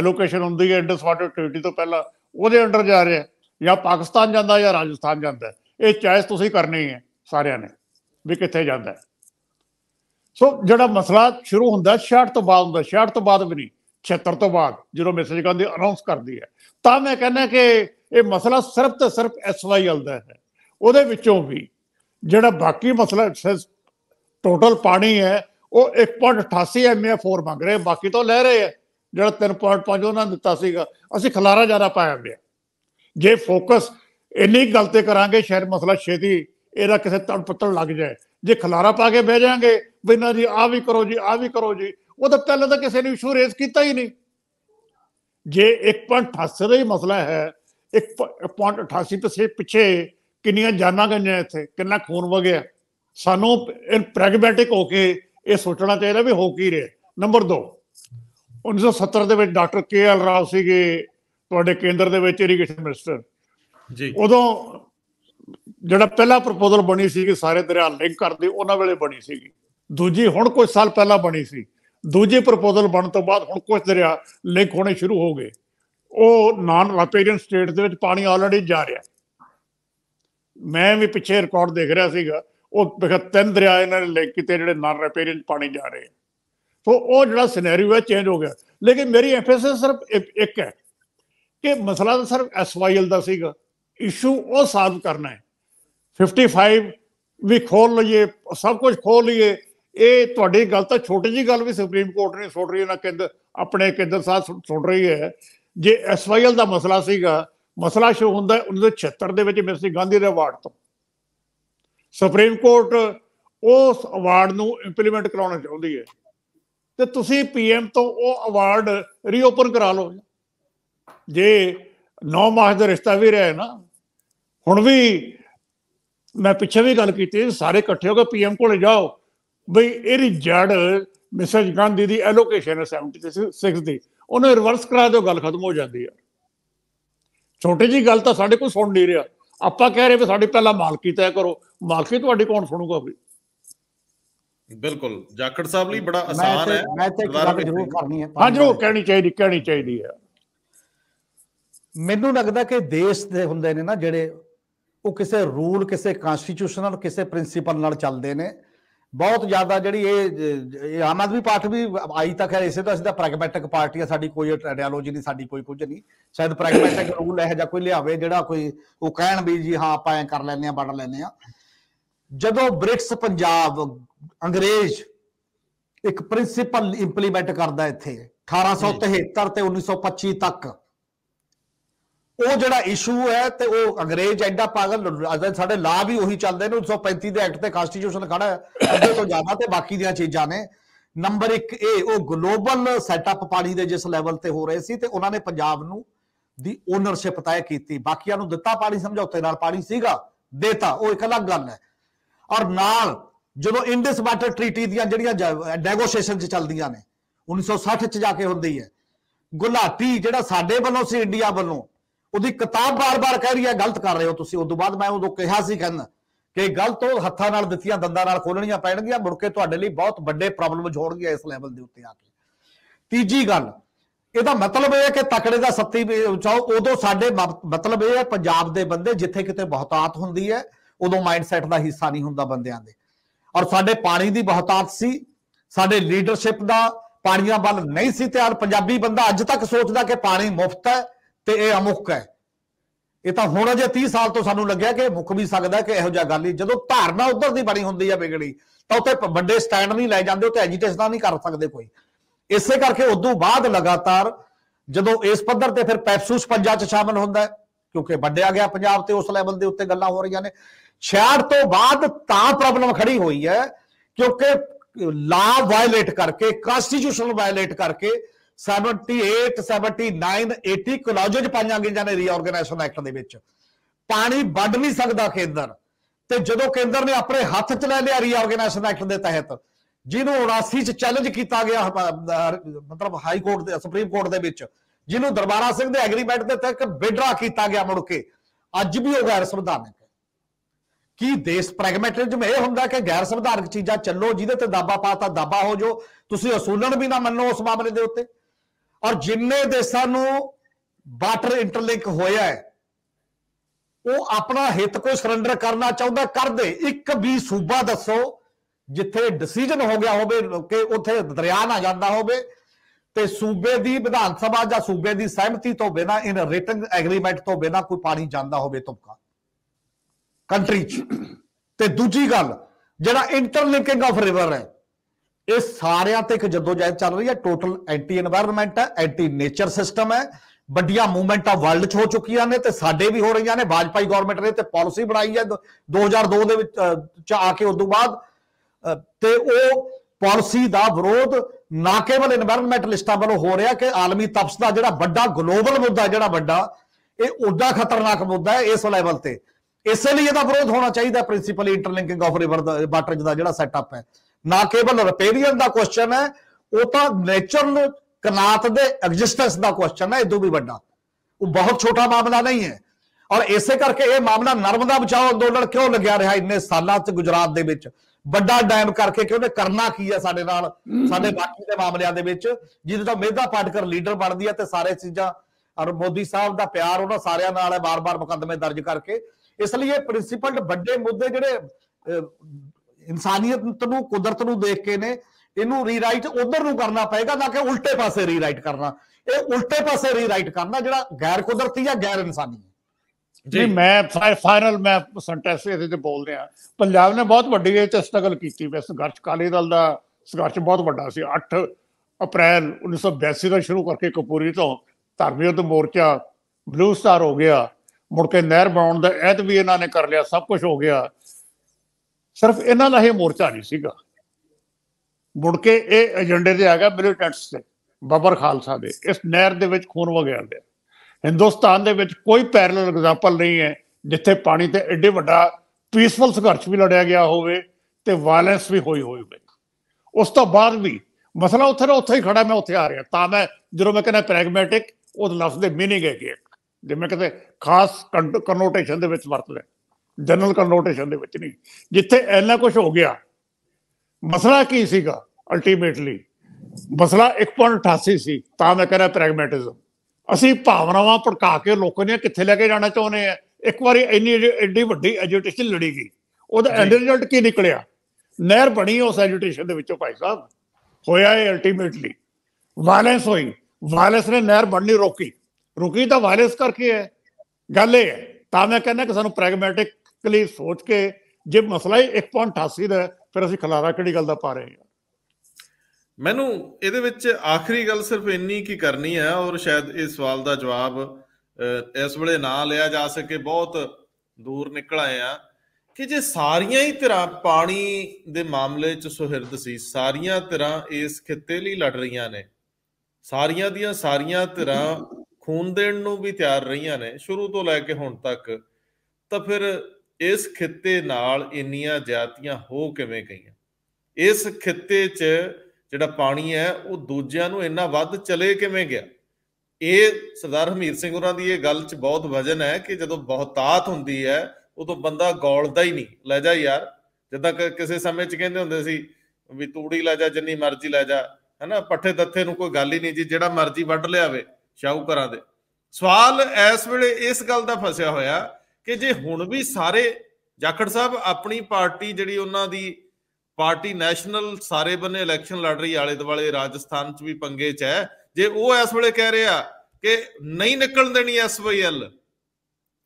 ਐਲੋਕੇਸ਼ਨ ਹੁੰਦੀ ਹੈ ਇੰਡਸ ਵਾਟਰ ਟ੍ਰੀਟੀ ਤੋਂ ਪਹਿਲਾਂ ਉਹਦੇ ਅੰਡਰ ਜਾ ਰਿਹਾ ਜਾਂ ਪਾਕਿਸਤਾਨ ਜਾਂਦਾ ਜਾਂ ਰਾਜਸਥਾਨ ਜਾਂਦਾ ਇਹ ਚੋਇਸ ਤੁਸੀਂ ਕਰਨੀ ਹੈ ਸਾਰਿਆਂ ਨੇ ਵੀ ਕਿੱਥੇ ਜਾਂਦਾ ਸੋ ਜਿਹੜਾ ਮਸਲਾ ਸ਼ੁਰੂ ਹੁੰਦਾ 66 ਤੋਂ ਬਾਅਦ ਹੁੰਦਾ 66 ਤੋਂ ਬਾਅਦ ਵੀ ਨਹੀਂ 76 ਤੋਂ ਬਾਅਦ ਜਦੋਂ ਮੈਸੇਜ ਕਹਿੰਦੇ ਅਨਾਉਂਸ ਕਰਦੀ ਹੈ ਤਾਂ ਮੈਂ ਕਹਿੰਦਾ ਕਿ ਇਹ ਮਸਲਾ ਸਿਰਫ ਤੇ ਸਿਰਫ ਐਸਵਾਈਐਲ ਦਾ ਹੈ ਉਹਦੇ ਵਿੱਚੋਂ ਵੀ ਜਿਹੜਾ ਬਾਕੀ ਮਸਲਾ ਟੋਟਲ ਪਾਣੀ ਹੈ ਉਹ 1.88 4 ਮੰਗ ਰਹੇ ਬਾਕੀ ਤੋਂ ਲੈ ਰਹੇ ਆ ਜਿਹੜਾ 3.5 ਉਹਨਾਂ ਨੇ ਦਿੱਤਾ ਸੀਗਾ ਅਸੀਂ ਖਲਾਰਾ ਜ਼ਿਆਦਾ ਪਾਇਆ ਹੋਇਆ ਜੇ ਫੋਕਸ ਇੰਨੀ ਗਲਤੀ ਕਰਾਂਗੇ ਸ਼ਾਇਦ ਮਸਲਾ ਛੇਤੀ ਇਹਦਾ ਕਿਸੇ ਤੜਪਤੜ ਪੱਤਣ ਲੱਗ ਜਾਏ ਜੇ ਖਲਾਰਾ ਪਾ ਕੇ ਬਹਿ ਜਾਾਂਗੇ ਵੀ ਨਾ ਜੀ ਆ ਵੀ ਕਰੋ ਜੀ ਆ ਵੀ ਕਰੋ ਜੀ ਉਹ ਤਾਂ ਪਹਿਲਾਂ ਤਾਂ ਕਿਸੇ ਨੇ ਇਸ਼ੂ ਰੇਸ ਕੀਤਾ ਹੀ ਨਹੀਂ ਜੇ 1.88 ਦਾ ਹੀ ਮਸਲਾ ਹੈ 1.88 ਤੋਂ ਸੇ ਪਿੱਛੇ ਕਿੰਨੀਆਂ ਜਾਨਾਂ ਗਈਆਂ ਇੱਥੇ ਕਿੰਨਾ ਖੂਨ ਵਗਿਆ ਸਾਨੂੰ ਪ੍ਰੈਗਮੈਟਿਕ ਹੋ ਕੇ ਇਹ ਸੋਚਣਾ ਚਾਹੀਦਾ ਵੀ ਹੋ ਕੀ ਰਿਹਾ ਨੰਬਰ 2 1970 ਦੇ ਵਿੱਚ ਡਾਕਟਰ ਕੇ ਐਲ ਰਾਓ ਸੀਗੇ ਤੁਹਾਡੇ ਕੇਂਦਰ ਦੇ ਵਿੱਚ ਇਰੀਗੇਸ਼ਨ ਮਿਨਿਸਟਰ ਜੀ ਉਦੋਂ ਜਿਹੜਾ ਪਹਿਲਾ ਪ੍ਰਪੋਜ਼ਲ ਬਣੀ ਸੀ ਕਿ ਸਾਰੇ ਦਰਿਆ ਲਿੰਕ ਕਰਦੇ ਉਹਨਾਂ ਵੇਲੇ ਬਣੀ ਸੀਗੀ ਦੂਜੀ ਹੁਣ ਕੁਝ ਸਾਲ ਪਹਿਲਾਂ ਬਣੀ ਸੀ ਦੂਜੀ ਪ੍ਰਪੋਜ਼ਲ ਬਣਨ ਤੋਂ ਬਾਅਦ ਹੁਣ ਕੁਝ ਦਰਿਆ ਲਿੰਕ ਹੋਣੇ ਸ਼ੁਰੂ ਹੋ ਗਏ ਉਹ ਨਾਨ ਰਾਪੇਰੀਅਨ ਸਟੇਟ ਦੇ ਵਿੱਚ ਪਾਣੀ ਆਲਰੇਡੀ ਜਾ ਰਿਹਾ ਮੈਂ ਵੀ ਪਿੱਛੇ ਰਿਕਾਰਡ ਦੇਖ ਰਿਹਾ ਸੀਗਾ ਉਹ ਤਿੰਨ ਦਰਿਆ ਇਹਨਾਂ ਨੇ ਲਿੰਕ ਕੀਤੇ ਜਿਹੜੇ ਨਾਨ ਰਾਪੇਰੀਅਨ ਪਾਣੀ ਜਾ ਰਹੇ ਸੋ ਉਹ ਜਿਹੜਾ ਸਿਨੈਰੀਓ ਹੈ ਚੇਂਜ ਹੋ ਗਿਆ ਲੇਕਿਨ ਮੇਰੀ ਐਫਐਸਐਸ ਸਿਰਫ ਇੱਕ ਹੈ ਕਿ ਮਸਲਾ ਤਾਂ ਸਿਰਫ ਐਸਵਾਈਐਲ ਦਾ ਸੀਗਾ ਇਸ਼ੂ ਉਹ ਸਾਲਵ ਕਰਨਾ ਹੈ 55 ਵੀ ਖੋਲ ਲਈਏ ਸਭ ਕੁਝ ਖੋਲ ਲਈਏ ਇਹ ਤੁਹਾਡੀ ਗੱਲ ਤਾਂ ਛੋਟੀ ਜੀ ਗੱਲ ਵੀ ਸੁਪਰੀਮ ਕੋਰਟ ਨੇ ਸੁਣ ਰਹੀ ਹੈ ਨਾ ਕੇਂਦਰ ਆਪਣੇ ਕੇਂਦਰ ਸਾਹਿਬ ਸੁਣ ਰਹੀ ਹੈ ਜੇ ਐਸਵਾਈਐਲ ਦਾ ਮਸਲਾ ਸੀਗਾ ਮਸਲਾ ਸ਼ੁਰੂ ਹੁੰਦਾ 1976 ਦੇ ਵਿੱਚ ਮਿਸਟਰ ਗਾਂਧੀ ਦੇ ਅਵਾਰਡ ਤੋਂ ਸੁਪਰੀਮ ਕੋਰਟ ਉਸ ਅਵਾਰਡ ਨੂੰ ਇੰਪਲੀਮੈਂਟ ਕਰਾਉਣਾ ਚਾਹੁੰਦੀ ਹੈ ਤੇ ਤੁਸੀਂ ਪੀਐਮ ਤੋਂ ਉਹ ਅਵਾਰਡ ਰੀਓਪਨ ਕਰਾ ਲਓ ਜੇ 9 ਮਾਸ ਦਾ ਰਿਸ਼ਤਾ ਵੀ ਰਿਹਾ ਨਾ ਹੁਣ ਵੀ ਮੈਂ ਪਿੱਛੇ ਵੀ ਗੱਲ ਕੀਤੀ ਸਾਰੇ ਇਕੱਠੇ ਹੋ ਕੇ ਪੀਐਮ ਕੋਲੇ ਜਾਓ ਬਈ ਇਹਦੀ ਜੜ ਮਿਸਜ ਗਾਂਧੀ ਦੀ ਐਲੋਕੇਸ਼ਨ ਹੈ 76 ਦੀ ਉਹਨੂੰ ਰਿਵਰਸ ਕਰਾ ਦਿਓ ਗੱਲ ਖਤਮ ਹੋ ਜਾਂਦੀ ਹੈ ਛੋਟੀ ਜੀ ਗੱਲ ਤਾਂ ਸਾਡੇ ਕੋਲ ਸੁਣ ਨਹੀਂ ਰਿਹਾ ਆਪਾਂ ਕਹਿ ਰਹੇ ਵੀ ਸਾਡੇ ਪਹਿਲਾਂ ਮਾਲਕੀ ਤੈਅ ਕਰੋ ਮਾਲਕੀ ਤੁਹਾਡੀ ਕੌਣ ਸੁਣੂਗਾ ਵੀ ਬਿਲਕੁਲ ਜਾਖੜ ਸਾਹਿਬ ਲਈ ਬੜਾ ਆਸਾਨ ਹੈ ਮੈਂ ਤੇ ਗੱਲ ਜ਼ਰੂਰ ਕਰਨੀ ਹੈ ਹਾਂ ਜ਼ਰੂਰ ਕਹਿਣੀ ਚਾਹੀਦੀ ਕਹਿਣੀ ਚਾਹੀਦੀ ਹੈ ਮੈਨੂੰ ਲੱਗਦਾ ਕਿ ਦੇਸ਼ ਦੇ ਹੁੰਦੇ ਨੇ ਨਾ ਜਿਹੜੇ ਉਹ ਕਿਸੇ ਰੂਲ ਕਿਸੇ ਕਨਸਟੀਟਿਊਸ਼ਨ ਨਾਲ ਕਿਸੇ ਪ੍ਰਿੰਸੀਪਲ ਨਾਲ ਚੱਲਦੇ ਨੇ ਬਹੁਤ ਜ਼ਿਆਦਾ ਜਿਹੜੀ ਇਹ ਆਮ ਆਦਮੀ ਪਾਰਟੀ ਵੀ ਆਈ ਤੱਕ ਹੈ ਇਸੇ ਤੋਂ ਅਸੀਂ ਤਾਂ ਪ੍ਰੈਗਮੈਟਿਕ ਪਾਰਟੀ ਆ ਸਾਡੀ ਕੋਈ ਡਾਇਲੋਜੀ ਨਹੀਂ ਸਾਡੀ ਕੋਈ ਕੁਝ ਨਹੀਂ ਸ਼ਾਇਦ ਪ੍ਰੈਗਮੈਟਿਕ ਰੂਲ ਇਹ ਜਾਂ ਕੋਈ ਲਿਆਵੇ ਜਿਹੜਾ ਕੋਈ ਉਹ ਕਹਿਣ ਵੀ ਜੀ ਹਾਂ ਆਪਾਂ ਐ ਕਰ ਲੈਨੇ ਆ ਬੜ ਲੈਨੇ ਆ ਜਦੋਂ ਬ੍ਰਿਟਿਸ਼ ਪੰਜਾਬ ਅੰਗਰੇਜ਼ ਇੱਕ ਪ੍ਰਿੰਸੀਪਲ ਇੰਪਲੀਮੈਂਟ ਕਰਦਾ ਇੱਥੇ 1873 ਤੇ 1925 ਤੱਕ ਉਹ ਜਿਹੜਾ ਇਸ਼ੂ ਹੈ ਤੇ ਉਹ ਅੰਗਰੇਜ਼ ਐਡਾ ਪਾਗਲ ਸਾਡੇ ਲਾ ਵੀ ਉਹੀ ਚੱਲਦੇ ਨੇ 1935 ਦੇ ਐਕਟ ਤੇ ਕਨਸਟੀਟਿਊਸ਼ਨ ਖੜਾ ਹੈ ਅੱਗੇ ਤੋਂ ਜ਼ਿਆਦਾ ਤੇ ਬਾਕੀ ਦੀਆਂ ਚੀਜ਼ਾਂ ਨੇ ਨੰਬਰ 1 ਇਹ ਉਹ ਗਲੋਬਲ ਸੈਟਅਪ ਪਾਣੀ ਦੇ ਜਿਸ ਲੈਵਲ ਤੇ ਹੋ ਰਹੇ ਸੀ ਤੇ ਉਹਨਾਂ ਨੇ ਪੰਜਾਬ ਨੂੰ ਦੀ ਓਨਰਸ਼ਿਪ ਤੈਅ ਕੀਤੀ ਬਾਕੀਆਂ ਨੂੰ ਦਿੱਤਾ ਪਾਣੀ ਸਮਝੌਤੇ ਨਾਲ ਪਾਣੀ ਸੀਗਾ ਦੇਤਾ ਉਹ ਇੱਕ ਅਲੱਗ ਗੱਲ ਹੈ ਔਰ ਨਾਲ ਜਦੋਂ ਇੰਡਸ ਵਾਟਰ ਟ੍ਰੀਟੀ ਦੀਆਂ ਜਿਹੜੀਆਂ ਨੈਗੋਸ਼ੀਏਸ਼ਨ ਚੱਲਦੀਆਂ ਨੇ 1960 ਚ ਜਾ ਕੇ ਹੁੰਦੀ ਹੈ ਗੁਲਾਟੀ ਜਿਹੜਾ ਸਾਡੇ ਵੱਲੋਂ ਸੀ ਇੰਡੀਆ ਵੱਲੋਂ ਉਹਦੀ ਕਿਤਾਬ ਬਾਰ-ਬਾਰ ਕਹਿ ਰਹੀ ਹੈ ਗਲਤ ਕਰ ਰਹੇ ਹੋ ਤੁਸੀਂ ਉਸ ਤੋਂ ਬਾਅਦ ਮੈਂ ਉਦੋਂ ਕਿਹਾ ਸੀ ਕਹਿੰਦਾ ਕਿ ਗਲਤ ਉਹ ਹੱਥਾਂ ਨਾਲ ਦਿੱਤੀਆਂ ਦੰਦਾਂ ਨਾਲ ਖੋਲਣੀਆਂ ਪੈਣਗੀਆਂ ਮੁੜ ਕੇ ਤੁਹਾਡੇ ਲਈ ਬਹੁਤ ਵੱਡੇ ਪ੍ਰੋਬਲਮ ਹੋਣਗੀਆਂ ਇਸ ਲੈਵਲ ਦੇ ਉੱਤੇ ਆ ਕੇ ਤੀਜੀ ਗੱਲ ਇਹਦਾ ਮਤਲਬ ਇਹ ਹੈ ਕਿ ਤਕੜੇ ਦਾ ਸੱਤੀ ਚਾਹੋ ਉਦੋਂ ਸਾਡੇ ਮਤਲਬ ਇਹ ਹੈ ਪੰਜਾਬ ਦੇ ਬੰਦੇ ਜਿੱਥੇ ਕਿਤੇ ਬਹੁਤਾਤ ਹੁੰਦੀ ਹੈ ਉਦੋਂ ਮਾਈਂਡਸੈਟ ਦਾ ਹਿੱਸਾ ਨਹੀਂ ਹੁੰਦਾ ਬੰਦਿਆਂ ਦੇ ਔਰ ਸਾਡੇ ਪਾਣੀ ਦੀ ਬਹੁਤਾਤ ਸੀ ਸਾਡੇ ਲੀਡਰਸ਼ਿਪ ਦਾ ਪਾਣੀਆਂ ਵੱਲ ਨਹੀਂ ਸੀ ਧਿਆਨ ਪੰਜਾਬੀ ਬੰਦਾ ਅੱਜ ਤੱਕ ਸੋਚਦਾ ਕਿ ਪਾਣੀ ਮੁਫਤ ਹੈ ਤੇ ਇਹ ਅਮੁੱਕ ਹੈ ਇਹ ਤਾਂ ਹੁਣ ਅਜੇ 30 ਸਾਲ ਤੋਂ ਸਾਨੂੰ ਲੱਗਿਆ ਕਿ ਮੁੱਕ ਵੀ ਸਕਦਾ ਕਿ ਇਹੋ ਜਿਹਾ ਗੱਲ ਹੀ ਜਦੋਂ ਧਾਰਨਾ ਉਧਰ ਦੀ ਬਣੀ ਹੁੰਦੀ ਹੈ ਵਿਗੜੀ ਤਾਂ ਉੱਥੇ ਵੱਡੇ ਸਟੈਂਡ ਨਹੀਂ ਲੈ ਜਾਂਦੇ ਉੱਥੇ ਐਜੀਟੇਸ਼ਨਾਂ ਨਹੀਂ ਕਰ ਸਕਦੇ ਕੋਈ ਇਸੇ ਕਰਕੇ ਉਦੋਂ ਬਾਅਦ ਲਗਾਤਾਰ ਜਦੋਂ ਇਸ ਪੱਧਰ ਤੇ ਫਿਰ ਪੈਪਸੂ ਪੰਜਾ ਚ ਸ਼ਾਮਲ ਹੁੰਦਾ ਹੈ ਕਿਉਂਕਿ ਵੱਡਿਆ ਗਿਆ ਪੰਜਾਬ ਤੇ ਉਸ ਲੈਵਲ ਦੇ ਉੱਤੇ ਗੱਲਾਂ ਹੋ ਰਹੀਆਂ ਨੇ 66 ਤੋਂ ਬਾਅਦ ਤਾਂ ਪ੍ਰੋਬਲਮ ਖੜੀ ਹੋਈ ਹੈ ਕਿਉਂਕਿ ਲਾ ਵਾਇਲੇਟ ਕਰਕੇ ਕਨਸਟੀਟਿਊਸ਼ਨਲ ਵਾਇਲੇਟ ਕਰਕੇ 78 79 80 ਕਲੌਜੇ ਚ ਪਾਈਆਂ ਗਈਆਂ ਨੇ ਰੀਆਰਗੇਨਾਈਜੇਸ਼ਨ ਐਕਟ ਦੇ ਵਿੱਚ ਪਾਣੀ ਵੱਢ ਨਹੀਂ ਸਕਦਾ ਕੇਂਦਰ ਤੇ ਜਦੋਂ ਕੇਂਦਰ ਨੇ ਆਪਣੇ ਹੱਥ ਚ ਲੈ ਲਿਆ ਰੀਆਰਗੇਨਾਈਜੇਸ਼ਨ ਐਕਟ ਦੇ ਤਹਿਤ ਜਿਹਨੂੰ 79 ਚ ਚੈਲੰਜ ਕੀਤਾ ਗਿਆ ਮਤਲਬ ਹਾਈ ਕੋਰਟ ਦੇ ਸੁਪਰੀਮ ਕੋਰਟ ਦੇ ਵਿੱਚ ਜਿਹਨੂੰ ਦਰਬਾਰਾ ਸਿੰਘ ਦੇ ਐਗਰੀਮੈਂਟ ਦੇ ਤੱਕ ਵਿਡਰਾ ਕੀਤਾ ਗਿਆ ਮੁੜ ਕੇ ਅੱਜ ਵੀ ਉਹ ਗੈਰ ਸੰਵਿਧਾਨਕ ਹੈ ਕੀ ਦੇਸ਼ ਪ੍ਰੈਗਮੈਟਿਜ਼ਮ ਇਹ ਹੁੰਦਾ ਕਿ ਗੈਰ ਸੰਵਿਧਾਨਕ ਚੀਜ਼ਾਂ ਚੱਲੋ ਜਿਹਦੇ ਤੇ ਦਾਬਾ ਪਾਤਾ ਦਾਬਾ ਹੋ ਜੋ ਤੁਸੀਂ ਅਸੂਲਣ ਵੀ ਨਾ ਮੰਨੋ ਉਸ ਮਾਮਲੇ ਦੇ ਉੱਤੇ ਔਰ ਜਿੰਨੇ ਦੇਸ਼ਾਂ ਨੂੰ ਬਾਰਡਰ ਇੰਟਰਲਿੰਕ ਹੋਇਆ ਹੈ ਉਹ ਆਪਣਾ ਹਿੱਤ ਕੋ ਸਰੈਂਡਰ ਕਰਨਾ ਚਾਹੁੰਦਾ ਕਰ ਦੇ ਇੱਕ ਵੀ ਸੂਬਾ ਦੱਸੋ ਜਿੱਥੇ ਡਿਸੀਜਨ ਹੋ ਗਿਆ ਹੋਵੇ ਕਿ ਉੱਥੇ ਦਰਿਆ ਨਾ ਜਾਂਦਾ ਹੋਵੇ ਤੇ ਸੂਬੇ ਦੀ ਵਿਧਾਨ ਸਭਾ ਜਾਂ ਸੂਬੇ ਦੀ ਸਹਿਮਤੀ ਤੋਂ ਬਿਨਾ ਇਨ ਰਿਟਨ ਐਗਰੀਮੈਂਟ ਤੋਂ ਬਿਨਾ ਕੋਈ ਪਾਣੀ ਜਾਂਦਾ ਹੋਵੇ ਤੁਮਕਾ ਕੰਟਰੀ 'ਚ ਤੇ ਦੂਜੀ ਗੱਲ ਜਿਹੜਾ ਇੰਟਰਲਿੰਕਿੰਗ ਆਫ ਰਿਵਰ ਹੈ ਇਹ ਸਾਰਿਆਂ ਤੇ ਇੱਕ ਜਦੋਜਹਿਦ ਚੱਲ ਰਹੀ ਹੈ ਟੋਟਲ ਐਂਟੀ এনवायरमेंट ਹੈ ਐਂਟੀ ਨੇਚਰ ਸਿਸਟਮ ਹੈ ਵੱਡੀਆਂ ਮੂਵਮੈਂਟਾਂ ਵਰਲਡ 'ਚ ਹੋ ਚੁੱਕੀਆਂ ਨੇ ਤੇ ਸਾਡੇ ਵੀ ਹੋ ਰਹੀਆਂ ਨੇ ਭਾਜਪਾਈ ਗਵਰਨਮੈਂਟ ਨੇ ਤੇ ਪਾਲਿਸੀ ਬਣਾਈ ਹੈ 2002 ਦੇ ਵਿੱਚ ਚ ਆ ਕੇ ਉਦੋਂ ਬਾਅਦ ਤੇ ਉਹ ਪਾਲਿਸੀ ਦਾ ਵਿਰੋਧ ਨਾ ਕੇਵਲ এনवायरमेंट ਲਿਸਟਾਂ ਵੱਲੋਂ ਹੋ ਰਿਹਾ ਕਿ ਆਲਮੀ ਤਪਸ ਦਾ ਜਿਹੜਾ ਵੱਡਾ ਗਲੋਬਲ ਮੁੱਦਾ ਜਿਹੜਾ ਵੱਡਾ ਇਹ ਉਦਾਂ ਖਤਰਨਾਕ ਮੁੱਦਾ ਹੈ ਇਸ ਲੈਵਲ ਤੇ ਇਸੇ ਲਈ ਇਹਦਾ ਵਿਰੋਧ ਹੋਣਾ ਚਾਹੀਦਾ principally interlinking of river waters ਦਾ ਜਿਹੜਾ ਸੈਟਅਪ ਹੈ ਨਾ ਕੇਵਲ ਰਿਪੇਰੀਅਰ ਦਾ ਕੁਐਸਚਨ ਹੈ ਉਹ ਤਾਂ ਨੇਚਰਲ ਕਨਾਤ ਦੇ ਐਗਜ਼ਿਸਟੈਂਸ ਦਾ ਕੁਐਸਚਨ ਹੈ ਇਦੋਂ ਵੀ ਵੱਡਾ ਉਹ ਬਹੁਤ ਛੋਟਾ ਮਾਮਲਾ ਨਹੀਂ ਹੈ ਔਰ ਇਸੇ ਕਰਕੇ ਇਹ ਮਾਮਲਾ ਨਰਮਦਾ ਬਚਾਓ ਅੰਦੋਲਨ ਕਿਉਂ ਲੱਗਿਆ ਰਿਹਾ ਇੰਨੇ ਸਾਲਾਂ ਤੱਕ ਗੁਜਰਾਤ ਦੇ ਵਿੱਚ ਵੱਡਾ ਡੈਮ ਕਰਕੇ ਕਿ ਉਹਨੇ ਕਰਨਾ ਕੀ ਹੈ ਸਾਡੇ ਨਾਲ ਸਾਡੇ ਬਾਕੀ ਦੇ ਮਾਮਲਿਆਂ ਦੇ ਵਿੱਚ ਜਿਹਦੇ ਤੋਂ ਮੇਧਾ ਪਾਟਕਰ ਲੀਡਰ ਬਣਦੀ ਹੈ ਤੇ ਸਾਰੇ ਚੀਜ਼ਾਂ ਔਰ ਮੋਦੀ ਸਾਹਿਬ ਦਾ ਪਿਆਰ ਉਹਨਾਂ ਸਾਰਿਆਂ ਨਾਲ ਹੈ ਬਾਰ-ਬਾਰ ਮੁਕੱਦਮੇ ਦਰਜ ਕਰਕੇ ਇਸ ਲਈ ਇਹ ਪ੍ਰਿੰਸੀਪਲਡ ਵੱਡੇ ਮੁੱਦੇ ਜਿਹੜੇ ਇਨਸਾਨੀਅਤ ਨੂੰ ਕੁਦਰਤ ਨੂੰ ਦੇਖ ਕੇ ਨੇ ਇਹਨੂੰ ਰੀਰਾਈਟ ਉਧਰ ਨੂੰ ਕਰਨਾ ਪਏਗਾ ਤਾਂ ਕਿ ਉਲਟੇ ਪਾਸੇ ਰੀਰਾਈਟ ਕਰਨਾ ਇਹ ਉਲਟੇ ਪਾਸੇ ਰੀਰਾਈਟ ਕਰਨਾ ਜਿਹੜਾ ਗੈਰ ਕੁਦਰਤੀ ਜਾਂ ਗੈਰ ਇਨਸਾਨੀ ਹੈ ਜੀ ਮੈਂ ਫਾਈਨਲ ਮੈਂ ਸੈਂਟੈਂਸ ਇਹਦੇ ਤੇ ਬੋਲ ਰਿਹਾ ਪੰਜਾਬ ਨੇ ਬਹੁਤ ਵੱਡੀ ਇਹ ਤੇ ਸਟਰਗਲ ਕੀਤੀ ਵੈਸ ਸੰਘਰਸ਼ ਕਾਲੇ ਦਲ ਦਾ ਸੰਘਰਸ਼ ਬਹੁਤ ਵੱਡਾ ਸੀ 8 ਅਪ੍ਰੈਲ 1982 ਦਾ ਸ਼ੁਰੂ ਕਰਕੇ ਕਪੂਰੀ ਤੋਂ ਧਰਮੀ ਤੋਂ ਮੋਰਚਾ ਬਲੂ ਸਟਾਰ ਹੋ ਗਿਆ ਮੁੜ ਕੇ ਨਹਿਰ ਬਣਾਉਣ ਦਾ ਐਤ ਵੀ ਇਹਨਾਂ ਨੇ ਕਰ ਲਿਆ ਸਭ ਕੁਝ ਹੋ ਗਿਆ ਸਿਰਫ ਇਹਨਾਂ ਦਾ ਇਹ ਮੋਰਚਾ ਨਹੀਂ ਸੀਗਾ ਮੁੜ ਕੇ ਇਹ ਏਜੰਡੇ ਤੇ ਆ ਗਿਆ ਮਿਲਟੈਂਟਸ ਤੇ ਬਬਰ ਖਾਲਸਾ ਦੇ ਇਸ ਨਹਿਰ ਦੇ ਵਿੱਚ ਖੂਨ ਵਗਿਆ ਦੇ ਹਿੰਦੁਸਤਾਨ ਦੇ ਵਿੱਚ ਕੋਈ ਪੈਰਲਲ ਐਗਜ਼ਾਮਪਲ ਨਹੀਂ ਹੈ ਜਿੱਥੇ ਪਾਣੀ ਤੇ ਐਡੇ ਵੱਡਾ ਪੀਸਫੁਲ ਸੰਘਰਸ਼ ਵੀ ਲੜਿਆ ਗਿਆ ਹੋਵੇ ਤੇ ਵਾਇਲੈਂਸ ਵੀ ਹੋਈ ਹੋਵੇ ਉਸ ਤੋਂ ਬਾਅਦ ਵੀ ਮਸਲਾ ਉੱਥੇ ਨਾ ਉੱਥੇ ਹੀ ਖੜਾ ਮੈਂ ਉੱਥੇ ਆ ਰਿਹਾ ਤਾਂ ਮੈਂ ਜਦੋਂ ਮੈਂ ਕਹਿੰਦਾ ਪ੍ਰੈਗਮੈਟਿਕ ਉਹ ਲਫ਼ਜ਼ ਦੇ ਮੀਨਿੰਗ ਹੈ ਕਿ ਜੇ ਮੈਂ ਕਿਤੇ ਖਾਸ ਕਨੋਟੇਸ਼ਨ ਦੇ ਵਿੱਚ ਵਰਤਦਾ ਜਨਰਲ ਕਨੋਟੇਸ਼ਨ ਦੇ ਵਿੱਚ ਨਹੀਂ ਜਿੱਥੇ ਐਨਾ ਕੁਝ ਹੋ ਗਿਆ ਮਸਲਾ ਕੀ ਸੀਗਾ ਅਲਟੀਮੇਟਲੀ ਮਸਲਾ 1.88 ਸੀ ਤਾਂ ਮੈਂ ਕਹਿੰਦਾ ਪ੍ਰੈਗਮੈਟਿਜ਼ਮ ਅਸੀਂ ਭਾਵਨਾਵਾਂ ਪੜਕਾ ਕੇ ਲੋਕਾਂ ਨੇ ਕਿੱਥੇ ਲੈ ਕੇ ਜਾਣਾ ਚਾਹੁੰਦੇ ਆ ਇੱਕ ਵਾਰੀ ਇੰਨੀ ਐਡੀ ਵੱਡੀ ਐਜੀਟੇਸ਼ਨ ਲੜੀ ਗਈ ਉਹਦਾ ਐਂਡ ਰਿਜ਼ਲਟ ਕੀ ਨਿਕਲਿਆ ਨਹਿਰ ਬਣੀ ਉਸ ਐਜੀਟੇਸ਼ਨ ਦੇ ਵਿੱਚੋਂ ਭਾਈ ਸਾਹਿਬ ਹੋਇਆ ਇਹ ਅਲਟੀਮੇਟਲੀ ਵਾਇਲੈਂਸ ਹੋਈ ਵਾਇਲੈਂਸ ਨੇ ਨਹਿਰ ਬਣਨੀ ਰੋਕੀ ਰੁਕੀ ਤਾਂ ਵਾਇਲੈਂਸ ਕਰਕੇ ਹੈ ਗੱਲ ਇਹ ਹੈ ਤਾਂ ਮੈਂ ਕਹਿੰਦਾ ਕਿ ਸਾਨੂੰ ਪ੍ਰੈਗਮੈਟਿਕ ਕਲੀ ਸੋਚ ਕੇ ਜੇ ਮਸਲਾ ਹੀ 1.88 ਦਾ ਫਿਰ ਅਸੀਂ ਖਲਾਰਾ ਕਿਹੜੀ ਗੱਲ ਦਾ ਪਾ ਰਹੇ ਹਾਂ ਮੈਨੂੰ ਇਹਦੇ ਵਿੱਚ ਆਖਰੀ ਗੱਲ ਸਿਰਫ ਇੰਨੀ ਕੀ ਕਰਨੀ ਹੈ ਔਰ ਸ਼ਾਇਦ ਇਸ ਸਵਾਲ ਦਾ ਜਵਾਬ ਇਸ ਵੇਲੇ ਨਾ ਲਿਆ ਜਾ ਸਕੇ ਬਹੁਤ ਦੂਰ ਨਿਕਲ ਆਏ ਆ ਕਿ ਜੇ ਸਾਰੀਆਂ ਹੀ ਤਰ੍ਹਾਂ ਪਾਣੀ ਦੇ ਮਾਮਲੇ 'ਚ ਸੁਹਿਰਦ ਸੀ ਸਾਰੀਆਂ ਤਰ੍ਹਾਂ ਇਸ ਖਿੱਤੇ ਲਈ ਲੜ ਰਹੀਆਂ ਨੇ ਸਾਰੀਆਂ ਦੀਆਂ ਸਾਰੀਆਂ ਤਰ੍ਹਾਂ ਖੂਨ ਦੇਣ ਨੂੰ ਵੀ ਤਿਆਰ ਰਹੀਆਂ ਨੇ ਸ਼ੁਰੂ ਤੋਂ ਲੈ ਕੇ ਹੁਣ ਤੱਕ ਤਾਂ ਫਿਰ ਇਸ ਖਿੱਤੇ ਨਾਲ ਇੰਨੀਆਂ ਜਾਤੀਆਂ ਹੋ ਕਿਵੇਂ ਗਈਆਂ ਇਸ ਖਿੱਤੇ 'ਚ ਜਿਹੜਾ ਪਾਣੀ ਹੈ ਉਹ ਦੂਜਿਆਂ ਨੂੰ ਇੰਨਾ ਵੱਧ ਚਲੇ ਕਿਵੇਂ ਗਿਆ ਇਹ ਸਰਦਾਰ ਹਮੀਰ ਸਿੰਘ ਹੋਰਾਂ ਦੀ ਇਹ ਗੱਲ 'ਚ ਬਹੁਤ ਵਜਨ ਹੈ ਕਿ ਜਦੋਂ ਬਹੁਤਾਤ ਹੁੰਦੀ ਹੈ ਉਦੋਂ ਬੰਦਾ ਗੌਲਦਾ ਹੀ ਨਹੀਂ ਲੈ ਜਾ ਯਾਰ ਜਿੱਦਾਂ ਕਿਸੇ ਸਮੇਂ 'ਚ ਕਹਿੰਦੇ ਹੁੰਦੇ ਸੀ ਵੀ ਤੂੜੀ ਲੈ ਜਾ ਜਿੰਨੀ ਮਰਜ਼ੀ ਲੈ ਜਾ ਹਨਾ ਪੱਠੇ ਦੱਥੇ ਨੂੰ ਕੋਈ ਗੱਲ ਹੀ ਨਹੀਂ ਜੀ ਜਿਹੜਾ ਮਰਜ਼ੀ ਵੱਢ ਲਿਆਵੇ ਸ਼ਾਹੂਕਰਾਂ ਦੇ ਸਵਾਲ ਇਸ ਵੇਲੇ ਇਸ ਗੱਲ ਦਾ ਫਸਿਆ ਹੋਇਆ ਕਿ ਜੇ ਹੁਣ ਵੀ ਸਾਰੇ ਜਾਖੜ ਸਾਹਿਬ ਆਪਣੀ ਪਾਰਟੀ ਜਿਹੜੀ ਉਹਨਾਂ ਦੀ ਪਾਰਟੀ ਨੈਸ਼ਨਲ ਸਾਰੇ ਬੰਨੇ ਇਲੈਕਸ਼ਨ ਲੜ ਰਹੀ ਆਲੇ ਦੁਆਲੇ ਰਾਜਸਥਾਨ 'ਚ ਵੀ ਪੰਗੇ 'ਚ ਹੈ ਜੇ ਉਹ ਇਸ ਵੇਲੇ ਕਹਿ ਰਿਹਾ ਕਿ ਨਹੀਂ ਨਿਕਲਣ ਦੇਣੀ ਐਸਵਾਈਐਲ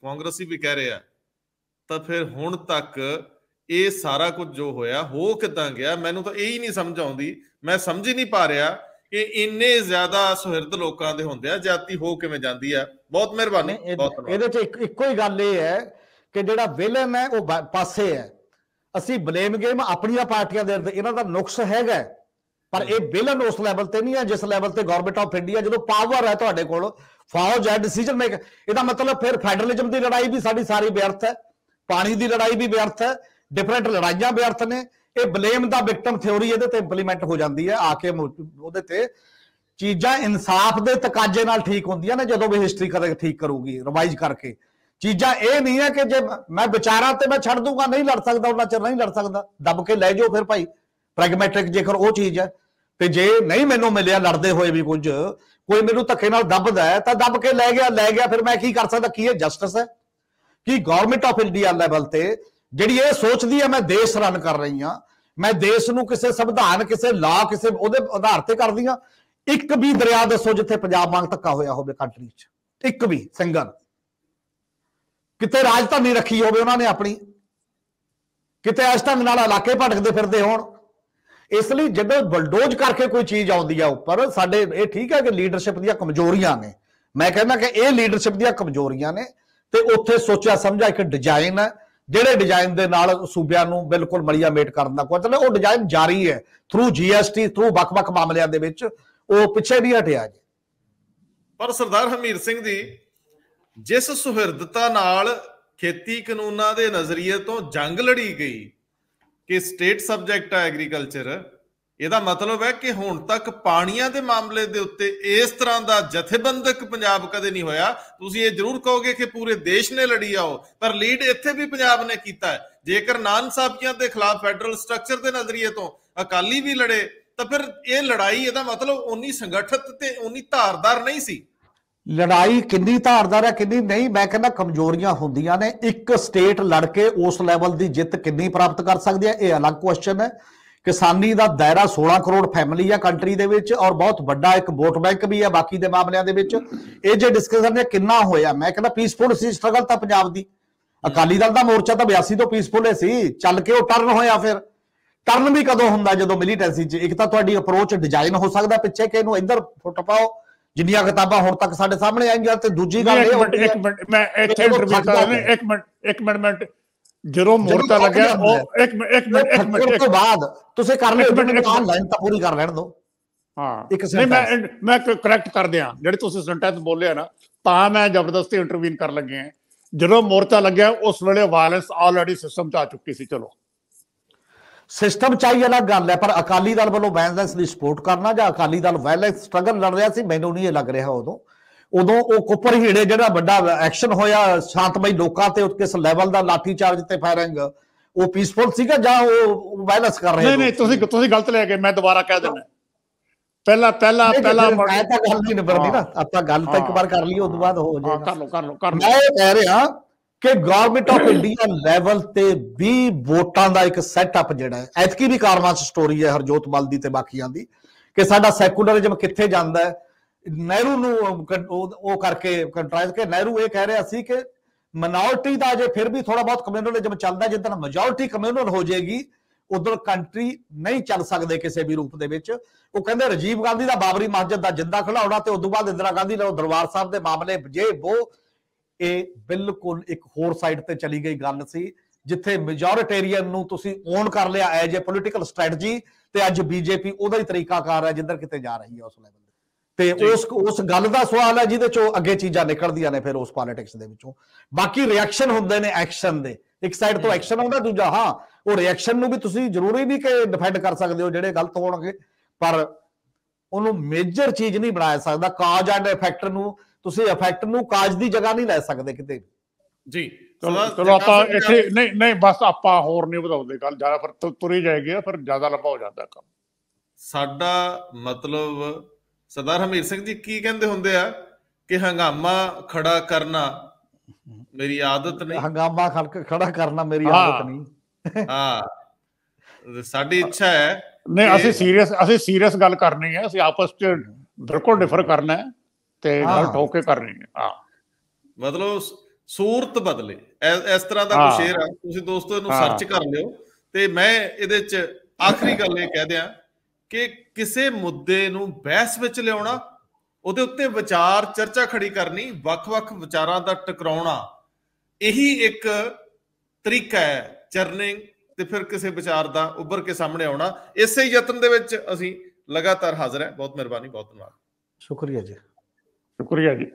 ਕਾਂਗਰਸੀ ਵੀ ਕਹਿ ਰਿਹਾ ਤਾਂ ਫਿਰ ਹੁਣ ਤੱਕ ਇਹ ਸਾਰਾ ਕੁਝ ਜੋ ਹੋਇਆ ਹੋ ਕਿਦਾਂ ਗਿਆ ਮੈਨੂੰ ਤਾਂ ਇਹ ਹੀ ਨਹੀਂ ਸਮਝ ਆਉਂਦੀ ਮੈਂ ਸਮਝ ਹੀ ਨਹੀਂ ਪਾ ਰਿਹਾ ਕਿ ਇੰਨੇ ਜ਼ਿਆਦਾ ਸੁਹਿਰਦ ਲੋਕਾਂ ਦੇ ਹੁੰਦੇ ਆ ਜਾਤੀ ਹੋ ਕਿਵੇਂ ਜਾਂਦੀ ਆ ਬਹੁਤ ਮਿਹਰਬਾਨੀ ਇਹਦੇ ਚ ਇੱਕੋ ਹੀ ਗੱਲ ਇਹ ਹੈ ਕਿ ਜਿਹੜਾ ਵਿਲਮ ਹੈ ਉਹ ਪਾਸੇ ਹੈ ਅਸੀਂ ਬਲੇਮ ਗੇਮ ਆਪਣੀਆਂ ਪਾਰਟੀਆਂ ਦੇ ਇਹਨਾਂ ਦਾ ਨੁਕਸ ਹੈਗਾ ਪਰ ਇਹ ਵਿਲਨ ਉਸ ਲੈਵਲ ਤੇ ਨਹੀਂ ਹੈ ਜਿਸ ਲੈਵਲ ਤੇ ਗਵਰਨਮੈਂਟ ਆਫ ਇੰਡੀਆ ਜਦੋਂ ਪਾਵਰ ਹੈ ਤੁਹਾਡੇ ਕੋਲ ਫੌਜ ਹੈ ਡਿਸੀਜਨ ਮੇਕ ਇਹਦਾ ਮਤਲਬ ਫਿਰ ਫੈਡਰਲਿਜ਼ਮ ਦੀ ਲੜਾਈ ਵੀ ਸਾਡੀ ਸਾਰੀ ਬੇਅਰਥ ਹੈ ਪਾਣੀ ਦੀ ਲੜਾਈ ਵੀ ਬੇਅਰਥ ਹੈ ਡਿਫਰੈਂਟ ਲੜਾਈਆਂ ਬੇਅਰਥ ਨੇ ਇਹ ਬਲੇਮ ਦਾ ਵਿਕਟਮ ਥਿਉਰੀ ਇਹਦੇ ਤੇ ਇੰਪਲੀਮੈਂਟ ਹੋ ਜਾਂਦੀ ਹੈ ਆ ਕੇ ਉਹਦੇ ਤੇ ਚੀਜ਼ਾਂ ਇਨਸਾਫ ਦੇ ਤਕਾਜ਼ੇ ਨਾਲ ਠੀਕ ਹੁੰਦੀਆਂ ਨੇ ਜਦੋਂ ਵੀ ਹਿਸਟਰੀ ਕਰਕੇ ਠੀਕ ਕਰੂਗੀ ਰਿਵਾਈਜ਼ ਕਰਕੇ ਚੀਜ਼ਾਂ ਇਹ ਨਹੀਂ ਹੈ ਕਿ ਜੇ ਮੈਂ ਵਿਚਾਰਾਂ ਤੇ ਮੈਂ ਛੱਡ ਦੂੰਗਾ ਨਹੀਂ ਲੜ ਸਕਦਾ ਉਹਨਾਂ ਚਿਰ ਨਹੀਂ ਲੜ ਸਕਦਾ ਦੱਬ ਕੇ ਲੈ ਜਾਓ ਫਿਰ ਭਾਈ ਪ੍ਰੈਗਮੈਟਿਕ ਜੇਕਰ ਉਹ ਚੀਜ਼ ਹੈ ਤੇ ਜੇ ਨਹੀਂ ਮੈਨੂੰ ਮਿਲਿਆ ਲੜਦੇ ਹੋਏ ਵੀ ਕੁਝ ਕੋਈ ਮੈਨੂੰ ਧੱਕੇ ਨਾਲ ਦੱਬਦਾ ਹੈ ਤਾਂ ਦੱਬ ਕੇ ਲੈ ਗਿਆ ਲੈ ਗਿਆ ਫਿਰ ਮੈਂ ਕੀ ਕਰ ਸਕਦਾ ਕੀ ਹੈ ਜਸਟਿਸ ਹੈ ਕੀ ਗਵਰਨਮੈਂਟ ਆਫ ਇੰਡੀਆ ਲੈਵਲ ਤੇ ਜਿਹੜੀ ਇਹ ਸੋਚਦੀ ਹੈ ਮੈਂ ਦੇਸ਼ ਰਨ ਕਰ ਰਹੀ ਹਾਂ ਮੈਂ ਦੇਸ਼ ਨੂੰ ਕਿਸੇ ਸੰਵਿਧਾਨ ਕਿਸੇ ਲਾ ਕਿਸੇ ਉਹਦੇ ਆਧਾਰ ਤੇ ਕਰਦੀ ਹਾਂ ਇੱਕ ਵੀ ਦਰਿਆ ਦੱਸੋ ਜਿੱਥੇ ਪੰਜਾਬ ਵਾਂਗ ਧੱਕਾ ਹੋਇਆ ਹੋਵੇ ਕੰਟਰੀ 'ਚ ਇੱਕ ਵੀ ਸਿੰਗਰ ਕਿਤੇ ਰਾਜਧਾਨੀ ਰੱਖੀ ਹੋਵੇ ਉਹਨਾਂ ਨੇ ਆਪਣੀ ਕਿਤੇ ਅੱਜ ਢੰਗ ਨਾਲ ਇਲਾਕੇ ਭਟਕਦੇ ਫਿਰਦੇ ਹੋਣ ਇਸ ਲਈ ਜਦੋਂ ਬਲਡੋਜ ਕਰਕੇ ਕੋਈ ਚੀਜ਼ ਆਉਂਦੀ ਆ ਉੱਪਰ ਸਾਡੇ ਇਹ ਠੀਕ ਹੈ ਕਿ ਲੀਡਰਸ਼ਿਪ ਦੀਆਂ ਕਮਜ਼ੋਰੀਆਂ ਨੇ ਮੈਂ ਕਹਿੰਦਾ ਕਿ ਇਹ ਲੀਡਰਸ਼ਿਪ ਦੀਆਂ ਕਮਜ਼ੋਰੀਆਂ ਨੇ ਤੇ ਉੱਥੇ ਸੋਚਿਆ ਸਮਝਾ ਇੱਕ ਡਿਜ਼ਾਈਨ ਹੈ ਜਿਹੜੇ ਡਿਜ਼ਾਈਨ ਦੇ ਨਾਲ ਸੂਬਿਆਂ ਨੂੰ ਬਿਲਕੁਲ ਮਲੀਆ ਮੇਟ ਕਰਨ ਦਾ ਕੋਈ ਤਾਂ ਉਹ ਡਿਜ਼ਾਈਨ ਜਾਰੀ ਹੈ ਥਰੂ ਜੀਐਸਟੀ ਥਰੂ ਵੱਖ-ਵੱਖ ਮਾਮਲਿਆਂ ਦੇ ਵਿੱਚ ਉਹ ਪਿੱਛੇ ਵੀ ਹਟਿਆ ਜੀ ਪਰ ਸਰਦਾਰ ਹਮੀਰ ਸਿੰਘ ਦੀ ਜਿਸ ਸੁਹਿਰਦਤਾ ਨਾਲ ਖੇਤੀ ਕਾਨੂੰਨਾਂ ਦੇ ਨਜ਼ਰੀਏ ਤੋਂ ਜੰਗ ਲੜੀ ਗਈ ਕਿ ਸਟੇਟ ਸਬਜੈਕਟ ਆ ਐਗਰੀਕਲਚਰ ਇਹਦਾ ਮਤਲਬ ਹੈ ਕਿ ਹੁਣ ਤੱਕ ਪਾਣੀਆਂ ਦੇ ਮਾਮਲੇ ਦੇ ਉੱਤੇ ਇਸ ਤਰ੍ਹਾਂ ਦਾ ਜਥੇਬੰਦਕ ਪੰਜਾਬ ਕਦੇ ਨਹੀਂ ਹੋਇਆ ਤੁਸੀਂ ਇਹ ਜ਼ਰੂਰ ਕਹੋਗੇ ਕਿ ਪੂਰੇ ਦੇਸ਼ ਨੇ ਲੜੀ ਆਓ ਪਰ ਲੀਡ ਇੱਥੇ ਵੀ ਪੰਜਾਬ ਨੇ ਕੀਤਾ ਜੇਕਰ ਨਾਨਸਾਬੀਆਂ ਦੇ ਖਿਲਾਫ ਫੈਡਰਲ ਸਟਰਕਚਰ ਦੇ ਨਜ਼ਰੀਏ ਤੋਂ ਅਕਾਲੀ ਵੀ ਲੜੇ ਤਾਂ ਫਿਰ ਇਹ ਲੜਾਈ ਇਹਦਾ ਮਤਲਬ ਉਨੀ ਸੰਗਠਿਤ ਤੇ ਉਨੀ ਧਾਰਦਾਰ ਨਹੀਂ ਸੀ ਲੜਾਈ ਕਿੰਨੀ ਧਾਰਦਾਰ ਹੈ ਕਿੰਨੀ ਨਹੀਂ ਮੈਂ ਕਹਿੰਦਾ ਕਮਜ਼ੋਰੀਆਂ ਹੁੰਦੀਆਂ ਨੇ ਇੱਕ ਸਟੇਟ ਲੜ ਕੇ ਉਸ ਲੈਵਲ ਦੀ ਜਿੱਤ ਕਿੰਨੀ ਪ੍ਰਾਪਤ ਕਰ ਸਕਦੀ ਹੈ ਇਹ ਅਲੱਗ ਕੁਐਸਚਨ ਹੈ ਕਿਸਾਨੀ ਦਾ ਦਾਇਰਾ 16 ਕਰੋੜ ਫੈਮਿਲੀ ਆ ਕੰਟਰੀ ਦੇ ਵਿੱਚ ਔਰ ਬਹੁਤ ਵੱਡਾ ਇੱਕ ਵੋਟ ਬੈਂਕ ਵੀ ਹੈ ਬਾਕੀ ਦੇ ਮਾਮਲਿਆਂ ਦੇ ਵਿੱਚ ਇਹ ਜੇ ਡਿਸਕਸ਼ਨ ਨੇ ਕਿੰਨਾ ਹੋਇਆ ਮੈਂ ਕਹਿੰਦਾ ਪੀਸਫੁਲ ਸੀ ਸਟਰਗਲ ਤਾਂ ਪੰਜਾਬ ਦੀ ਅਕਾਲੀ ਦਲ ਦਾ ਮੋਰਚਾ ਤਾਂ 82 ਤੋਂ ਪੀਸਫੁਲ ਸੀ ਚੱਲ ਕੇ ਉਹ ਟਰਨ ਹੋਇਆ ਫਿਰ ਟਰਨ ਵੀ ਕਦੋਂ ਹੁੰਦਾ ਜਦੋਂ ਮਿਲੀਟੈਂਸੀ 'ਚ ਇੱਕ ਤਾਂ ਤੁਹਾਡੀ ਅਪਰੋਚ ਡਿਜ਼ਾਈਨ ਹੋ ਸਕਦਾ ਪਿੱਛੇ ਕਿ ਇਹਨੂੰ ਇੱਧਰ ਫੁੱਟ ਪਾਓ ਜਿੰਨੀਆਂ ਕਿਤਾਬਾਂ ਹੁਣ ਤੱਕ ਸਾਡੇ ਸਾਹਮਣੇ ਆਈਆਂ ਤੇ ਦੂਜੀ ਗੱਲ ਇਹ ਇੱਕ ਮਿੰਟ ਮੈਂ ਇੱਥੇ ਇੰਟਰਵਿਊ ਕਰ ਰਿਹਾ ਇੱਕ ਮਿੰਟ ਇੱਕ ਮਿੰਟ ਮਿੰਟ ਜਦੋਂ ਮੋਰਚਾ ਲੱਗਿਆ ਉਹ ਇੱਕ ਇੱਕ ਮਿੰਟ ਇੱਕ ਮਿੰਟ ਉਸ ਤੋਂ ਬਾਅਦ ਤੁਸੀਂ ਕਰ ਲਿਓ ਦੁਕਾਨ ਲਾਈਨ ਤਾਂ ਪੂਰੀ ਕਰ ਲੈਣ ਦਿਓ ਹਾਂ ਨਹੀਂ ਮੈਂ ਮੈਂ ਕਰੈਕਟ ਕਰ ਦਿਆਂ ਜਿਹੜੇ ਤੁਸੀਂ ਸੈਂਟੈਂਸ ਬੋਲਿਆ ਨਾ ਤਾਂ ਮੈਂ ਜ਼ਬਰਦਸਤੀ ਇੰਟਰਵਿਊ ਕਰਨ ਲੱਗੇ ਆ ਜਦੋਂ ਮੋਰਚਾ ਲੱਗਿਆ ਉਸ ਵੇਲੇ ਵਾਇਲੈਂਸ ਆਲਰੇਡੀ ਸਿਸਟਮ 'ਚ ਆ ਚੁੱਕੀ ਸੀ ਚਲੋ ਸਿਸਟਮ ਚਾਹੀਏ ਅਲੱਗ ਗੱਲ ਹੈ ਪਰ ਅਕਾਲੀ ਦਲ ਵੱਲੋਂ ਵਾਇਲੈਂਸ ਦੀ ਸਪੋਰਟ ਕਰਨਾ ਜਾਂ ਅਕਾਲੀ ਦਲ ਵਾਇਲੈਂਸ ਸਟਰਗਲ ਲੜ ਰਿਹਾ ਸੀ ਮੈਨੂੰ ਨਹੀਂ ਇਹ ਲੱਗ ਰਿਹਾ ਉਦੋਂ ਉਦੋਂ ਉਹ ਕੁੱਪਰ ਹੀੜੇ ਜਿਹੜਾ ਵੱਡਾ ਐਕਸ਼ਨ ਹੋਇਆ ਸ਼ਾਂਤਮਈ ਲੋਕਾਂ ਤੇ ਉਸ ਕਿਸ ਲੈਵਲ ਦਾ ਲਾਠੀ ਚਾਰਜ ਤੇ ਫਾਇਰਿੰਗ ਉਹ ਪੀਸਫੁਲ ਸੀਗਾ ਜਾਂ ਉਹ ਵਾਇਲੈਂਸ ਕਰ ਰਹੇ ਨਹੀਂ ਨਹੀਂ ਤੁਸੀਂ ਤੁਸੀਂ ਗਲਤ ਲੈ ਗਏ ਮੈਂ ਦੁਬਾਰਾ ਕਹਿ ਦਿੰਦਾ ਪਹਿਲਾ ਪਹਿਲਾ ਪਹਿਲਾ ਮੈਂ ਤਾਂ ਗੱਲ ਨਹੀਂ ਨਿਬੜਦੀ ਨਾ ਆਪਾਂ ਗੱਲ ਤਾਂ ਇੱਕ ਵਾਰ ਕਰ ਲਈਏ ਉਸ ਤੋਂ ਬਾਅਦ ਹੋ ਜਾਏਗਾ ਕਰ ਲਓ ਕਰ ਲਓ ਕਰ ਲਓ ਮੈਂ ਕਹਿ ਰਿਹਾ ਕਿ ਗਵਰਨਮੈਂਟ ਆਫ ਇੰਡੀਆ ਲੈਵਲ ਤੇ ਵੀ ਵੋਟਾਂ ਦਾ ਇੱਕ ਸੈਟਅਪ ਜਿਹੜਾ ਹੈ ਐਤਕੀ ਵੀ ਕਾਰਵਾਂ ਚ ਸਟੋਰੀ ਹੈ ਹਰਜੋਤ ਮਲਦੀ ਤੇ ਬਾਕੀਆਂ ਦੀ ਕਿ ਸਾਡਾ ਸੈਕੂਲਰਿਜ਼ਮ ਕਿੱਥੇ ਜਾਂਦਾ ਹੈ ਨਹਿਰੂ ਨੂੰ ਉਹ ਕਰਕੇ ਕੰਟਰਾਈਜ਼ ਕੇ ਨਹਿਰੂ ਇਹ ਕਹਿ ਰਿਹਾ ਸੀ ਕਿ ਮਿਨੋਰਟੀ ਦਾ ਜੇ ਫਿਰ ਵੀ ਥੋੜਾ ਬਹੁਤ ਕਮਿਊਨਲਿਜ਼ਮ ਚੱਲਦਾ ਜਿੱਦਾਂ ਮੈਜੋਰਟੀ ਕਮਿਊਨਲ ਹੋ ਜਾਏਗੀ ਉਦੋਂ ਕੰਟਰੀ ਨਹੀਂ ਚੱਲ ਸਕਦੇ ਕਿਸੇ ਵੀ ਰੂਪ ਦੇ ਵਿੱਚ ਉਹ ਕਹਿੰਦੇ ਰਜੀਵ ਗਾਂਧੀ ਦਾ ਬਾਬਰੀ ਮਸਜਿਦ ਦਾ ਜਿੰਦਾ ਖਿਲਾਉਣਾ ਤੇ ਉਦੋਂ ਬਾਅਦ ਇੰਦਰਾ ਗਾਂਧੀ ਨੇ ਉਹ ਦਰਬਾਰ ਸਾਹਿਬ ਦੇ ਮਾਮਲੇ ਜੇ ਉਹ ਇਹ ਬਿਲਕੁਲ ਇੱਕ ਹੋਰ ਸਾਈਡ ਤੇ ਚਲੀ ਗਈ ਗੱਲ ਸੀ ਜਿੱਥੇ ਮੈਜੋਰਿਟੇਰੀਅਨ ਨੂੰ ਤੁਸੀਂ ਓਨ ਕਰ ਲਿਆ ਐਜ ਅ ਪੋਲਿਟੀਕਲ ਸਟ੍ਰੈਟਜੀ ਤੇ ਅੱਜ ਬੀਜੇਪੀ ਉਹਦਾ ਹੀ ਤਰੀਕਾਕਾਰ ਹੈ ਜਿੱਧਰ ਕਿਤੇ ਜਾ ਰਹੀ ਹੈ ਉਸ ਲੈਵਲ ਤੇ ਉਸ ਉਸ ਗੱਲ ਦਾ ਸਵਾਲ ਹੈ ਜਿਹਦੇ ਚੋਂ ਅੱਗੇ ਚੀਜ਼ਾਂ ਨਿਕਲਦੀਆਂ ਨੇ ਫਿਰ ਉਸ ਪੋਲਿਟਿਕਸ ਦੇ ਵਿੱਚੋਂ ਬਾਕੀ ਰਿਐਕਸ਼ਨ ਹੁੰਦੇ ਨੇ ਐਕਸ਼ਨ ਦੇ ਇੱਕ ਸਾਈਡ ਤੋਂ ਐਕਸ਼ਨ ਆਉਂਦਾ ਦੂਜਾ ਹਾਂ ਉਹ ਰਿਐਕਸ਼ਨ ਨੂੰ ਵੀ ਤੁਸੀਂ ਜ਼ਰੂਰੀ ਨਹੀਂ ਕਿ ਡਿਫੈਂਡ ਕਰ ਸਕਦੇ ਹੋ ਜਿਹੜੇ ਗਲਤ ਹੋਣਗੇ ਪਰ ਉਹਨੂੰ ਮੇਜਰ ਚੀਜ਼ ਨਹੀਂ ਬਣਾਇਆ ਸਕਦਾ ਕਾਜ ਐਂਡ ਇਫੈਕਟ ਨੂੰ ਤੁਸੀਂ ਇਫੈਕਟ ਨੂੰ ਕਾਜ ਦੀ ਜਗ੍ਹਾ ਨਹੀਂ ਲੈ ਸਕਦੇ ਕਿਤੇ ਜੀ ਚਲੋ ਆਪਾਂ ਇੱਥੇ ਨਹੀਂ ਨਹੀਂ ਬਸ ਆਪਾਂ ਹੋਰ ਨਹੀਂ ਵਧਾਉਂਦੇ ਗੱਲ ਜ਼ਿਆਦਾ ਫਿਰ ਤੁਰੇ ਜਾਏਗੇ ਫਿਰ ਜ਼ਿਆਦਾ ਲੰਬਾ ਹੋ ਜਾਂਦਾ ਕੰਮ ਸਾਡਾ ਮਤਲਬ ਸਰਦਾਰ ਹਮੀਰ ਸਿੰਘ ਜੀ ਕੀ ਕਹਿੰਦੇ ਹੁੰਦੇ ਆ ਕਿ ਹੰਗਾਮਾ ਖੜਾ ਕਰਨਾ ਮੇਰੀ ਆਦਤ ਨਹੀਂ ਹੰਗਾਮਾ ਖੜਾ ਕਰਨਾ ਮੇਰੀ ਆਦਤ ਨਹੀਂ ਹਾਂ ਸਾਡੀ ਇੱਛਾ ਹੈ ਨਹੀਂ ਅਸੀਂ ਸੀਰੀਅਸ ਅਸੀਂ ਸੀਰੀਅਸ ਗੱਲ ਕਰਨੀ ਹੈ ਅਸੀਂ ਆਪਸ ਵਿੱਚ ਬਿਲਕੁਲ ਡਿਫਰ ਕਰਨਾ ਹੈ ਤੇ ਨਾਲ ਠੋਕੇ ਕਰਨੀ ਆ ਹਾਂ ਮਤਲਬ ਸੂਰਤ ਬਦਲੇ ਇਸ ਤਰ੍ਹਾਂ ਦਾ ਕੋਈ ਸ਼ੇਰ ਆ ਤੁਸੀਂ ਦੋਸਤੋ ਇਹਨੂੰ ਸਰਚ ਕਰ ਲਿਓ ਤੇ ਮੈਂ ਇਹਦੇ ਚ ਆਖਰੀ ਗੱਲ ਇਹ ਕਹਿ ਦਿਆਂ ਕਿ ਕਿਸੇ ਮੁੱਦੇ ਨੂੰ ਬਹਿਸ ਵਿੱਚ ਲਿਆਉਣਾ ਉਹਦੇ ਉੱਤੇ ਵਿਚਾਰ ਚਰਚਾ ਖੜੀ ਕਰਨੀ ਵੱਖ-ਵੱਖ ਵਿਚਾਰਾਂ ਦਾ ਟਕਰਾਉਣਾ ਇਹੀ ਇੱਕ ਤਰੀਕਾ ਹੈ ਚਰਨਿੰਗ ਤੇ ਫਿਰ ਕਿਸੇ ਵਿਚਾਰ ਦਾ ਉੱਭਰ ਕੇ ਸਾਹਮਣੇ ਆਉਣਾ ਇਸੇ ਯਤਨ ਦੇ ਵਿੱਚ ਅਸੀਂ ਲਗਾਤਾਰ ਹਾਜ਼ਰ ਹਾਂ ਬਹੁਤ ਮਿਹਰਬਾਨੀ ਬਹੁਤ ਧੰਨਵਾਦ ਸ਼ੁਕਰੀਆ ਜੀ ಶುಕ್ರಿಯಾಗಿ